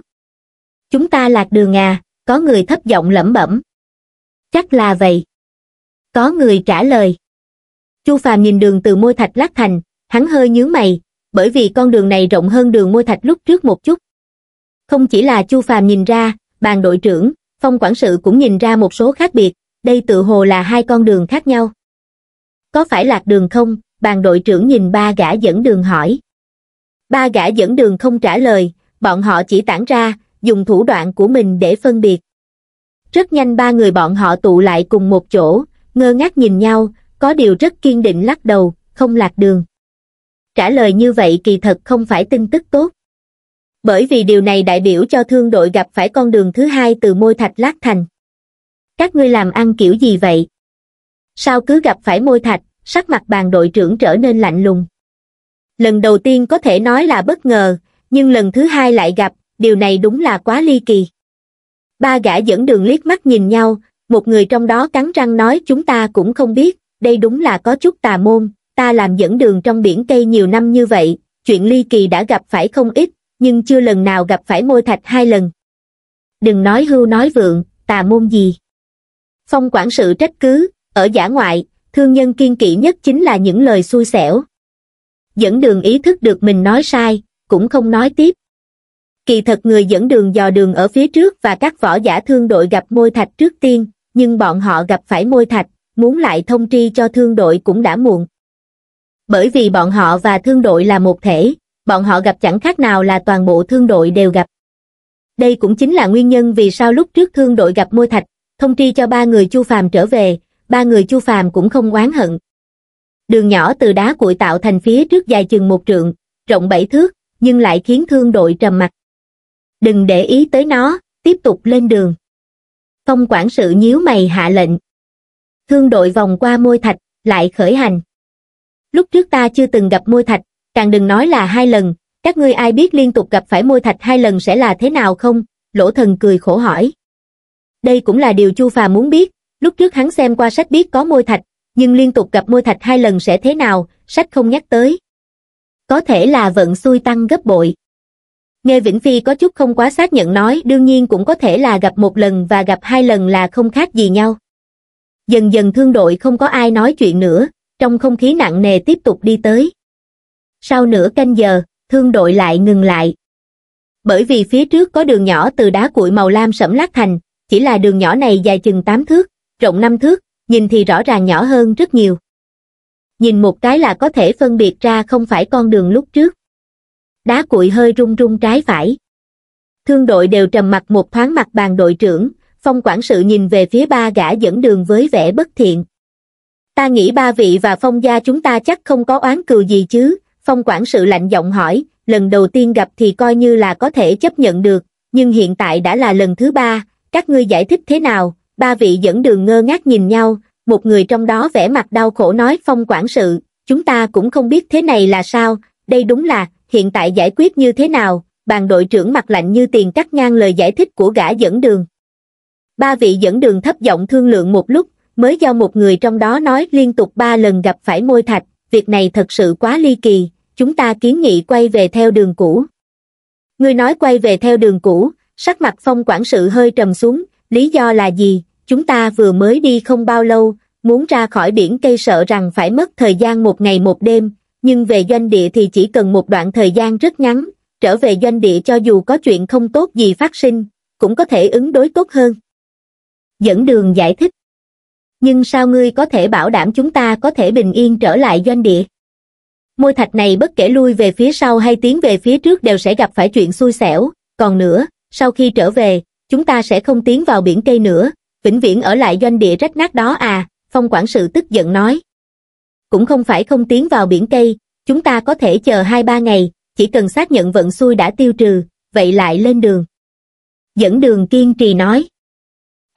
Chúng ta lạc đường à, có người thấp giọng lẩm bẩm chắc là vậy có người trả lời chu phàm nhìn đường từ môi thạch lát thành hắn hơi nhướng mày bởi vì con đường này rộng hơn đường môi thạch lúc trước một chút không chỉ là chu phàm nhìn ra bàn đội trưởng phong quản sự cũng nhìn ra một số khác biệt đây tự hồ là hai con đường khác nhau có phải lạc đường không bàn đội trưởng nhìn ba gã dẫn đường hỏi ba gã dẫn đường không trả lời bọn họ chỉ tản ra dùng thủ đoạn của mình để phân biệt. Rất nhanh ba người bọn họ tụ lại cùng một chỗ, ngơ ngác nhìn nhau, có điều rất kiên định lắc đầu, không lạc đường. Trả lời như vậy kỳ thật không phải tin tức tốt. Bởi vì điều này đại biểu cho thương đội gặp phải con đường thứ hai từ môi thạch lát thành. Các ngươi làm ăn kiểu gì vậy? Sao cứ gặp phải môi thạch, sắc mặt bàn đội trưởng trở nên lạnh lùng. Lần đầu tiên có thể nói là bất ngờ, nhưng lần thứ hai lại gặp, điều này đúng là quá ly kỳ. Ba gã dẫn đường liếc mắt nhìn nhau, một người trong đó cắn răng nói chúng ta cũng không biết, đây đúng là có chút tà môn, ta làm dẫn đường trong biển cây nhiều năm như vậy, chuyện ly kỳ đã gặp phải không ít, nhưng chưa lần nào gặp phải môi thạch hai lần. Đừng nói hưu nói vượng, tà môn gì. Phong quản sự trách cứ, ở giả ngoại, thương nhân kiên kỵ nhất chính là những lời xui xẻo. Dẫn đường ý thức được mình nói sai, cũng không nói tiếp kỳ thật người dẫn đường dò đường ở phía trước và các võ giả thương đội gặp môi thạch trước tiên, nhưng bọn họ gặp phải môi thạch, muốn lại thông tri cho thương đội cũng đã muộn. Bởi vì bọn họ và thương đội là một thể, bọn họ gặp chẳng khác nào là toàn bộ thương đội đều gặp. Đây cũng chính là nguyên nhân vì sao lúc trước thương đội gặp môi thạch, thông tri cho ba người chu phàm trở về, ba người chu phàm cũng không oán hận. Đường nhỏ từ đá cuội tạo thành phía trước dài chừng một trượng, rộng bảy thước, nhưng lại khiến thương đội trầm mặt đừng để ý tới nó, tiếp tục lên đường. Phong quản sự nhíu mày hạ lệnh. Thương đội vòng qua môi thạch, lại khởi hành. Lúc trước ta chưa từng gặp môi thạch, càng đừng nói là hai lần, các ngươi ai biết liên tục gặp phải môi thạch hai lần sẽ là thế nào không? Lỗ thần cười khổ hỏi. Đây cũng là điều Chu Phà muốn biết, lúc trước hắn xem qua sách biết có môi thạch, nhưng liên tục gặp môi thạch hai lần sẽ thế nào, sách không nhắc tới. Có thể là vận xui tăng gấp bội. Nghe Vĩnh Phi có chút không quá xác nhận nói đương nhiên cũng có thể là gặp một lần và gặp hai lần là không khác gì nhau. Dần dần thương đội không có ai nói chuyện nữa, trong không khí nặng nề tiếp tục đi tới. Sau nửa canh giờ, thương đội lại ngừng lại. Bởi vì phía trước có đường nhỏ từ đá cuội màu lam sẫm lát thành, chỉ là đường nhỏ này dài chừng 8 thước, rộng 5 thước, nhìn thì rõ ràng nhỏ hơn rất nhiều. Nhìn một cái là có thể phân biệt ra không phải con đường lúc trước đá cuội hơi rung rung trái phải. Thương đội đều trầm mặt một thoáng mặt bàn đội trưởng, phong quản sự nhìn về phía ba gã dẫn đường với vẻ bất thiện. Ta nghĩ ba vị và phong gia chúng ta chắc không có oán cừu gì chứ, phong quản sự lạnh giọng hỏi, lần đầu tiên gặp thì coi như là có thể chấp nhận được, nhưng hiện tại đã là lần thứ ba, các ngươi giải thích thế nào, ba vị dẫn đường ngơ ngác nhìn nhau, một người trong đó vẻ mặt đau khổ nói phong quản sự, chúng ta cũng không biết thế này là sao, đây đúng là, hiện tại giải quyết như thế nào, bàn đội trưởng mặt lạnh như tiền cắt ngang lời giải thích của gã dẫn đường. Ba vị dẫn đường thấp giọng thương lượng một lúc, mới do một người trong đó nói liên tục ba lần gặp phải môi thạch, việc này thật sự quá ly kỳ, chúng ta kiến nghị quay về theo đường cũ. Người nói quay về theo đường cũ, sắc mặt phong quản sự hơi trầm xuống, lý do là gì, chúng ta vừa mới đi không bao lâu, muốn ra khỏi biển cây sợ rằng phải mất thời gian một ngày một đêm, nhưng về doanh địa thì chỉ cần một đoạn thời gian rất ngắn, trở về doanh địa cho dù có chuyện không tốt gì phát sinh, cũng có thể ứng đối tốt hơn. Dẫn đường giải thích. Nhưng sao ngươi có thể bảo đảm chúng ta có thể bình yên trở lại doanh địa? Môi thạch này bất kể lui về phía sau hay tiến về phía trước đều sẽ gặp phải chuyện xui xẻo, còn nữa, sau khi trở về, chúng ta sẽ không tiến vào biển cây nữa, vĩnh viễn ở lại doanh địa rách nát đó à, phong quản sự tức giận nói cũng không phải không tiến vào biển cây, chúng ta có thể chờ 2-3 ngày, chỉ cần xác nhận vận xui đã tiêu trừ, vậy lại lên đường. Dẫn đường kiên trì nói.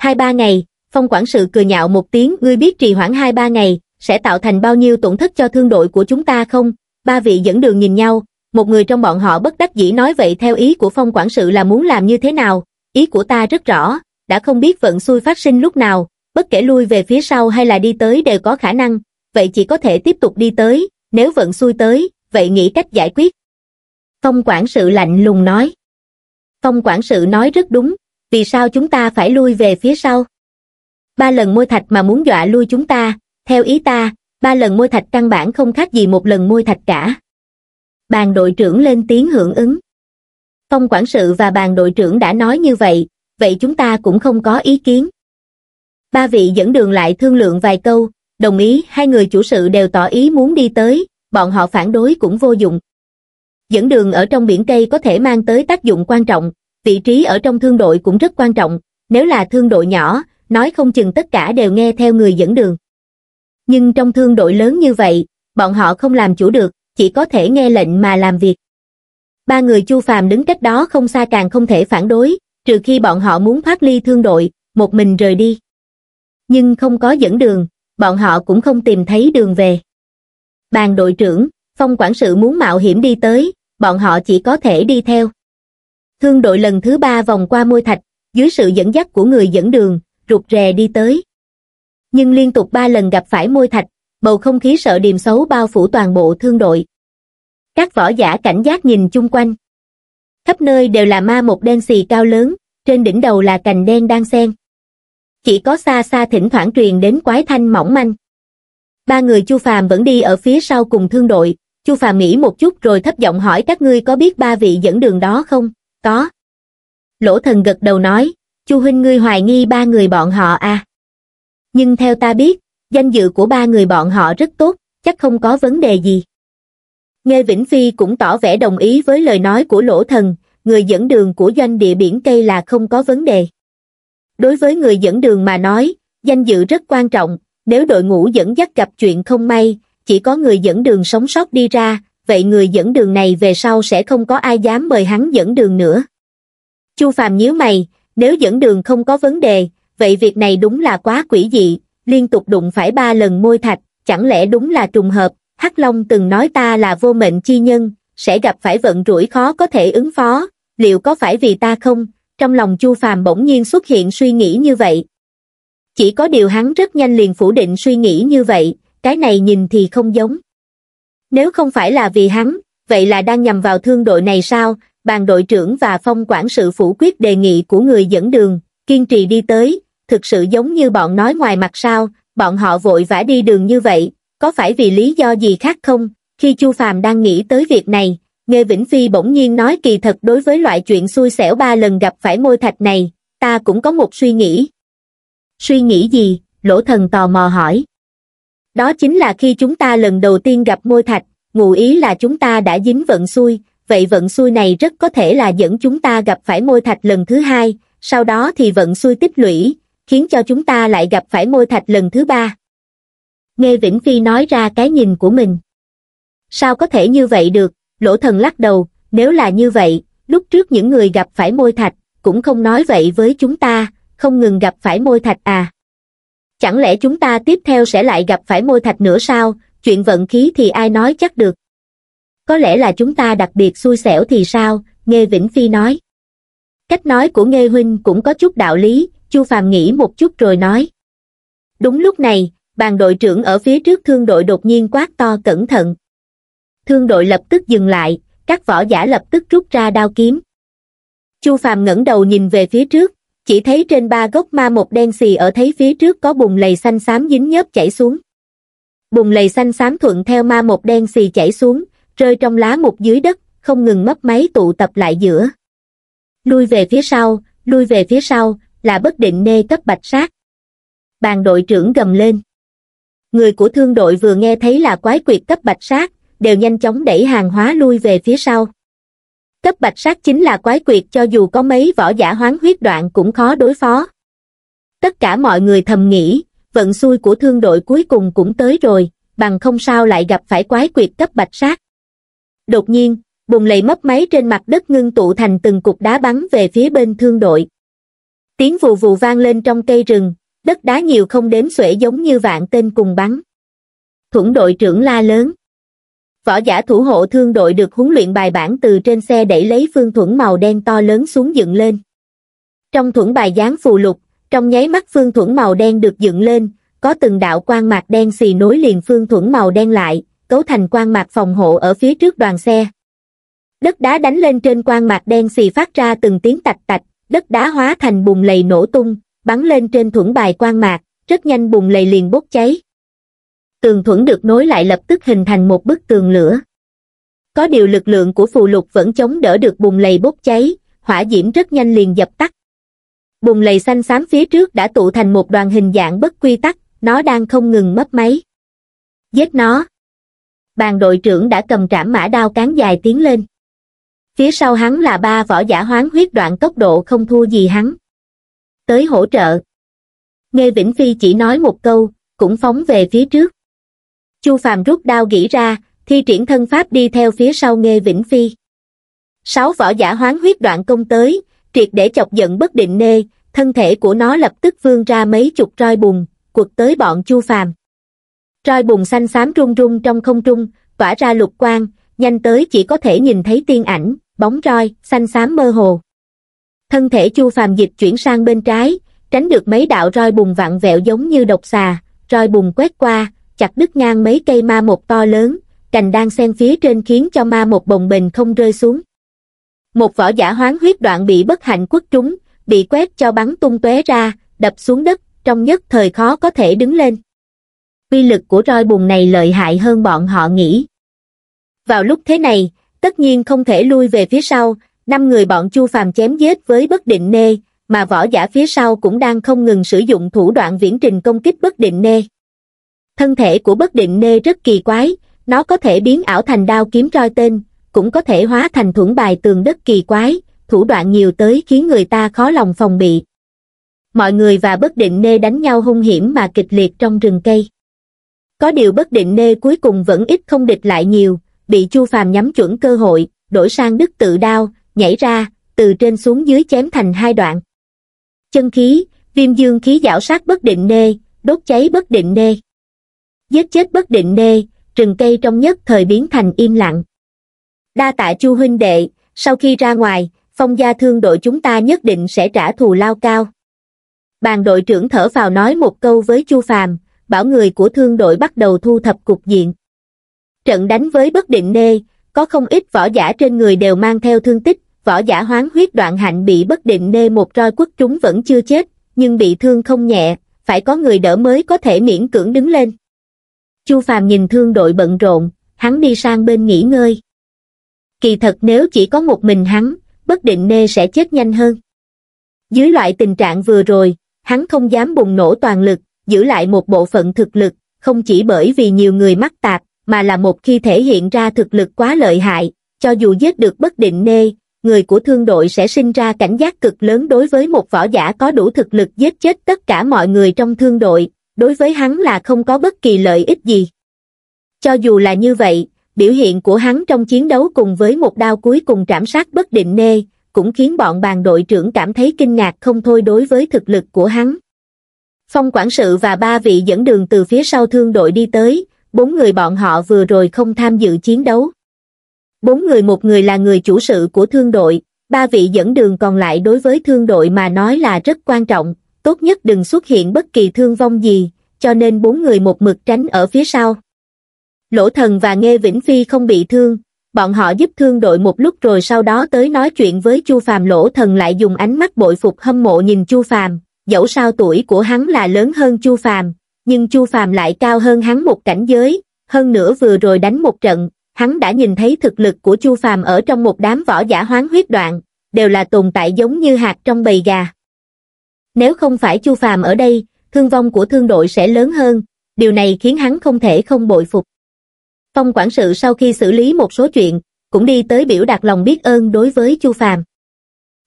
2-3 ngày, phong quản sự cười nhạo một tiếng, ngươi biết trì hoãn 2-3 ngày, sẽ tạo thành bao nhiêu tổn thất cho thương đội của chúng ta không? Ba vị dẫn đường nhìn nhau, một người trong bọn họ bất đắc dĩ nói vậy theo ý của phong quản sự là muốn làm như thế nào, ý của ta rất rõ, đã không biết vận xui phát sinh lúc nào, bất kể lui về phía sau hay là đi tới đều có khả năng, vậy chỉ có thể tiếp tục đi tới, nếu vẫn xuôi tới, vậy nghĩ cách giải quyết. Phong quản sự lạnh lùng nói. Phong quản sự nói rất đúng, vì sao chúng ta phải lui về phía sau? Ba lần môi thạch mà muốn dọa lui chúng ta, theo ý ta, ba lần môi thạch căn bản không khác gì một lần môi thạch cả. Bàn đội trưởng lên tiếng hưởng ứng. Phong quản sự và bàn đội trưởng đã nói như vậy, vậy chúng ta cũng không có ý kiến. Ba vị dẫn đường lại thương lượng vài câu, đồng ý hai người chủ sự đều tỏ ý muốn đi tới, bọn họ phản đối cũng vô dụng. Dẫn đường ở trong biển cây có thể mang tới tác dụng quan trọng, vị trí ở trong thương đội cũng rất quan trọng, nếu là thương đội nhỏ, nói không chừng tất cả đều nghe theo người dẫn đường. Nhưng trong thương đội lớn như vậy, bọn họ không làm chủ được, chỉ có thể nghe lệnh mà làm việc. Ba người Chu Phàm đứng cách đó không xa càng không thể phản đối, trừ khi bọn họ muốn thoát ly thương đội, một mình rời đi. Nhưng không có dẫn đường, bọn họ cũng không tìm thấy đường về. Bàn đội trưởng, phong quản sự muốn mạo hiểm đi tới, bọn họ chỉ có thể đi theo. Thương đội lần thứ ba vòng qua môi thạch, dưới sự dẫn dắt của người dẫn đường, rụt rè đi tới. Nhưng liên tục ba lần gặp phải môi thạch, bầu không khí sợ điềm xấu bao phủ toàn bộ thương đội. Các võ giả cảnh giác nhìn chung quanh. Khắp nơi đều là ma một đen xì cao lớn, trên đỉnh đầu là cành đen đang xen, chỉ có xa xa thỉnh thoảng truyền đến quái thanh mỏng manh. Ba người Chu Phàm vẫn đi ở phía sau cùng thương đội, Chu Phàm nghĩ một chút rồi thấp giọng hỏi các ngươi có biết ba vị dẫn đường đó không? Có. Lỗ thần gật đầu nói, Chu huynh ngươi hoài nghi ba người bọn họ à? Nhưng theo ta biết, danh dự của ba người bọn họ rất tốt, chắc không có vấn đề gì. Nghe Vĩnh Phi cũng tỏ vẻ đồng ý với lời nói của lỗ thần, người dẫn đường của doanh địa biển cây là không có vấn đề. Đối với người dẫn đường mà nói, danh dự rất quan trọng, nếu đội ngũ dẫn dắt gặp chuyện không may, chỉ có người dẫn đường sống sót đi ra, vậy người dẫn đường này về sau sẽ không có ai dám mời hắn dẫn đường nữa. Chu Phàm nhíu mày, nếu dẫn đường không có vấn đề, vậy việc này đúng là quá quỷ dị, liên tục đụng phải ba lần môi thạch, chẳng lẽ đúng là trùng hợp, Hắc Long từng nói ta là vô mệnh chi nhân, sẽ gặp phải vận rủi khó có thể ứng phó, liệu có phải vì ta không, trong lòng Chu Phàm bỗng nhiên xuất hiện suy nghĩ như vậy. Chỉ có điều hắn rất nhanh liền phủ định suy nghĩ như vậy, cái này nhìn thì không giống. Nếu không phải là vì hắn, vậy là đang nhằm vào thương đội này sao, bàn đội trưởng và phong quản sự phủ quyết đề nghị của người dẫn đường, kiên trì đi tới, thực sự giống như bọn nói ngoài mặt sao, bọn họ vội vã đi đường như vậy, có phải vì lý do gì khác không? Khi Chu Phàm đang nghĩ tới việc này, Nghe Vĩnh Phi bỗng nhiên nói kỳ thật đối với loại chuyện xui xẻo ba lần gặp phải môi thạch này, ta cũng có một suy nghĩ. Suy nghĩ gì? Lỗ thần tò mò hỏi. Đó chính là khi chúng ta lần đầu tiên gặp môi thạch, ngụ ý là chúng ta đã dính vận xui, vậy vận xui này rất có thể là dẫn chúng ta gặp phải môi thạch lần thứ hai, sau đó thì vận xui tích lũy, khiến cho chúng ta lại gặp phải môi thạch lần thứ ba. Nghe Vĩnh Phi nói ra cái nhìn của mình. Sao có thể như vậy được, Lỗ thần lắc đầu, nếu là như vậy, lúc trước những người gặp phải môi thạch, cũng không nói vậy với chúng ta, không ngừng gặp phải môi thạch à. Chẳng lẽ chúng ta tiếp theo sẽ lại gặp phải môi thạch nữa sao, chuyện vận khí thì ai nói chắc được. Có lẽ là chúng ta đặc biệt xui xẻo thì sao, Nghe Vĩnh Phi nói. Cách nói của Nghe Huynh cũng có chút đạo lý, Chu Phàm nghĩ một chút rồi nói. Đúng lúc này, bàn đội trưởng ở phía trước thương đội đột nhiên quát to cẩn thận thương đội lập tức dừng lại các võ giả lập tức rút ra đao kiếm chu phàm ngẩng đầu nhìn về phía trước chỉ thấy trên ba gốc ma một đen xì ở thấy phía trước có bùn lầy xanh xám dính nhớp chảy xuống bùn lầy xanh xám thuận theo ma một đen xì chảy xuống rơi trong lá mục dưới đất không ngừng mấp máy tụ tập lại giữa lui về phía sau lui về phía sau là bất định nê cấp bạch sát bàn đội trưởng gầm lên người của thương đội vừa nghe thấy là quái quyệt cấp bạch sát đều nhanh chóng đẩy hàng hóa lui về phía sau. Cấp bạch sát chính là quái quyệt cho dù có mấy võ giả hoán huyết đoạn cũng khó đối phó. Tất cả mọi người thầm nghĩ, vận xui của thương đội cuối cùng cũng tới rồi, bằng không sao lại gặp phải quái quyệt cấp bạch sát. Đột nhiên, bùng lầy mất máy trên mặt đất ngưng tụ thành từng cục đá bắn về phía bên thương đội. Tiếng vù vù vang lên trong cây rừng, đất đá nhiều không đếm xuể giống như vạn tên cùng bắn. Thủng đội trưởng la lớn võ giả thủ hộ thương đội được huấn luyện bài bản từ trên xe đẩy lấy phương thuẫn màu đen to lớn xuống dựng lên. Trong thuẫn bài dáng phù lục, trong nháy mắt phương thuẫn màu đen được dựng lên, có từng đạo quan mạc đen xì nối liền phương thuẫn màu đen lại, cấu thành quan mạc phòng hộ ở phía trước đoàn xe. Đất đá đánh lên trên quan mạc đen xì phát ra từng tiếng tạch tạch, đất đá hóa thành bùng lầy nổ tung, bắn lên trên thuẫn bài quan mạc, rất nhanh bùng lầy liền bốc cháy tường thuẫn được nối lại lập tức hình thành một bức tường lửa có điều lực lượng của phù lục vẫn chống đỡ được bùng lầy bốc cháy hỏa diễm rất nhanh liền dập tắt bùng lầy xanh xám phía trước đã tụ thành một đoàn hình dạng bất quy tắc nó đang không ngừng mất máy giết nó bàn đội trưởng đã cầm trảm mã đao cán dài tiến lên phía sau hắn là ba võ giả hoán huyết đoạn tốc độ không thua gì hắn tới hỗ trợ nghe vĩnh phi chỉ nói một câu cũng phóng về phía trước Chu Phàm rút đao gỉ ra, thi triển thân pháp đi theo phía sau Nghê Vĩnh Phi. Sáu võ giả hoán huyết đoạn công tới, triệt để chọc giận bất định nê, thân thể của nó lập tức vương ra mấy chục roi bùn, quật tới bọn Chu Phàm. Roi bùn xanh xám rung rung trong không trung, tỏa ra lục quang, nhanh tới chỉ có thể nhìn thấy tiên ảnh, bóng roi, xanh xám mơ hồ. Thân thể Chu Phàm dịch chuyển sang bên trái, tránh được mấy đạo roi bùn vặn vẹo giống như độc xà, roi bùn quét qua, chặt đứt ngang mấy cây ma một to lớn, cành đang xen phía trên khiến cho ma một bồng bềnh không rơi xuống. Một vỏ giả hoán huyết đoạn bị bất hạnh quất trúng, bị quét cho bắn tung tóe ra, đập xuống đất, trong nhất thời khó có thể đứng lên. Quy lực của roi bùn này lợi hại hơn bọn họ nghĩ. Vào lúc thế này, tất nhiên không thể lui về phía sau, năm người bọn Chu Phàm chém giết với bất định nê, mà võ giả phía sau cũng đang không ngừng sử dụng thủ đoạn viễn trình công kích bất định nê thân thể của bất định nê rất kỳ quái nó có thể biến ảo thành đao kiếm roi tên cũng có thể hóa thành thuẫn bài tường đất kỳ quái thủ đoạn nhiều tới khiến người ta khó lòng phòng bị mọi người và bất định nê đánh nhau hung hiểm mà kịch liệt trong rừng cây có điều bất định nê cuối cùng vẫn ít không địch lại nhiều bị chu phàm nhắm chuẩn cơ hội đổi sang đức tự đao nhảy ra từ trên xuống dưới chém thành hai đoạn chân khí viêm dương khí dạo sát bất định nê đốt cháy bất định nê giết chết bất định đê, rừng cây trong nhất thời biến thành im lặng. Đa tạ chu huynh đệ, sau khi ra ngoài, phong gia thương đội chúng ta nhất định sẽ trả thù lao cao. Bàn đội trưởng thở vào nói một câu với chu phàm, bảo người của thương đội bắt đầu thu thập cục diện. Trận đánh với bất định đê, có không ít võ giả trên người đều mang theo thương tích, võ giả hoán huyết đoạn hạnh bị bất định đê một roi quất trúng vẫn chưa chết, nhưng bị thương không nhẹ, phải có người đỡ mới có thể miễn cưỡng đứng lên. Chu Phàm nhìn thương đội bận rộn, hắn đi sang bên nghỉ ngơi. Kỳ thật nếu chỉ có một mình hắn, bất định nê sẽ chết nhanh hơn. Dưới loại tình trạng vừa rồi, hắn không dám bùng nổ toàn lực, giữ lại một bộ phận thực lực, không chỉ bởi vì nhiều người mắc tạp, mà là một khi thể hiện ra thực lực quá lợi hại, cho dù giết được bất định nê, người của thương đội sẽ sinh ra cảnh giác cực lớn đối với một võ giả có đủ thực lực giết chết tất cả mọi người trong thương đội, đối với hắn là không có bất kỳ lợi ích gì. Cho dù là như vậy, biểu hiện của hắn trong chiến đấu cùng với một đao cuối cùng trảm sát bất định nê, cũng khiến bọn bàn đội trưởng cảm thấy kinh ngạc không thôi đối với thực lực của hắn. Phong quản sự và ba vị dẫn đường từ phía sau thương đội đi tới, bốn người bọn họ vừa rồi không tham dự chiến đấu. Bốn người một người là người chủ sự của thương đội, ba vị dẫn đường còn lại đối với thương đội mà nói là rất quan trọng, tốt nhất đừng xuất hiện bất kỳ thương vong gì, cho nên bốn người một mực tránh ở phía sau. Lỗ Thần và Nghe Vĩnh Phi không bị thương, bọn họ giúp thương đội một lúc rồi sau đó tới nói chuyện với Chu Phàm Lỗ Thần lại dùng ánh mắt bội phục hâm mộ nhìn Chu Phàm, dẫu sao tuổi của hắn là lớn hơn Chu Phàm, nhưng Chu Phàm lại cao hơn hắn một cảnh giới, hơn nữa vừa rồi đánh một trận, hắn đã nhìn thấy thực lực của Chu Phàm ở trong một đám võ giả hoán huyết đoạn, đều là tồn tại giống như hạt trong bầy gà nếu không phải Chu Phàm ở đây, thương vong của thương đội sẽ lớn hơn, điều này khiến hắn không thể không bội phục. Phong quản sự sau khi xử lý một số chuyện, cũng đi tới biểu đạt lòng biết ơn đối với Chu Phàm.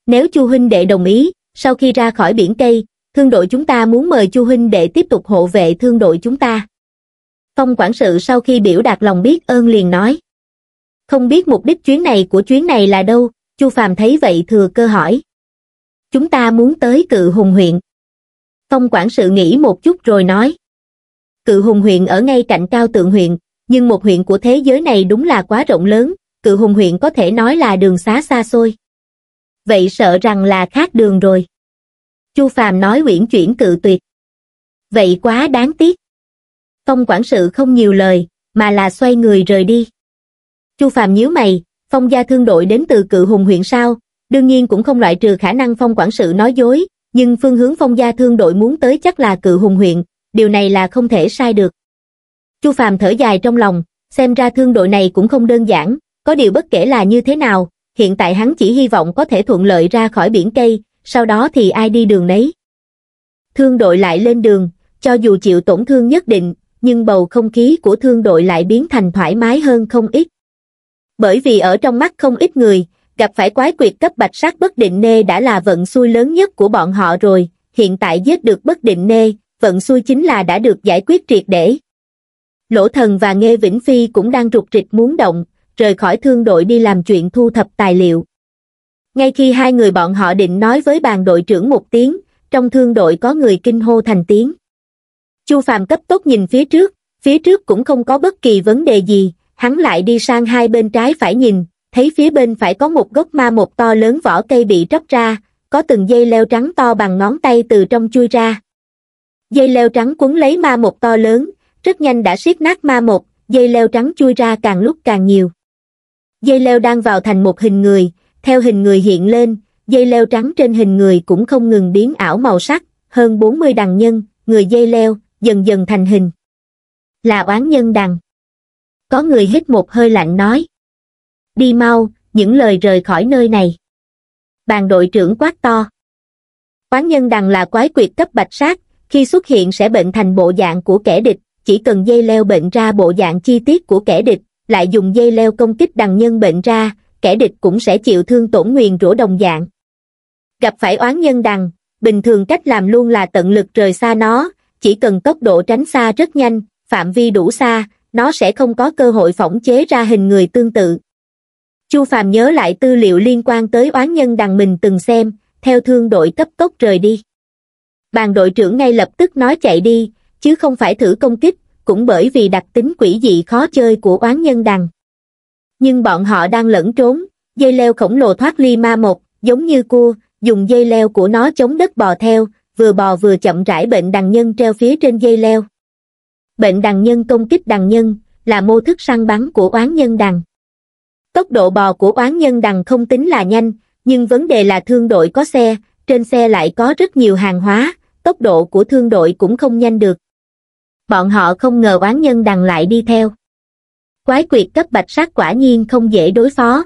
Nếu Chu huynh đệ đồng ý, sau khi ra khỏi biển cây, thương đội chúng ta muốn mời Chu huynh đệ tiếp tục hộ vệ thương đội chúng ta. Phong quản sự sau khi biểu đạt lòng biết ơn liền nói. Không biết mục đích chuyến này của chuyến này là đâu, Chu Phàm thấy vậy thừa cơ hỏi chúng ta muốn tới cự hùng huyện. Phong quản sự nghĩ một chút rồi nói. Cự hùng huyện ở ngay cạnh cao tượng huyện, nhưng một huyện của thế giới này đúng là quá rộng lớn, cự hùng huyện có thể nói là đường xá xa xôi. Vậy sợ rằng là khác đường rồi. Chu Phàm nói uyển chuyển cự tuyệt. Vậy quá đáng tiếc. Phong quản sự không nhiều lời, mà là xoay người rời đi. Chu Phàm nhíu mày, Phong gia thương đội đến từ cự hùng huyện sao, đương nhiên cũng không loại trừ khả năng phong quản sự nói dối, nhưng phương hướng phong gia thương đội muốn tới chắc là cự hùng huyện, điều này là không thể sai được. Chu Phàm thở dài trong lòng, xem ra thương đội này cũng không đơn giản, có điều bất kể là như thế nào, hiện tại hắn chỉ hy vọng có thể thuận lợi ra khỏi biển cây, sau đó thì ai đi đường nấy. Thương đội lại lên đường, cho dù chịu tổn thương nhất định, nhưng bầu không khí của thương đội lại biến thành thoải mái hơn không ít. Bởi vì ở trong mắt không ít người, gặp phải quái quyệt cấp bạch sát bất định nê đã là vận xui lớn nhất của bọn họ rồi, hiện tại giết được bất định nê, vận xui chính là đã được giải quyết triệt để. Lỗ thần và Nghê Vĩnh Phi cũng đang rục rịch muốn động, rời khỏi thương đội đi làm chuyện thu thập tài liệu. Ngay khi hai người bọn họ định nói với bàn đội trưởng một tiếng, trong thương đội có người kinh hô thành tiếng. Chu Phàm cấp tốt nhìn phía trước, phía trước cũng không có bất kỳ vấn đề gì, hắn lại đi sang hai bên trái phải nhìn, thấy phía bên phải có một gốc ma một to lớn vỏ cây bị tróc ra, có từng dây leo trắng to bằng ngón tay từ trong chui ra. Dây leo trắng cuốn lấy ma một to lớn, rất nhanh đã siết nát ma một, dây leo trắng chui ra càng lúc càng nhiều. Dây leo đang vào thành một hình người, theo hình người hiện lên, dây leo trắng trên hình người cũng không ngừng biến ảo màu sắc, hơn 40 đằng nhân, người dây leo, dần dần thành hình. Là oán nhân đằng. Có người hít một hơi lạnh nói đi mau, những lời rời khỏi nơi này. Bàn đội trưởng quát to. Quán nhân đằng là quái quyệt cấp bạch sát, khi xuất hiện sẽ bệnh thành bộ dạng của kẻ địch, chỉ cần dây leo bệnh ra bộ dạng chi tiết của kẻ địch, lại dùng dây leo công kích đằng nhân bệnh ra, kẻ địch cũng sẽ chịu thương tổn nguyền rủa đồng dạng. Gặp phải oán nhân đằng, bình thường cách làm luôn là tận lực rời xa nó, chỉ cần tốc độ tránh xa rất nhanh, phạm vi đủ xa, nó sẽ không có cơ hội phỏng chế ra hình người tương tự chu phàm nhớ lại tư liệu liên quan tới oán nhân đằng mình từng xem theo thương đội cấp tốc rời đi bàn đội trưởng ngay lập tức nói chạy đi chứ không phải thử công kích cũng bởi vì đặc tính quỷ dị khó chơi của oán nhân đằng nhưng bọn họ đang lẫn trốn dây leo khổng lồ thoát ly ma một giống như cua dùng dây leo của nó chống đất bò theo vừa bò vừa chậm rãi bệnh đằng nhân treo phía trên dây leo bệnh đằng nhân công kích đằng nhân là mô thức săn bắn của oán nhân đằng Tốc độ bò của oán nhân đằng không tính là nhanh, nhưng vấn đề là thương đội có xe, trên xe lại có rất nhiều hàng hóa, tốc độ của thương đội cũng không nhanh được. Bọn họ không ngờ oán nhân đằng lại đi theo. Quái quyệt cấp bạch sát quả nhiên không dễ đối phó.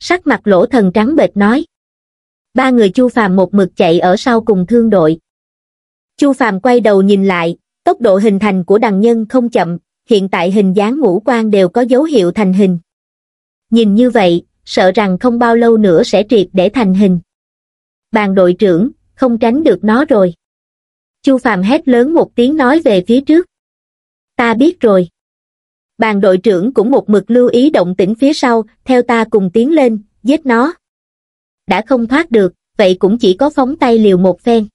Sắc mặt lỗ thần trắng bệt nói. Ba người Chu Phàm một mực chạy ở sau cùng thương đội. Chu Phàm quay đầu nhìn lại, tốc độ hình thành của đằng nhân không chậm, hiện tại hình dáng ngũ quan đều có dấu hiệu thành hình nhìn như vậy, sợ rằng không bao lâu nữa sẽ triệt để thành hình. Bàn đội trưởng, không tránh được nó rồi. Chu Phạm hét lớn một tiếng nói về phía trước. Ta biết rồi. Bàn đội trưởng cũng một mực lưu ý động tĩnh phía sau, theo ta cùng tiến lên, giết nó. Đã không thoát được, vậy cũng chỉ có phóng tay liều một phen.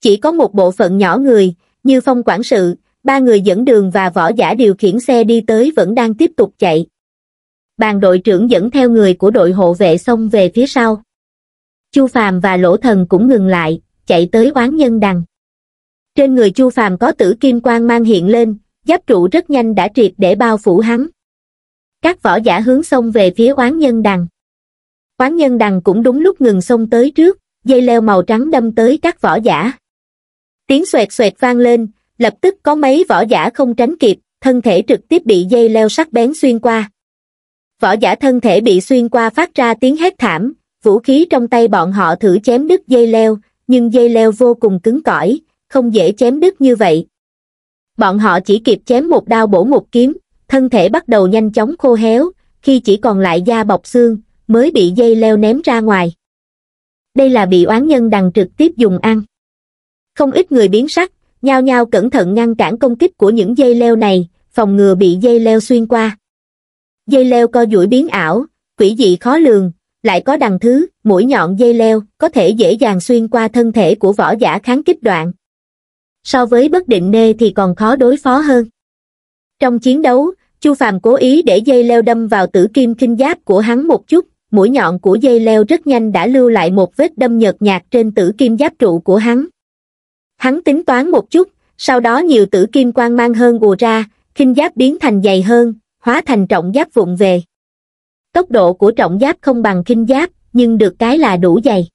Chỉ có một bộ phận nhỏ người, như phong quản sự, ba người dẫn đường và võ giả điều khiển xe đi tới vẫn đang tiếp tục chạy bàn đội trưởng dẫn theo người của đội hộ vệ xông về phía sau. Chu Phàm và Lỗ Thần cũng ngừng lại, chạy tới quán nhân đằng. Trên người Chu Phàm có tử kim quang mang hiện lên, giáp trụ rất nhanh đã triệt để bao phủ hắn. Các võ giả hướng xông về phía quán nhân đằng. quán nhân đằng cũng đúng lúc ngừng xông tới trước, dây leo màu trắng đâm tới các võ giả. Tiếng xoẹt xoẹt vang lên, lập tức có mấy võ giả không tránh kịp, thân thể trực tiếp bị dây leo sắc bén xuyên qua võ giả thân thể bị xuyên qua phát ra tiếng hét thảm, vũ khí trong tay bọn họ thử chém đứt dây leo, nhưng dây leo vô cùng cứng cỏi, không dễ chém đứt như vậy. Bọn họ chỉ kịp chém một đao bổ một kiếm, thân thể bắt đầu nhanh chóng khô héo, khi chỉ còn lại da bọc xương, mới bị dây leo ném ra ngoài. Đây là bị oán nhân đằng trực tiếp dùng ăn. Không ít người biến sắc, nhao nhao cẩn thận ngăn cản công kích của những dây leo này, phòng ngừa bị dây leo xuyên qua dây leo co duỗi biến ảo, quỷ dị khó lường, lại có đằng thứ, mũi nhọn dây leo, có thể dễ dàng xuyên qua thân thể của võ giả kháng kích đoạn. So với bất định nê thì còn khó đối phó hơn. Trong chiến đấu, Chu Phàm cố ý để dây leo đâm vào tử kim kinh giáp của hắn một chút, mũi nhọn của dây leo rất nhanh đã lưu lại một vết đâm nhợt nhạt trên tử kim giáp trụ của hắn. Hắn tính toán một chút, sau đó nhiều tử kim quang mang hơn ùa ra, kinh giáp biến thành dày hơn, hóa thành trọng giáp vụn về. Tốc độ của trọng giáp không bằng kinh giáp, nhưng được cái là đủ dày.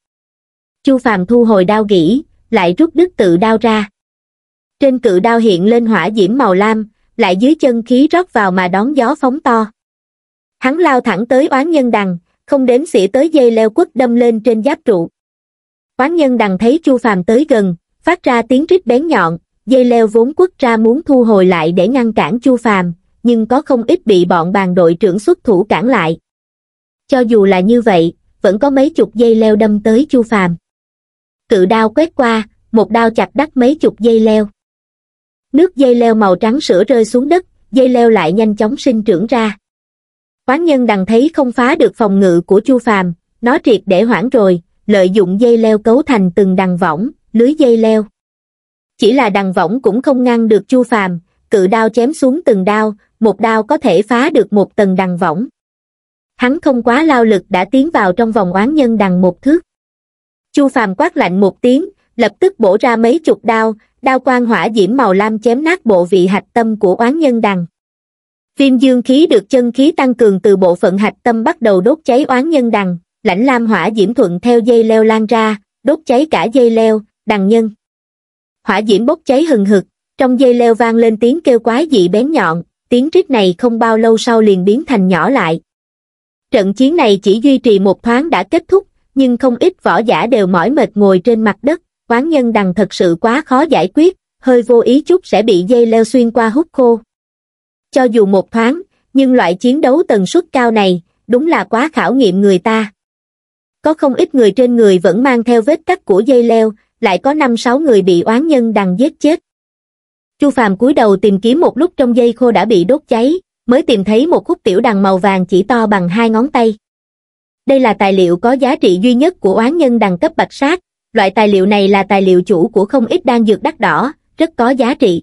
Chu Phàm thu hồi đao gỉ, lại rút đứt tự đao ra. Trên cự đao hiện lên hỏa diễm màu lam, lại dưới chân khí rót vào mà đón gió phóng to. Hắn lao thẳng tới oán nhân đằng, không đến xỉa tới dây leo quất đâm lên trên giáp trụ. Oán nhân đằng thấy Chu Phàm tới gần, phát ra tiếng rít bén nhọn, dây leo vốn quất ra muốn thu hồi lại để ngăn cản Chu Phàm, nhưng có không ít bị bọn bàn đội trưởng xuất thủ cản lại. Cho dù là như vậy, vẫn có mấy chục dây leo đâm tới Chu Phàm. Cự đao quét qua, một đao chặt đắt mấy chục dây leo. Nước dây leo màu trắng sữa rơi xuống đất, dây leo lại nhanh chóng sinh trưởng ra. Quán nhân đằng thấy không phá được phòng ngự của Chu Phàm, nó triệt để hoảng rồi, lợi dụng dây leo cấu thành từng đằng võng, lưới dây leo. Chỉ là đằng võng cũng không ngăn được Chu Phàm, cự đao chém xuống từng đao, một đao có thể phá được một tầng đằng võng hắn không quá lao lực đã tiến vào trong vòng oán nhân đằng một thước chu phàm quát lạnh một tiếng lập tức bổ ra mấy chục đao đao quang hỏa diễm màu lam chém nát bộ vị hạch tâm của oán nhân đằng viêm dương khí được chân khí tăng cường từ bộ phận hạch tâm bắt đầu đốt cháy oán nhân đằng lãnh lam hỏa diễm thuận theo dây leo lan ra đốt cháy cả dây leo đằng nhân hỏa diễm bốc cháy hừng hực trong dây leo vang lên tiếng kêu quái dị bén nhọn tiếng rít này không bao lâu sau liền biến thành nhỏ lại. Trận chiến này chỉ duy trì một thoáng đã kết thúc, nhưng không ít võ giả đều mỏi mệt ngồi trên mặt đất, quán nhân đằng thật sự quá khó giải quyết, hơi vô ý chút sẽ bị dây leo xuyên qua hút khô. Cho dù một thoáng, nhưng loại chiến đấu tần suất cao này, đúng là quá khảo nghiệm người ta. Có không ít người trên người vẫn mang theo vết cắt của dây leo, lại có 5-6 người bị oán nhân đằng giết chết chu phàm cúi đầu tìm kiếm một lúc trong dây khô đã bị đốt cháy mới tìm thấy một khúc tiểu đằng màu vàng chỉ to bằng hai ngón tay đây là tài liệu có giá trị duy nhất của oán nhân đằng cấp bạch sát loại tài liệu này là tài liệu chủ của không ít đan dược đắt đỏ rất có giá trị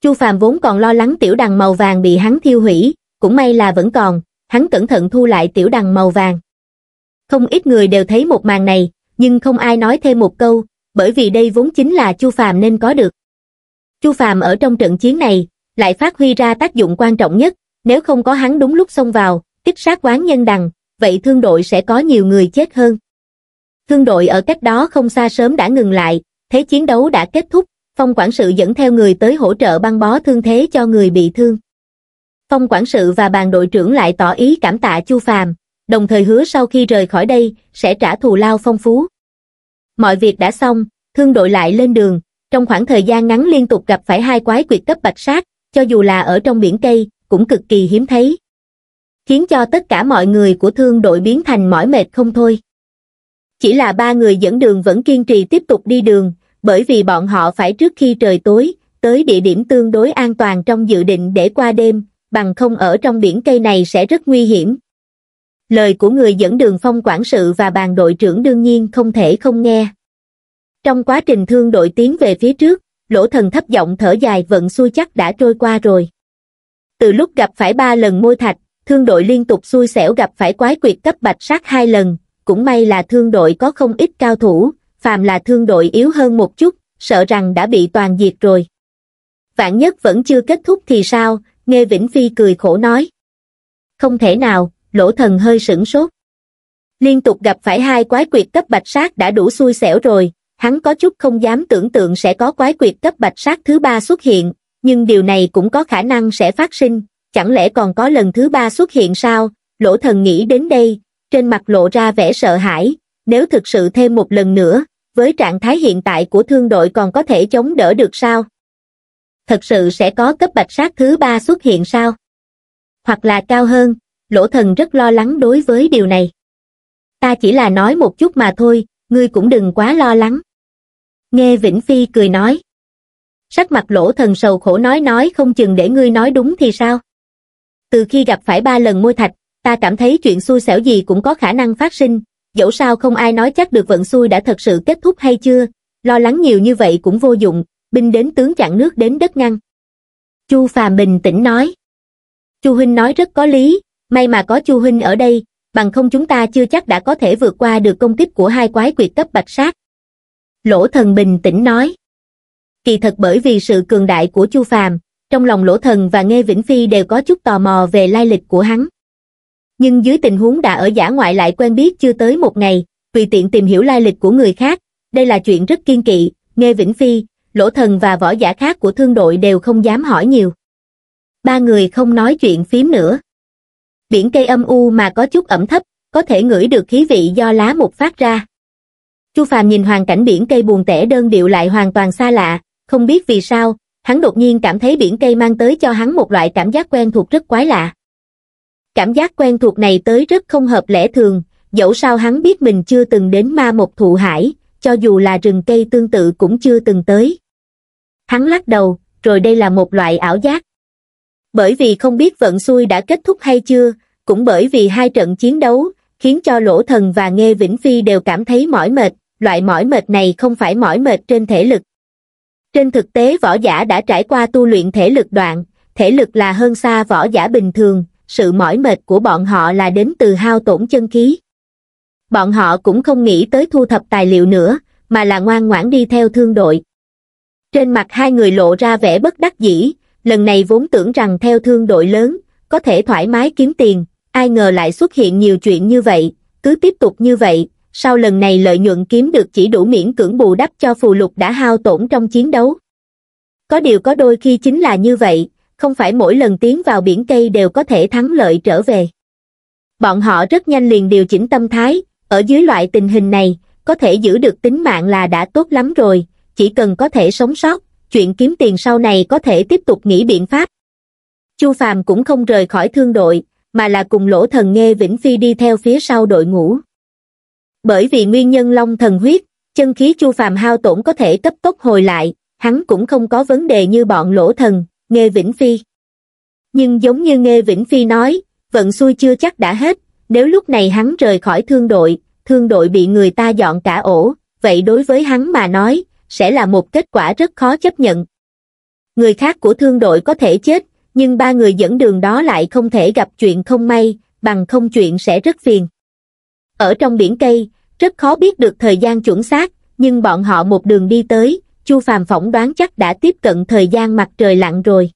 chu phàm vốn còn lo lắng tiểu đằng màu vàng bị hắn thiêu hủy cũng may là vẫn còn hắn cẩn thận thu lại tiểu đằng màu vàng không ít người đều thấy một màn này nhưng không ai nói thêm một câu bởi vì đây vốn chính là chu phàm nên có được Chu Phàm ở trong trận chiến này, lại phát huy ra tác dụng quan trọng nhất, nếu không có hắn đúng lúc xông vào, tích sát quán nhân đằng, vậy thương đội sẽ có nhiều người chết hơn. Thương đội ở cách đó không xa sớm đã ngừng lại, thế chiến đấu đã kết thúc, Phong quản sự dẫn theo người tới hỗ trợ băng bó thương thế cho người bị thương. Phong quản sự và bàn đội trưởng lại tỏ ý cảm tạ Chu Phàm, đồng thời hứa sau khi rời khỏi đây, sẽ trả thù lao phong phú. Mọi việc đã xong, thương đội lại lên đường, trong khoảng thời gian ngắn liên tục gặp phải hai quái quyệt cấp bạch sát cho dù là ở trong biển cây cũng cực kỳ hiếm thấy khiến cho tất cả mọi người của thương đội biến thành mỏi mệt không thôi chỉ là ba người dẫn đường vẫn kiên trì tiếp tục đi đường bởi vì bọn họ phải trước khi trời tối tới địa điểm tương đối an toàn trong dự định để qua đêm bằng không ở trong biển cây này sẽ rất nguy hiểm lời của người dẫn đường phong quản sự và bàn đội trưởng đương nhiên không thể không nghe trong quá trình thương đội tiến về phía trước, lỗ thần thấp giọng thở dài vận xuôi chắc đã trôi qua rồi. Từ lúc gặp phải ba lần môi thạch, thương đội liên tục xui xẻo gặp phải quái quyệt cấp bạch sát hai lần, cũng may là thương đội có không ít cao thủ, phàm là thương đội yếu hơn một chút, sợ rằng đã bị toàn diệt rồi. Vạn nhất vẫn chưa kết thúc thì sao, Nghe Vĩnh Phi cười khổ nói. Không thể nào, lỗ thần hơi sửng sốt. Liên tục gặp phải hai quái quyệt cấp bạch sát đã đủ xui xẻo rồi, hắn có chút không dám tưởng tượng sẽ có quái quyệt cấp bạch sát thứ ba xuất hiện, nhưng điều này cũng có khả năng sẽ phát sinh, chẳng lẽ còn có lần thứ ba xuất hiện sao? Lỗ thần nghĩ đến đây, trên mặt lộ ra vẻ sợ hãi, nếu thực sự thêm một lần nữa, với trạng thái hiện tại của thương đội còn có thể chống đỡ được sao? Thật sự sẽ có cấp bạch sát thứ ba xuất hiện sao? Hoặc là cao hơn, lỗ thần rất lo lắng đối với điều này. Ta chỉ là nói một chút mà thôi, ngươi cũng đừng quá lo lắng. Nghe Vĩnh Phi cười nói. Sắc mặt lỗ thần sầu khổ nói nói không chừng để ngươi nói đúng thì sao? Từ khi gặp phải ba lần môi thạch, ta cảm thấy chuyện xui xẻo gì cũng có khả năng phát sinh, dẫu sao không ai nói chắc được vận xui đã thật sự kết thúc hay chưa, lo lắng nhiều như vậy cũng vô dụng, binh đến tướng chặn nước đến đất ngăn. Chu Phàm bình tĩnh nói. Chu Huynh nói rất có lý, may mà có Chu Huynh ở đây, bằng không chúng ta chưa chắc đã có thể vượt qua được công kích của hai quái quyệt cấp bạch sát. Lỗ Thần bình tĩnh nói. Kỳ thật bởi vì sự cường đại của Chu Phàm, trong lòng Lỗ Thần và Nghe Vĩnh Phi đều có chút tò mò về lai lịch của hắn. Nhưng dưới tình huống đã ở giả ngoại lại quen biết chưa tới một ngày, tùy tiện tìm hiểu lai lịch của người khác, đây là chuyện rất kiên kỵ, Nghe Vĩnh Phi, Lỗ Thần và võ giả khác của thương đội đều không dám hỏi nhiều. Ba người không nói chuyện phím nữa. Biển cây âm u mà có chút ẩm thấp, có thể ngửi được khí vị do lá mục phát ra. Chu Phàm nhìn hoàn cảnh biển cây buồn tẻ đơn điệu lại hoàn toàn xa lạ, không biết vì sao, hắn đột nhiên cảm thấy biển cây mang tới cho hắn một loại cảm giác quen thuộc rất quái lạ. Cảm giác quen thuộc này tới rất không hợp lẽ thường, dẫu sao hắn biết mình chưa từng đến ma một thụ hải, cho dù là rừng cây tương tự cũng chưa từng tới. Hắn lắc đầu, rồi đây là một loại ảo giác. Bởi vì không biết vận xui đã kết thúc hay chưa, cũng bởi vì hai trận chiến đấu, khiến cho lỗ thần và Nghe Vĩnh Phi đều cảm thấy mỏi mệt, loại mỏi mệt này không phải mỏi mệt trên thể lực. Trên thực tế võ giả đã trải qua tu luyện thể lực đoạn, thể lực là hơn xa võ giả bình thường, sự mỏi mệt của bọn họ là đến từ hao tổn chân khí. Bọn họ cũng không nghĩ tới thu thập tài liệu nữa, mà là ngoan ngoãn đi theo thương đội. Trên mặt hai người lộ ra vẻ bất đắc dĩ, lần này vốn tưởng rằng theo thương đội lớn, có thể thoải mái kiếm tiền, ai ngờ lại xuất hiện nhiều chuyện như vậy, cứ tiếp tục như vậy, sau lần này lợi nhuận kiếm được chỉ đủ miễn cưỡng bù đắp cho phù lục đã hao tổn trong chiến đấu. Có điều có đôi khi chính là như vậy, không phải mỗi lần tiến vào biển cây đều có thể thắng lợi trở về. Bọn họ rất nhanh liền điều chỉnh tâm thái, ở dưới loại tình hình này, có thể giữ được tính mạng là đã tốt lắm rồi, chỉ cần có thể sống sót, chuyện kiếm tiền sau này có thể tiếp tục nghĩ biện pháp. Chu Phàm cũng không rời khỏi thương đội, mà là cùng lỗ thần nghe Vĩnh Phi đi theo phía sau đội ngũ bởi vì nguyên nhân long thần huyết, chân khí chu phàm hao tổn có thể cấp tốc hồi lại, hắn cũng không có vấn đề như bọn lỗ thần, nghe Vĩnh Phi. Nhưng giống như nghe Vĩnh Phi nói, vận xui chưa chắc đã hết, nếu lúc này hắn rời khỏi thương đội, thương đội bị người ta dọn cả ổ, vậy đối với hắn mà nói, sẽ là một kết quả rất khó chấp nhận. Người khác của thương đội có thể chết, nhưng ba người dẫn đường đó lại không thể gặp chuyện không may, bằng không chuyện sẽ rất phiền. Ở trong biển cây, rất khó biết được thời gian chuẩn xác nhưng bọn họ một đường đi tới chu phàm phỏng đoán chắc đã tiếp cận thời gian mặt trời lặn rồi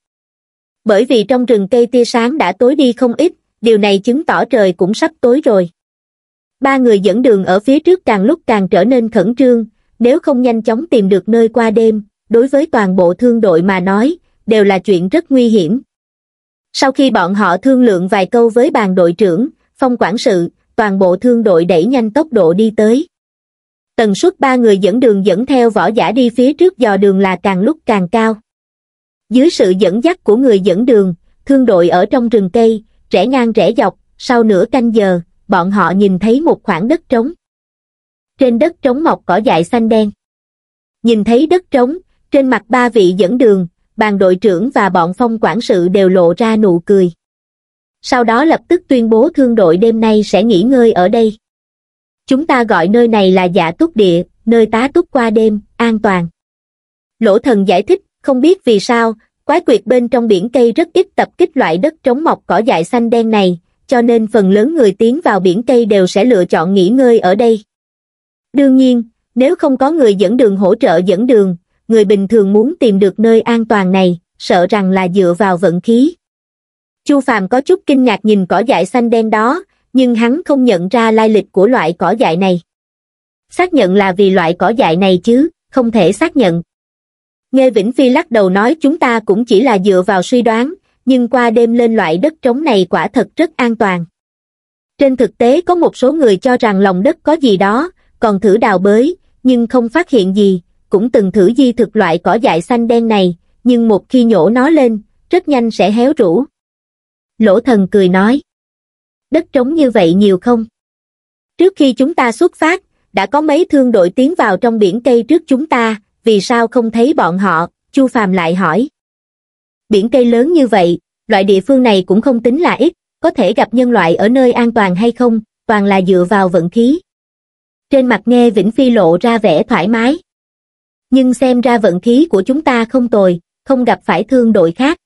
bởi vì trong rừng cây tia sáng đã tối đi không ít điều này chứng tỏ trời cũng sắp tối rồi ba người dẫn đường ở phía trước càng lúc càng trở nên khẩn trương nếu không nhanh chóng tìm được nơi qua đêm đối với toàn bộ thương đội mà nói đều là chuyện rất nguy hiểm sau khi bọn họ thương lượng vài câu với bàn đội trưởng phong quản sự toàn bộ thương đội đẩy nhanh tốc độ đi tới. Tần suất ba người dẫn đường dẫn theo võ giả đi phía trước dò đường là càng lúc càng cao. Dưới sự dẫn dắt của người dẫn đường, thương đội ở trong rừng cây, rẽ ngang rẽ dọc, sau nửa canh giờ, bọn họ nhìn thấy một khoảng đất trống. Trên đất trống mọc cỏ dại xanh đen. Nhìn thấy đất trống, trên mặt ba vị dẫn đường, bàn đội trưởng và bọn phong quản sự đều lộ ra nụ cười sau đó lập tức tuyên bố thương đội đêm nay sẽ nghỉ ngơi ở đây. Chúng ta gọi nơi này là dạ túc địa, nơi tá túc qua đêm, an toàn. Lỗ thần giải thích, không biết vì sao, quái quyệt bên trong biển cây rất ít tập kích loại đất trống mọc cỏ dại xanh đen này, cho nên phần lớn người tiến vào biển cây đều sẽ lựa chọn nghỉ ngơi ở đây. Đương nhiên, nếu không có người dẫn đường hỗ trợ dẫn đường, người bình thường muốn tìm được nơi an toàn này, sợ rằng là dựa vào vận khí, chu phàm có chút kinh ngạc nhìn cỏ dại xanh đen đó nhưng hắn không nhận ra lai lịch của loại cỏ dại này xác nhận là vì loại cỏ dại này chứ không thể xác nhận nghe vĩnh phi lắc đầu nói chúng ta cũng chỉ là dựa vào suy đoán nhưng qua đêm lên loại đất trống này quả thật rất an toàn trên thực tế có một số người cho rằng lòng đất có gì đó còn thử đào bới nhưng không phát hiện gì cũng từng thử di thực loại cỏ dại xanh đen này nhưng một khi nhổ nó lên rất nhanh sẽ héo rũ Lỗ thần cười nói. Đất trống như vậy nhiều không? Trước khi chúng ta xuất phát, đã có mấy thương đội tiến vào trong biển cây trước chúng ta, vì sao không thấy bọn họ, Chu Phàm lại hỏi. Biển cây lớn như vậy, loại địa phương này cũng không tính là ít, có thể gặp nhân loại ở nơi an toàn hay không, toàn là dựa vào vận khí. Trên mặt nghe Vĩnh Phi lộ ra vẻ thoải mái. Nhưng xem ra vận khí của chúng ta không tồi, không gặp phải thương đội khác.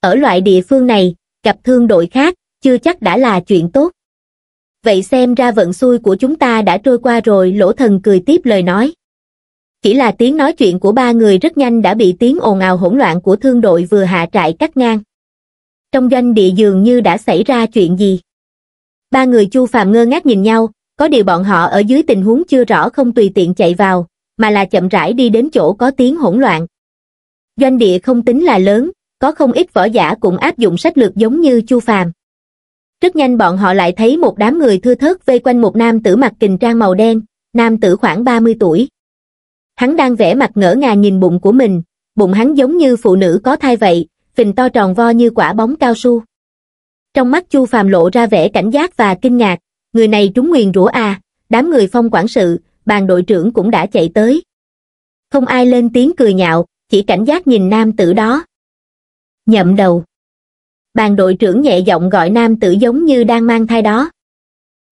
Ở loại địa phương này, gặp thương đội khác, chưa chắc đã là chuyện tốt. Vậy xem ra vận xui của chúng ta đã trôi qua rồi lỗ thần cười tiếp lời nói. Chỉ là tiếng nói chuyện của ba người rất nhanh đã bị tiếng ồn ào hỗn loạn của thương đội vừa hạ trại cắt ngang. Trong doanh địa dường như đã xảy ra chuyện gì. Ba người chu phàm ngơ ngác nhìn nhau, có điều bọn họ ở dưới tình huống chưa rõ không tùy tiện chạy vào, mà là chậm rãi đi đến chỗ có tiếng hỗn loạn. Doanh địa không tính là lớn, có không ít võ giả cũng áp dụng sách lược giống như Chu Phàm. Rất nhanh bọn họ lại thấy một đám người thưa thớt vây quanh một nam tử mặc kình trang màu đen, nam tử khoảng 30 tuổi. Hắn đang vẽ mặt ngỡ ngàng nhìn bụng của mình, bụng hắn giống như phụ nữ có thai vậy, phình to tròn vo như quả bóng cao su. Trong mắt Chu Phàm lộ ra vẻ cảnh giác và kinh ngạc, người này trúng nguyền rủa à, đám người phong quản sự, bàn đội trưởng cũng đã chạy tới. Không ai lên tiếng cười nhạo, chỉ cảnh giác nhìn nam tử đó nhậm đầu. Bàn đội trưởng nhẹ giọng gọi nam tử giống như đang mang thai đó.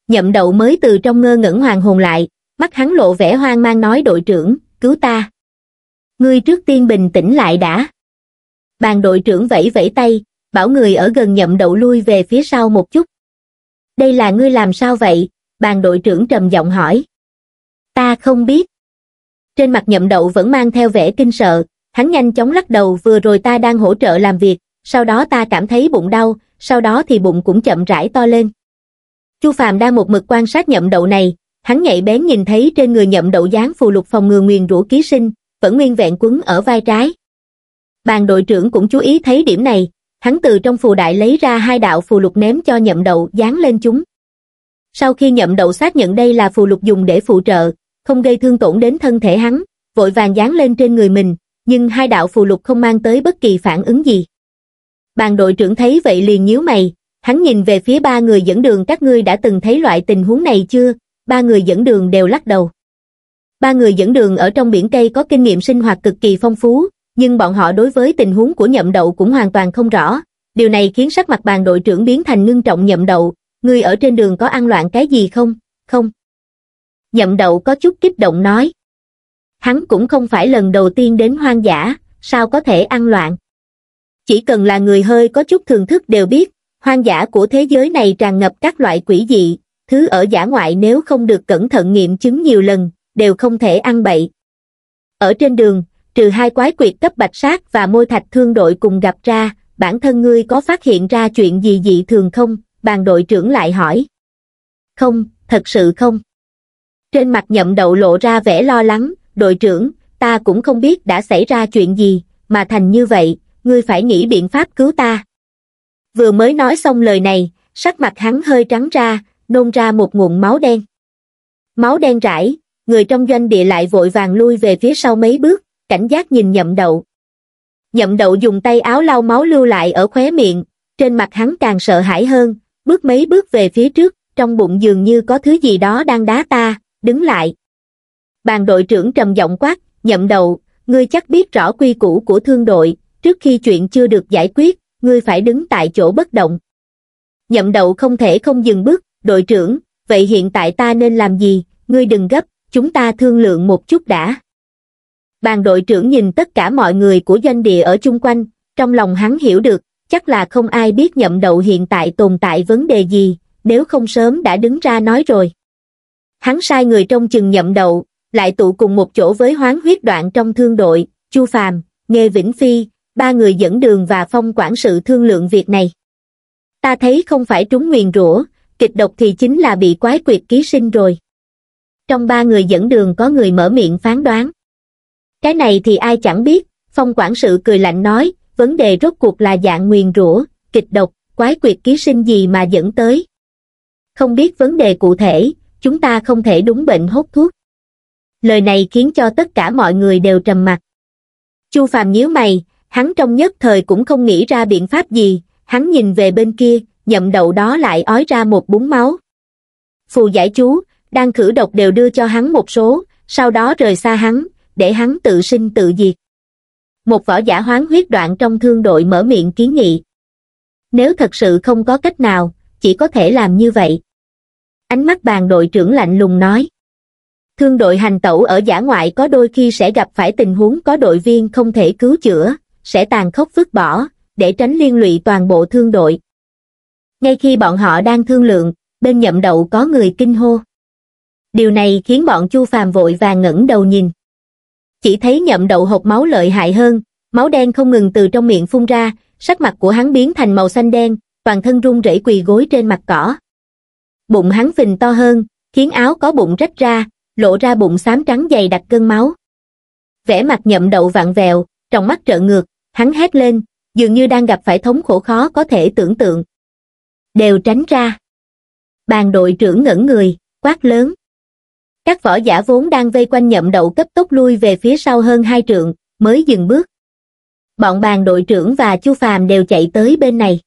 Nhậm đầu mới từ trong ngơ ngẩn hoàng hồn lại, mắt hắn lộ vẻ hoang mang nói đội trưởng, cứu ta. Ngươi trước tiên bình tĩnh lại đã. Bàn đội trưởng vẫy vẫy tay, bảo người ở gần nhậm đậu lui về phía sau một chút. Đây là ngươi làm sao vậy? Bàn đội trưởng trầm giọng hỏi. Ta không biết. Trên mặt nhậm đậu vẫn mang theo vẻ kinh sợ, Hắn nhanh chóng lắc đầu vừa rồi ta đang hỗ trợ làm việc, sau đó ta cảm thấy bụng đau, sau đó thì bụng cũng chậm rãi to lên. Chu Phàm đang một mực quan sát nhậm đậu này, hắn nhạy bén nhìn thấy trên người nhậm đậu dán phù lục phòng ngừa nguyền rủa ký sinh, vẫn nguyên vẹn quấn ở vai trái. Bàn đội trưởng cũng chú ý thấy điểm này, hắn từ trong phù đại lấy ra hai đạo phù lục ném cho nhậm đậu dán lên chúng. Sau khi nhậm đậu xác nhận đây là phù lục dùng để phụ trợ, không gây thương tổn đến thân thể hắn, vội vàng dán lên trên người mình, nhưng hai đạo phù lục không mang tới bất kỳ phản ứng gì. Bàn đội trưởng thấy vậy liền nhíu mày, hắn nhìn về phía ba người dẫn đường các ngươi đã từng thấy loại tình huống này chưa, ba người dẫn đường đều lắc đầu. Ba người dẫn đường ở trong biển cây có kinh nghiệm sinh hoạt cực kỳ phong phú, nhưng bọn họ đối với tình huống của nhậm đậu cũng hoàn toàn không rõ. Điều này khiến sắc mặt bàn đội trưởng biến thành ngưng trọng nhậm đậu, người ở trên đường có ăn loạn cái gì không, không. Nhậm đậu có chút kích động nói hắn cũng không phải lần đầu tiên đến hoang dã sao có thể ăn loạn chỉ cần là người hơi có chút thường thức đều biết hoang dã của thế giới này tràn ngập các loại quỷ dị thứ ở giả ngoại nếu không được cẩn thận nghiệm chứng nhiều lần đều không thể ăn bậy ở trên đường trừ hai quái quyệt cấp bạch sát và môi thạch thương đội cùng gặp ra bản thân ngươi có phát hiện ra chuyện gì dị thường không bàn đội trưởng lại hỏi không thật sự không trên mặt nhậm đậu lộ ra vẻ lo lắng đội trưởng, ta cũng không biết đã xảy ra chuyện gì, mà thành như vậy, ngươi phải nghĩ biện pháp cứu ta. Vừa mới nói xong lời này, sắc mặt hắn hơi trắng ra, nôn ra một nguồn máu đen. Máu đen rải, người trong doanh địa lại vội vàng lui về phía sau mấy bước, cảnh giác nhìn nhậm đậu. Nhậm đậu dùng tay áo lau máu lưu lại ở khóe miệng, trên mặt hắn càng sợ hãi hơn, bước mấy bước về phía trước, trong bụng dường như có thứ gì đó đang đá ta, đứng lại. Bàn đội trưởng trầm giọng quát, nhậm đầu, ngươi chắc biết rõ quy củ của thương đội, trước khi chuyện chưa được giải quyết, ngươi phải đứng tại chỗ bất động. Nhậm đầu không thể không dừng bước, đội trưởng, vậy hiện tại ta nên làm gì, ngươi đừng gấp, chúng ta thương lượng một chút đã. Bàn đội trưởng nhìn tất cả mọi người của doanh địa ở chung quanh, trong lòng hắn hiểu được, chắc là không ai biết nhậm đầu hiện tại tồn tại vấn đề gì, nếu không sớm đã đứng ra nói rồi. Hắn sai người trong chừng nhậm đầu lại tụ cùng một chỗ với hoán huyết đoạn trong thương đội, Chu Phàm, Nghê Vĩnh Phi, ba người dẫn đường và phong quản sự thương lượng việc này. Ta thấy không phải trúng nguyền rủa, kịch độc thì chính là bị quái quyệt ký sinh rồi. Trong ba người dẫn đường có người mở miệng phán đoán. Cái này thì ai chẳng biết, phong quản sự cười lạnh nói, vấn đề rốt cuộc là dạng nguyền rủa, kịch độc, quái quyệt ký sinh gì mà dẫn tới. Không biết vấn đề cụ thể, chúng ta không thể đúng bệnh hốt thuốc lời này khiến cho tất cả mọi người đều trầm mặc chu phàm nhíu mày hắn trong nhất thời cũng không nghĩ ra biện pháp gì hắn nhìn về bên kia nhậm đậu đó lại ói ra một búng máu phù giải chú đang khử độc đều đưa cho hắn một số sau đó rời xa hắn để hắn tự sinh tự diệt một võ giả hoán huyết đoạn trong thương đội mở miệng kiến nghị nếu thật sự không có cách nào chỉ có thể làm như vậy ánh mắt bàn đội trưởng lạnh lùng nói thương đội hành tẩu ở giả ngoại có đôi khi sẽ gặp phải tình huống có đội viên không thể cứu chữa, sẽ tàn khốc vứt bỏ, để tránh liên lụy toàn bộ thương đội. Ngay khi bọn họ đang thương lượng, bên nhậm đậu có người kinh hô. Điều này khiến bọn Chu Phàm vội vàng ngẩng đầu nhìn. Chỉ thấy nhậm đậu hột máu lợi hại hơn, máu đen không ngừng từ trong miệng phun ra, sắc mặt của hắn biến thành màu xanh đen, toàn thân run rẩy quỳ gối trên mặt cỏ. Bụng hắn phình to hơn, khiến áo có bụng rách ra, lộ ra bụng xám trắng dày đặc cơn máu vẻ mặt nhậm đậu vặn vẹo trong mắt trợ ngược hắn hét lên dường như đang gặp phải thống khổ khó có thể tưởng tượng đều tránh ra bàn đội trưởng ngẩn người quát lớn các võ giả vốn đang vây quanh nhậm đậu cấp tốc lui về phía sau hơn hai trượng mới dừng bước bọn bàn đội trưởng và chu phàm đều chạy tới bên này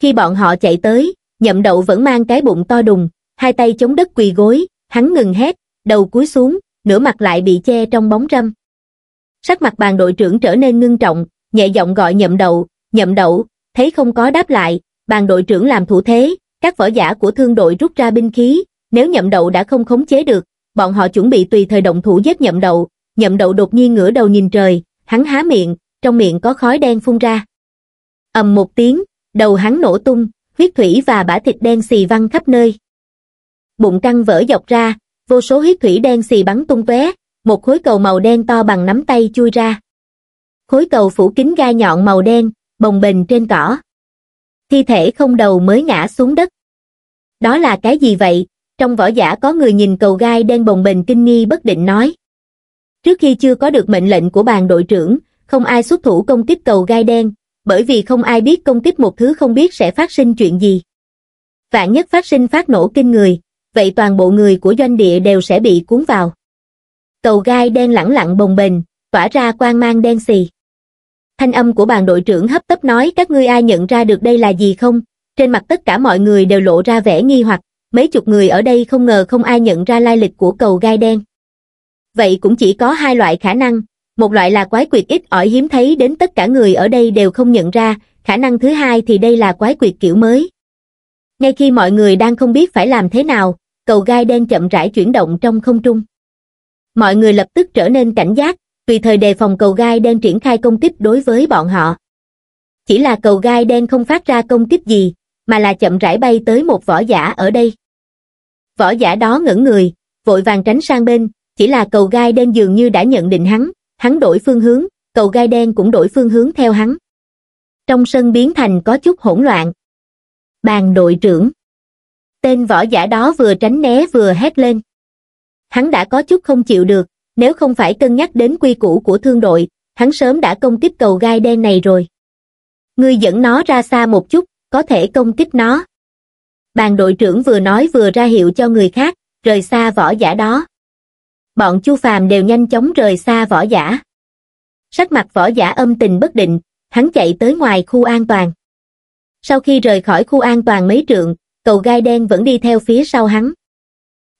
khi bọn họ chạy tới nhậm đậu vẫn mang cái bụng to đùng hai tay chống đất quỳ gối hắn ngừng hét đầu cúi xuống nửa mặt lại bị che trong bóng râm sắc mặt bàn đội trưởng trở nên ngưng trọng nhẹ giọng gọi nhậm đậu nhậm đậu thấy không có đáp lại bàn đội trưởng làm thủ thế các võ giả của thương đội rút ra binh khí nếu nhậm đậu đã không khống chế được bọn họ chuẩn bị tùy thời động thủ giết nhậm đậu nhậm đậu đột nhiên ngửa đầu nhìn trời hắn há miệng trong miệng có khói đen phun ra ầm một tiếng đầu hắn nổ tung huyết thủy và bã thịt đen xì văng khắp nơi bụng căng vỡ dọc ra vô số huyết thủy đen xì bắn tung tóe, một khối cầu màu đen to bằng nắm tay chui ra. Khối cầu phủ kín gai nhọn màu đen, bồng bềnh trên cỏ. Thi thể không đầu mới ngã xuống đất. Đó là cái gì vậy? Trong võ giả có người nhìn cầu gai đen bồng bềnh kinh nghi bất định nói. Trước khi chưa có được mệnh lệnh của bàn đội trưởng, không ai xuất thủ công kích cầu gai đen, bởi vì không ai biết công kích một thứ không biết sẽ phát sinh chuyện gì. Vạn nhất phát sinh phát nổ kinh người, vậy toàn bộ người của doanh địa đều sẽ bị cuốn vào. Cầu gai đen lẳng lặng bồng bềnh, tỏa ra quang mang đen xì. Thanh âm của bàn đội trưởng hấp tấp nói các ngươi ai nhận ra được đây là gì không? Trên mặt tất cả mọi người đều lộ ra vẻ nghi hoặc, mấy chục người ở đây không ngờ không ai nhận ra lai lịch của cầu gai đen. Vậy cũng chỉ có hai loại khả năng, một loại là quái quyệt ít ỏi hiếm thấy đến tất cả người ở đây đều không nhận ra, khả năng thứ hai thì đây là quái quyệt kiểu mới. Ngay khi mọi người đang không biết phải làm thế nào, cầu gai đen chậm rãi chuyển động trong không trung. Mọi người lập tức trở nên cảnh giác, vì thời đề phòng cầu gai đen triển khai công kích đối với bọn họ. Chỉ là cầu gai đen không phát ra công kích gì, mà là chậm rãi bay tới một võ giả ở đây. Võ giả đó ngẩn người, vội vàng tránh sang bên, chỉ là cầu gai đen dường như đã nhận định hắn, hắn đổi phương hướng, cầu gai đen cũng đổi phương hướng theo hắn. Trong sân biến thành có chút hỗn loạn. Bàn đội trưởng Tên võ giả đó vừa tránh né vừa hét lên. Hắn đã có chút không chịu được, nếu không phải cân nhắc đến quy củ của thương đội, hắn sớm đã công kích cầu gai đen này rồi. Ngươi dẫn nó ra xa một chút, có thể công kích nó. Bàn đội trưởng vừa nói vừa ra hiệu cho người khác, rời xa võ giả đó. Bọn Chu Phàm đều nhanh chóng rời xa võ giả. Sắc mặt võ giả âm tình bất định, hắn chạy tới ngoài khu an toàn. Sau khi rời khỏi khu an toàn mấy trượng, cầu gai đen vẫn đi theo phía sau hắn.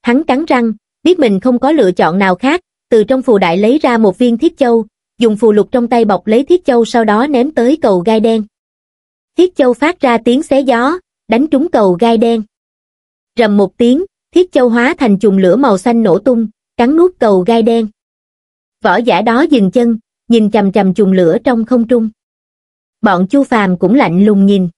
Hắn cắn răng, biết mình không có lựa chọn nào khác, từ trong phù đại lấy ra một viên thiết châu, dùng phù lục trong tay bọc lấy thiết châu sau đó ném tới cầu gai đen. Thiết châu phát ra tiếng xé gió, đánh trúng cầu gai đen. Rầm một tiếng, thiết châu hóa thành chùm lửa màu xanh nổ tung, cắn nuốt cầu gai đen. Võ giả đó dừng chân, nhìn chầm chầm chùm lửa trong không trung. Bọn Chu Phàm cũng lạnh lùng nhìn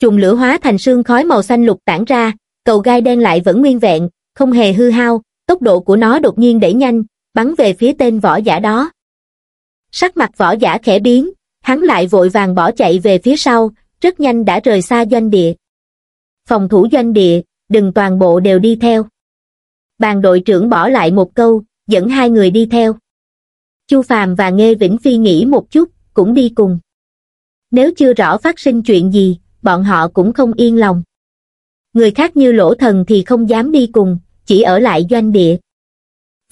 trùng lửa hóa thành sương khói màu xanh lục tản ra, cầu gai đen lại vẫn nguyên vẹn, không hề hư hao, tốc độ của nó đột nhiên đẩy nhanh, bắn về phía tên võ giả đó. Sắc mặt võ giả khẽ biến, hắn lại vội vàng bỏ chạy về phía sau, rất nhanh đã rời xa doanh địa. Phòng thủ doanh địa, đừng toàn bộ đều đi theo. Bàn đội trưởng bỏ lại một câu, dẫn hai người đi theo. Chu Phàm và Nghê Vĩnh Phi nghĩ một chút, cũng đi cùng. Nếu chưa rõ phát sinh chuyện gì, bọn họ cũng không yên lòng. Người khác như lỗ thần thì không dám đi cùng, chỉ ở lại doanh địa.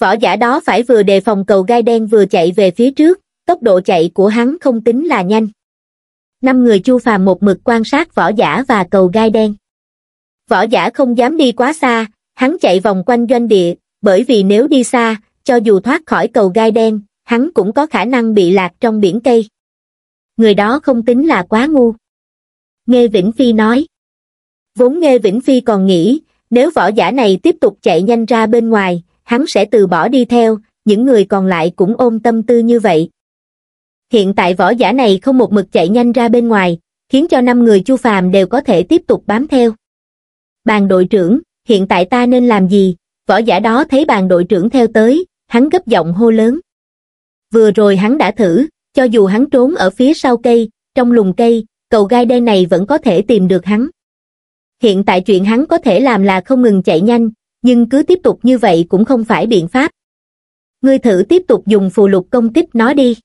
Võ giả đó phải vừa đề phòng cầu gai đen vừa chạy về phía trước, tốc độ chạy của hắn không tính là nhanh. Năm người chu phàm một mực quan sát võ giả và cầu gai đen. Võ giả không dám đi quá xa, hắn chạy vòng quanh doanh địa, bởi vì nếu đi xa, cho dù thoát khỏi cầu gai đen, hắn cũng có khả năng bị lạc trong biển cây. Người đó không tính là quá ngu. Nghe Vĩnh Phi nói. Vốn Nghe Vĩnh Phi còn nghĩ, nếu võ giả này tiếp tục chạy nhanh ra bên ngoài, hắn sẽ từ bỏ đi theo, những người còn lại cũng ôm tâm tư như vậy. Hiện tại võ giả này không một mực chạy nhanh ra bên ngoài, khiến cho năm người chu phàm đều có thể tiếp tục bám theo. Bàn đội trưởng, hiện tại ta nên làm gì? Võ giả đó thấy bàn đội trưởng theo tới, hắn gấp giọng hô lớn. Vừa rồi hắn đã thử, cho dù hắn trốn ở phía sau cây, trong lùng cây, cầu gai đen này vẫn có thể tìm được hắn. Hiện tại chuyện hắn có thể làm là không ngừng chạy nhanh, nhưng cứ tiếp tục như vậy cũng không phải biện pháp. Ngươi thử tiếp tục dùng phù lục công kích nó đi.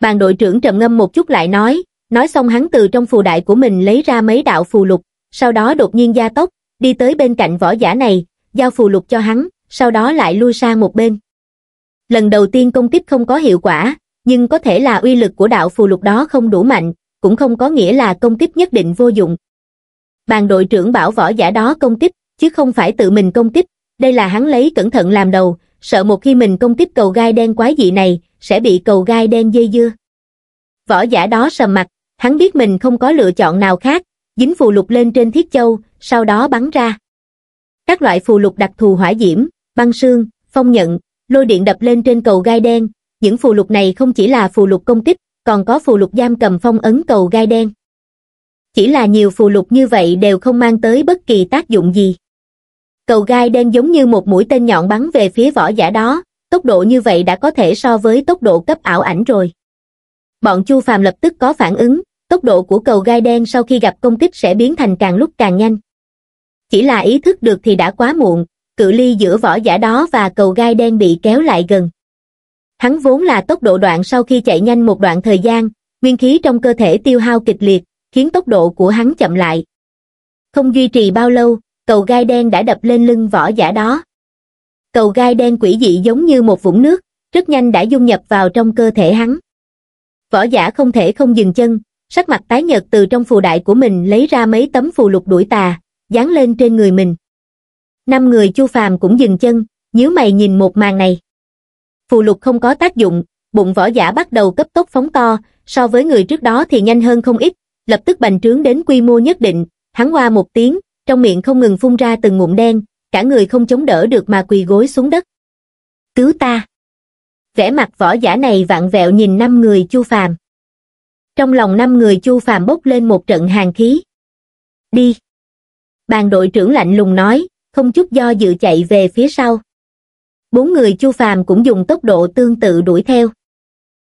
Bàn đội trưởng trầm ngâm một chút lại nói, nói xong hắn từ trong phù đại của mình lấy ra mấy đạo phù lục, sau đó đột nhiên gia tốc, đi tới bên cạnh võ giả này, giao phù lục cho hắn, sau đó lại lui sang một bên. Lần đầu tiên công kích không có hiệu quả, nhưng có thể là uy lực của đạo phù lục đó không đủ mạnh, cũng không có nghĩa là công kích nhất định vô dụng. Bàn đội trưởng bảo võ giả đó công kích, chứ không phải tự mình công kích, đây là hắn lấy cẩn thận làm đầu, sợ một khi mình công kích cầu gai đen quái dị này, sẽ bị cầu gai đen dây dưa. Võ giả đó sầm mặt, hắn biết mình không có lựa chọn nào khác, dính phù lục lên trên thiết châu, sau đó bắn ra. Các loại phù lục đặc thù hỏa diễm, băng sương, phong nhận, lôi điện đập lên trên cầu gai đen, những phù lục này không chỉ là phù lục công kích, còn có phù lục giam cầm phong ấn cầu gai đen. Chỉ là nhiều phù lục như vậy đều không mang tới bất kỳ tác dụng gì. Cầu gai đen giống như một mũi tên nhọn bắn về phía vỏ giả đó, tốc độ như vậy đã có thể so với tốc độ cấp ảo ảnh rồi. Bọn Chu Phàm lập tức có phản ứng, tốc độ của cầu gai đen sau khi gặp công kích sẽ biến thành càng lúc càng nhanh. Chỉ là ý thức được thì đã quá muộn, cự ly giữa vỏ giả đó và cầu gai đen bị kéo lại gần hắn vốn là tốc độ đoạn sau khi chạy nhanh một đoạn thời gian nguyên khí trong cơ thể tiêu hao kịch liệt khiến tốc độ của hắn chậm lại không duy trì bao lâu cầu gai đen đã đập lên lưng vỏ giả đó cầu gai đen quỷ dị giống như một vũng nước rất nhanh đã dung nhập vào trong cơ thể hắn Vỏ giả không thể không dừng chân sắc mặt tái nhợt từ trong phù đại của mình lấy ra mấy tấm phù lục đuổi tà dán lên trên người mình năm người chu phàm cũng dừng chân nhíu mày nhìn một màn này phù lục không có tác dụng, bụng võ giả bắt đầu cấp tốc phóng to, so với người trước đó thì nhanh hơn không ít, lập tức bành trướng đến quy mô nhất định, hắn qua một tiếng, trong miệng không ngừng phun ra từng ngụm đen, cả người không chống đỡ được mà quỳ gối xuống đất. Cứu ta! Vẻ mặt võ giả này vặn vẹo nhìn năm người chu phàm. Trong lòng năm người chu phàm bốc lên một trận hàng khí. Đi! Bàn đội trưởng lạnh lùng nói, không chút do dự chạy về phía sau bốn người chu phàm cũng dùng tốc độ tương tự đuổi theo.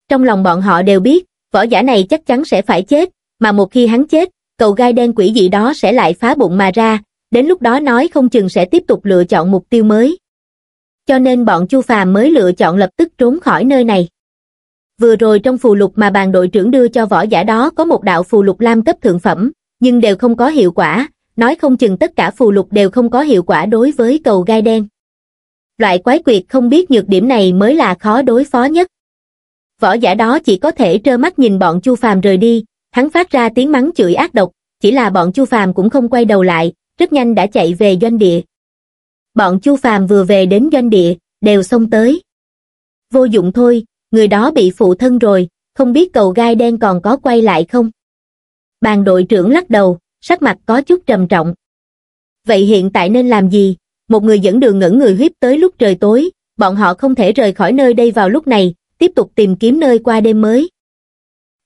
Trong lòng bọn họ đều biết, võ giả này chắc chắn sẽ phải chết, mà một khi hắn chết, cầu gai đen quỷ dị đó sẽ lại phá bụng mà ra, đến lúc đó nói không chừng sẽ tiếp tục lựa chọn mục tiêu mới. Cho nên bọn Chu Phàm mới lựa chọn lập tức trốn khỏi nơi này. Vừa rồi trong phù lục mà bàn đội trưởng đưa cho võ giả đó có một đạo phù lục lam cấp thượng phẩm, nhưng đều không có hiệu quả, nói không chừng tất cả phù lục đều không có hiệu quả đối với cầu gai đen loại quái quyệt không biết nhược điểm này mới là khó đối phó nhất. Võ giả đó chỉ có thể trơ mắt nhìn bọn Chu Phàm rời đi, hắn phát ra tiếng mắng chửi ác độc, chỉ là bọn Chu Phàm cũng không quay đầu lại, rất nhanh đã chạy về doanh địa. Bọn Chu Phàm vừa về đến doanh địa, đều xông tới. Vô dụng thôi, người đó bị phụ thân rồi, không biết cầu gai đen còn có quay lại không? Bàn đội trưởng lắc đầu, sắc mặt có chút trầm trọng. Vậy hiện tại nên làm gì? một người dẫn đường ngẩn người huyếp tới lúc trời tối, bọn họ không thể rời khỏi nơi đây vào lúc này, tiếp tục tìm kiếm nơi qua đêm mới.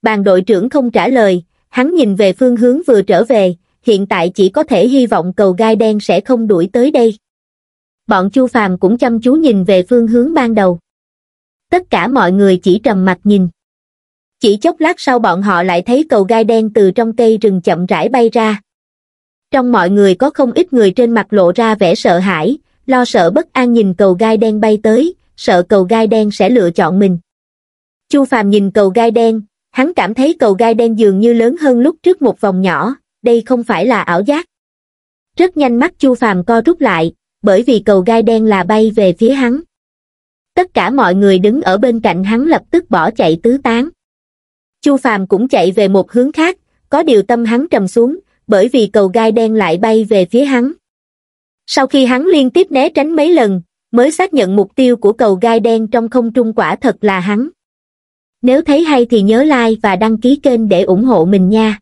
Bàn đội trưởng không trả lời, hắn nhìn về phương hướng vừa trở về, hiện tại chỉ có thể hy vọng cầu gai đen sẽ không đuổi tới đây. Bọn Chu Phàm cũng chăm chú nhìn về phương hướng ban đầu. Tất cả mọi người chỉ trầm mặt nhìn. Chỉ chốc lát sau bọn họ lại thấy cầu gai đen từ trong cây rừng chậm rãi bay ra, trong mọi người có không ít người trên mặt lộ ra vẻ sợ hãi, lo sợ bất an nhìn cầu gai đen bay tới, sợ cầu gai đen sẽ lựa chọn mình. Chu Phàm nhìn cầu gai đen, hắn cảm thấy cầu gai đen dường như lớn hơn lúc trước một vòng nhỏ, đây không phải là ảo giác. Rất nhanh mắt Chu Phàm co rút lại, bởi vì cầu gai đen là bay về phía hắn. Tất cả mọi người đứng ở bên cạnh hắn lập tức bỏ chạy tứ tán. Chu Phàm cũng chạy về một hướng khác, có điều tâm hắn trầm xuống, bởi vì cầu gai đen lại bay về phía hắn sau khi hắn liên tiếp né tránh mấy lần mới xác nhận mục tiêu của cầu gai đen trong không trung quả thật là hắn nếu thấy hay thì nhớ like và đăng ký kênh để ủng hộ mình nha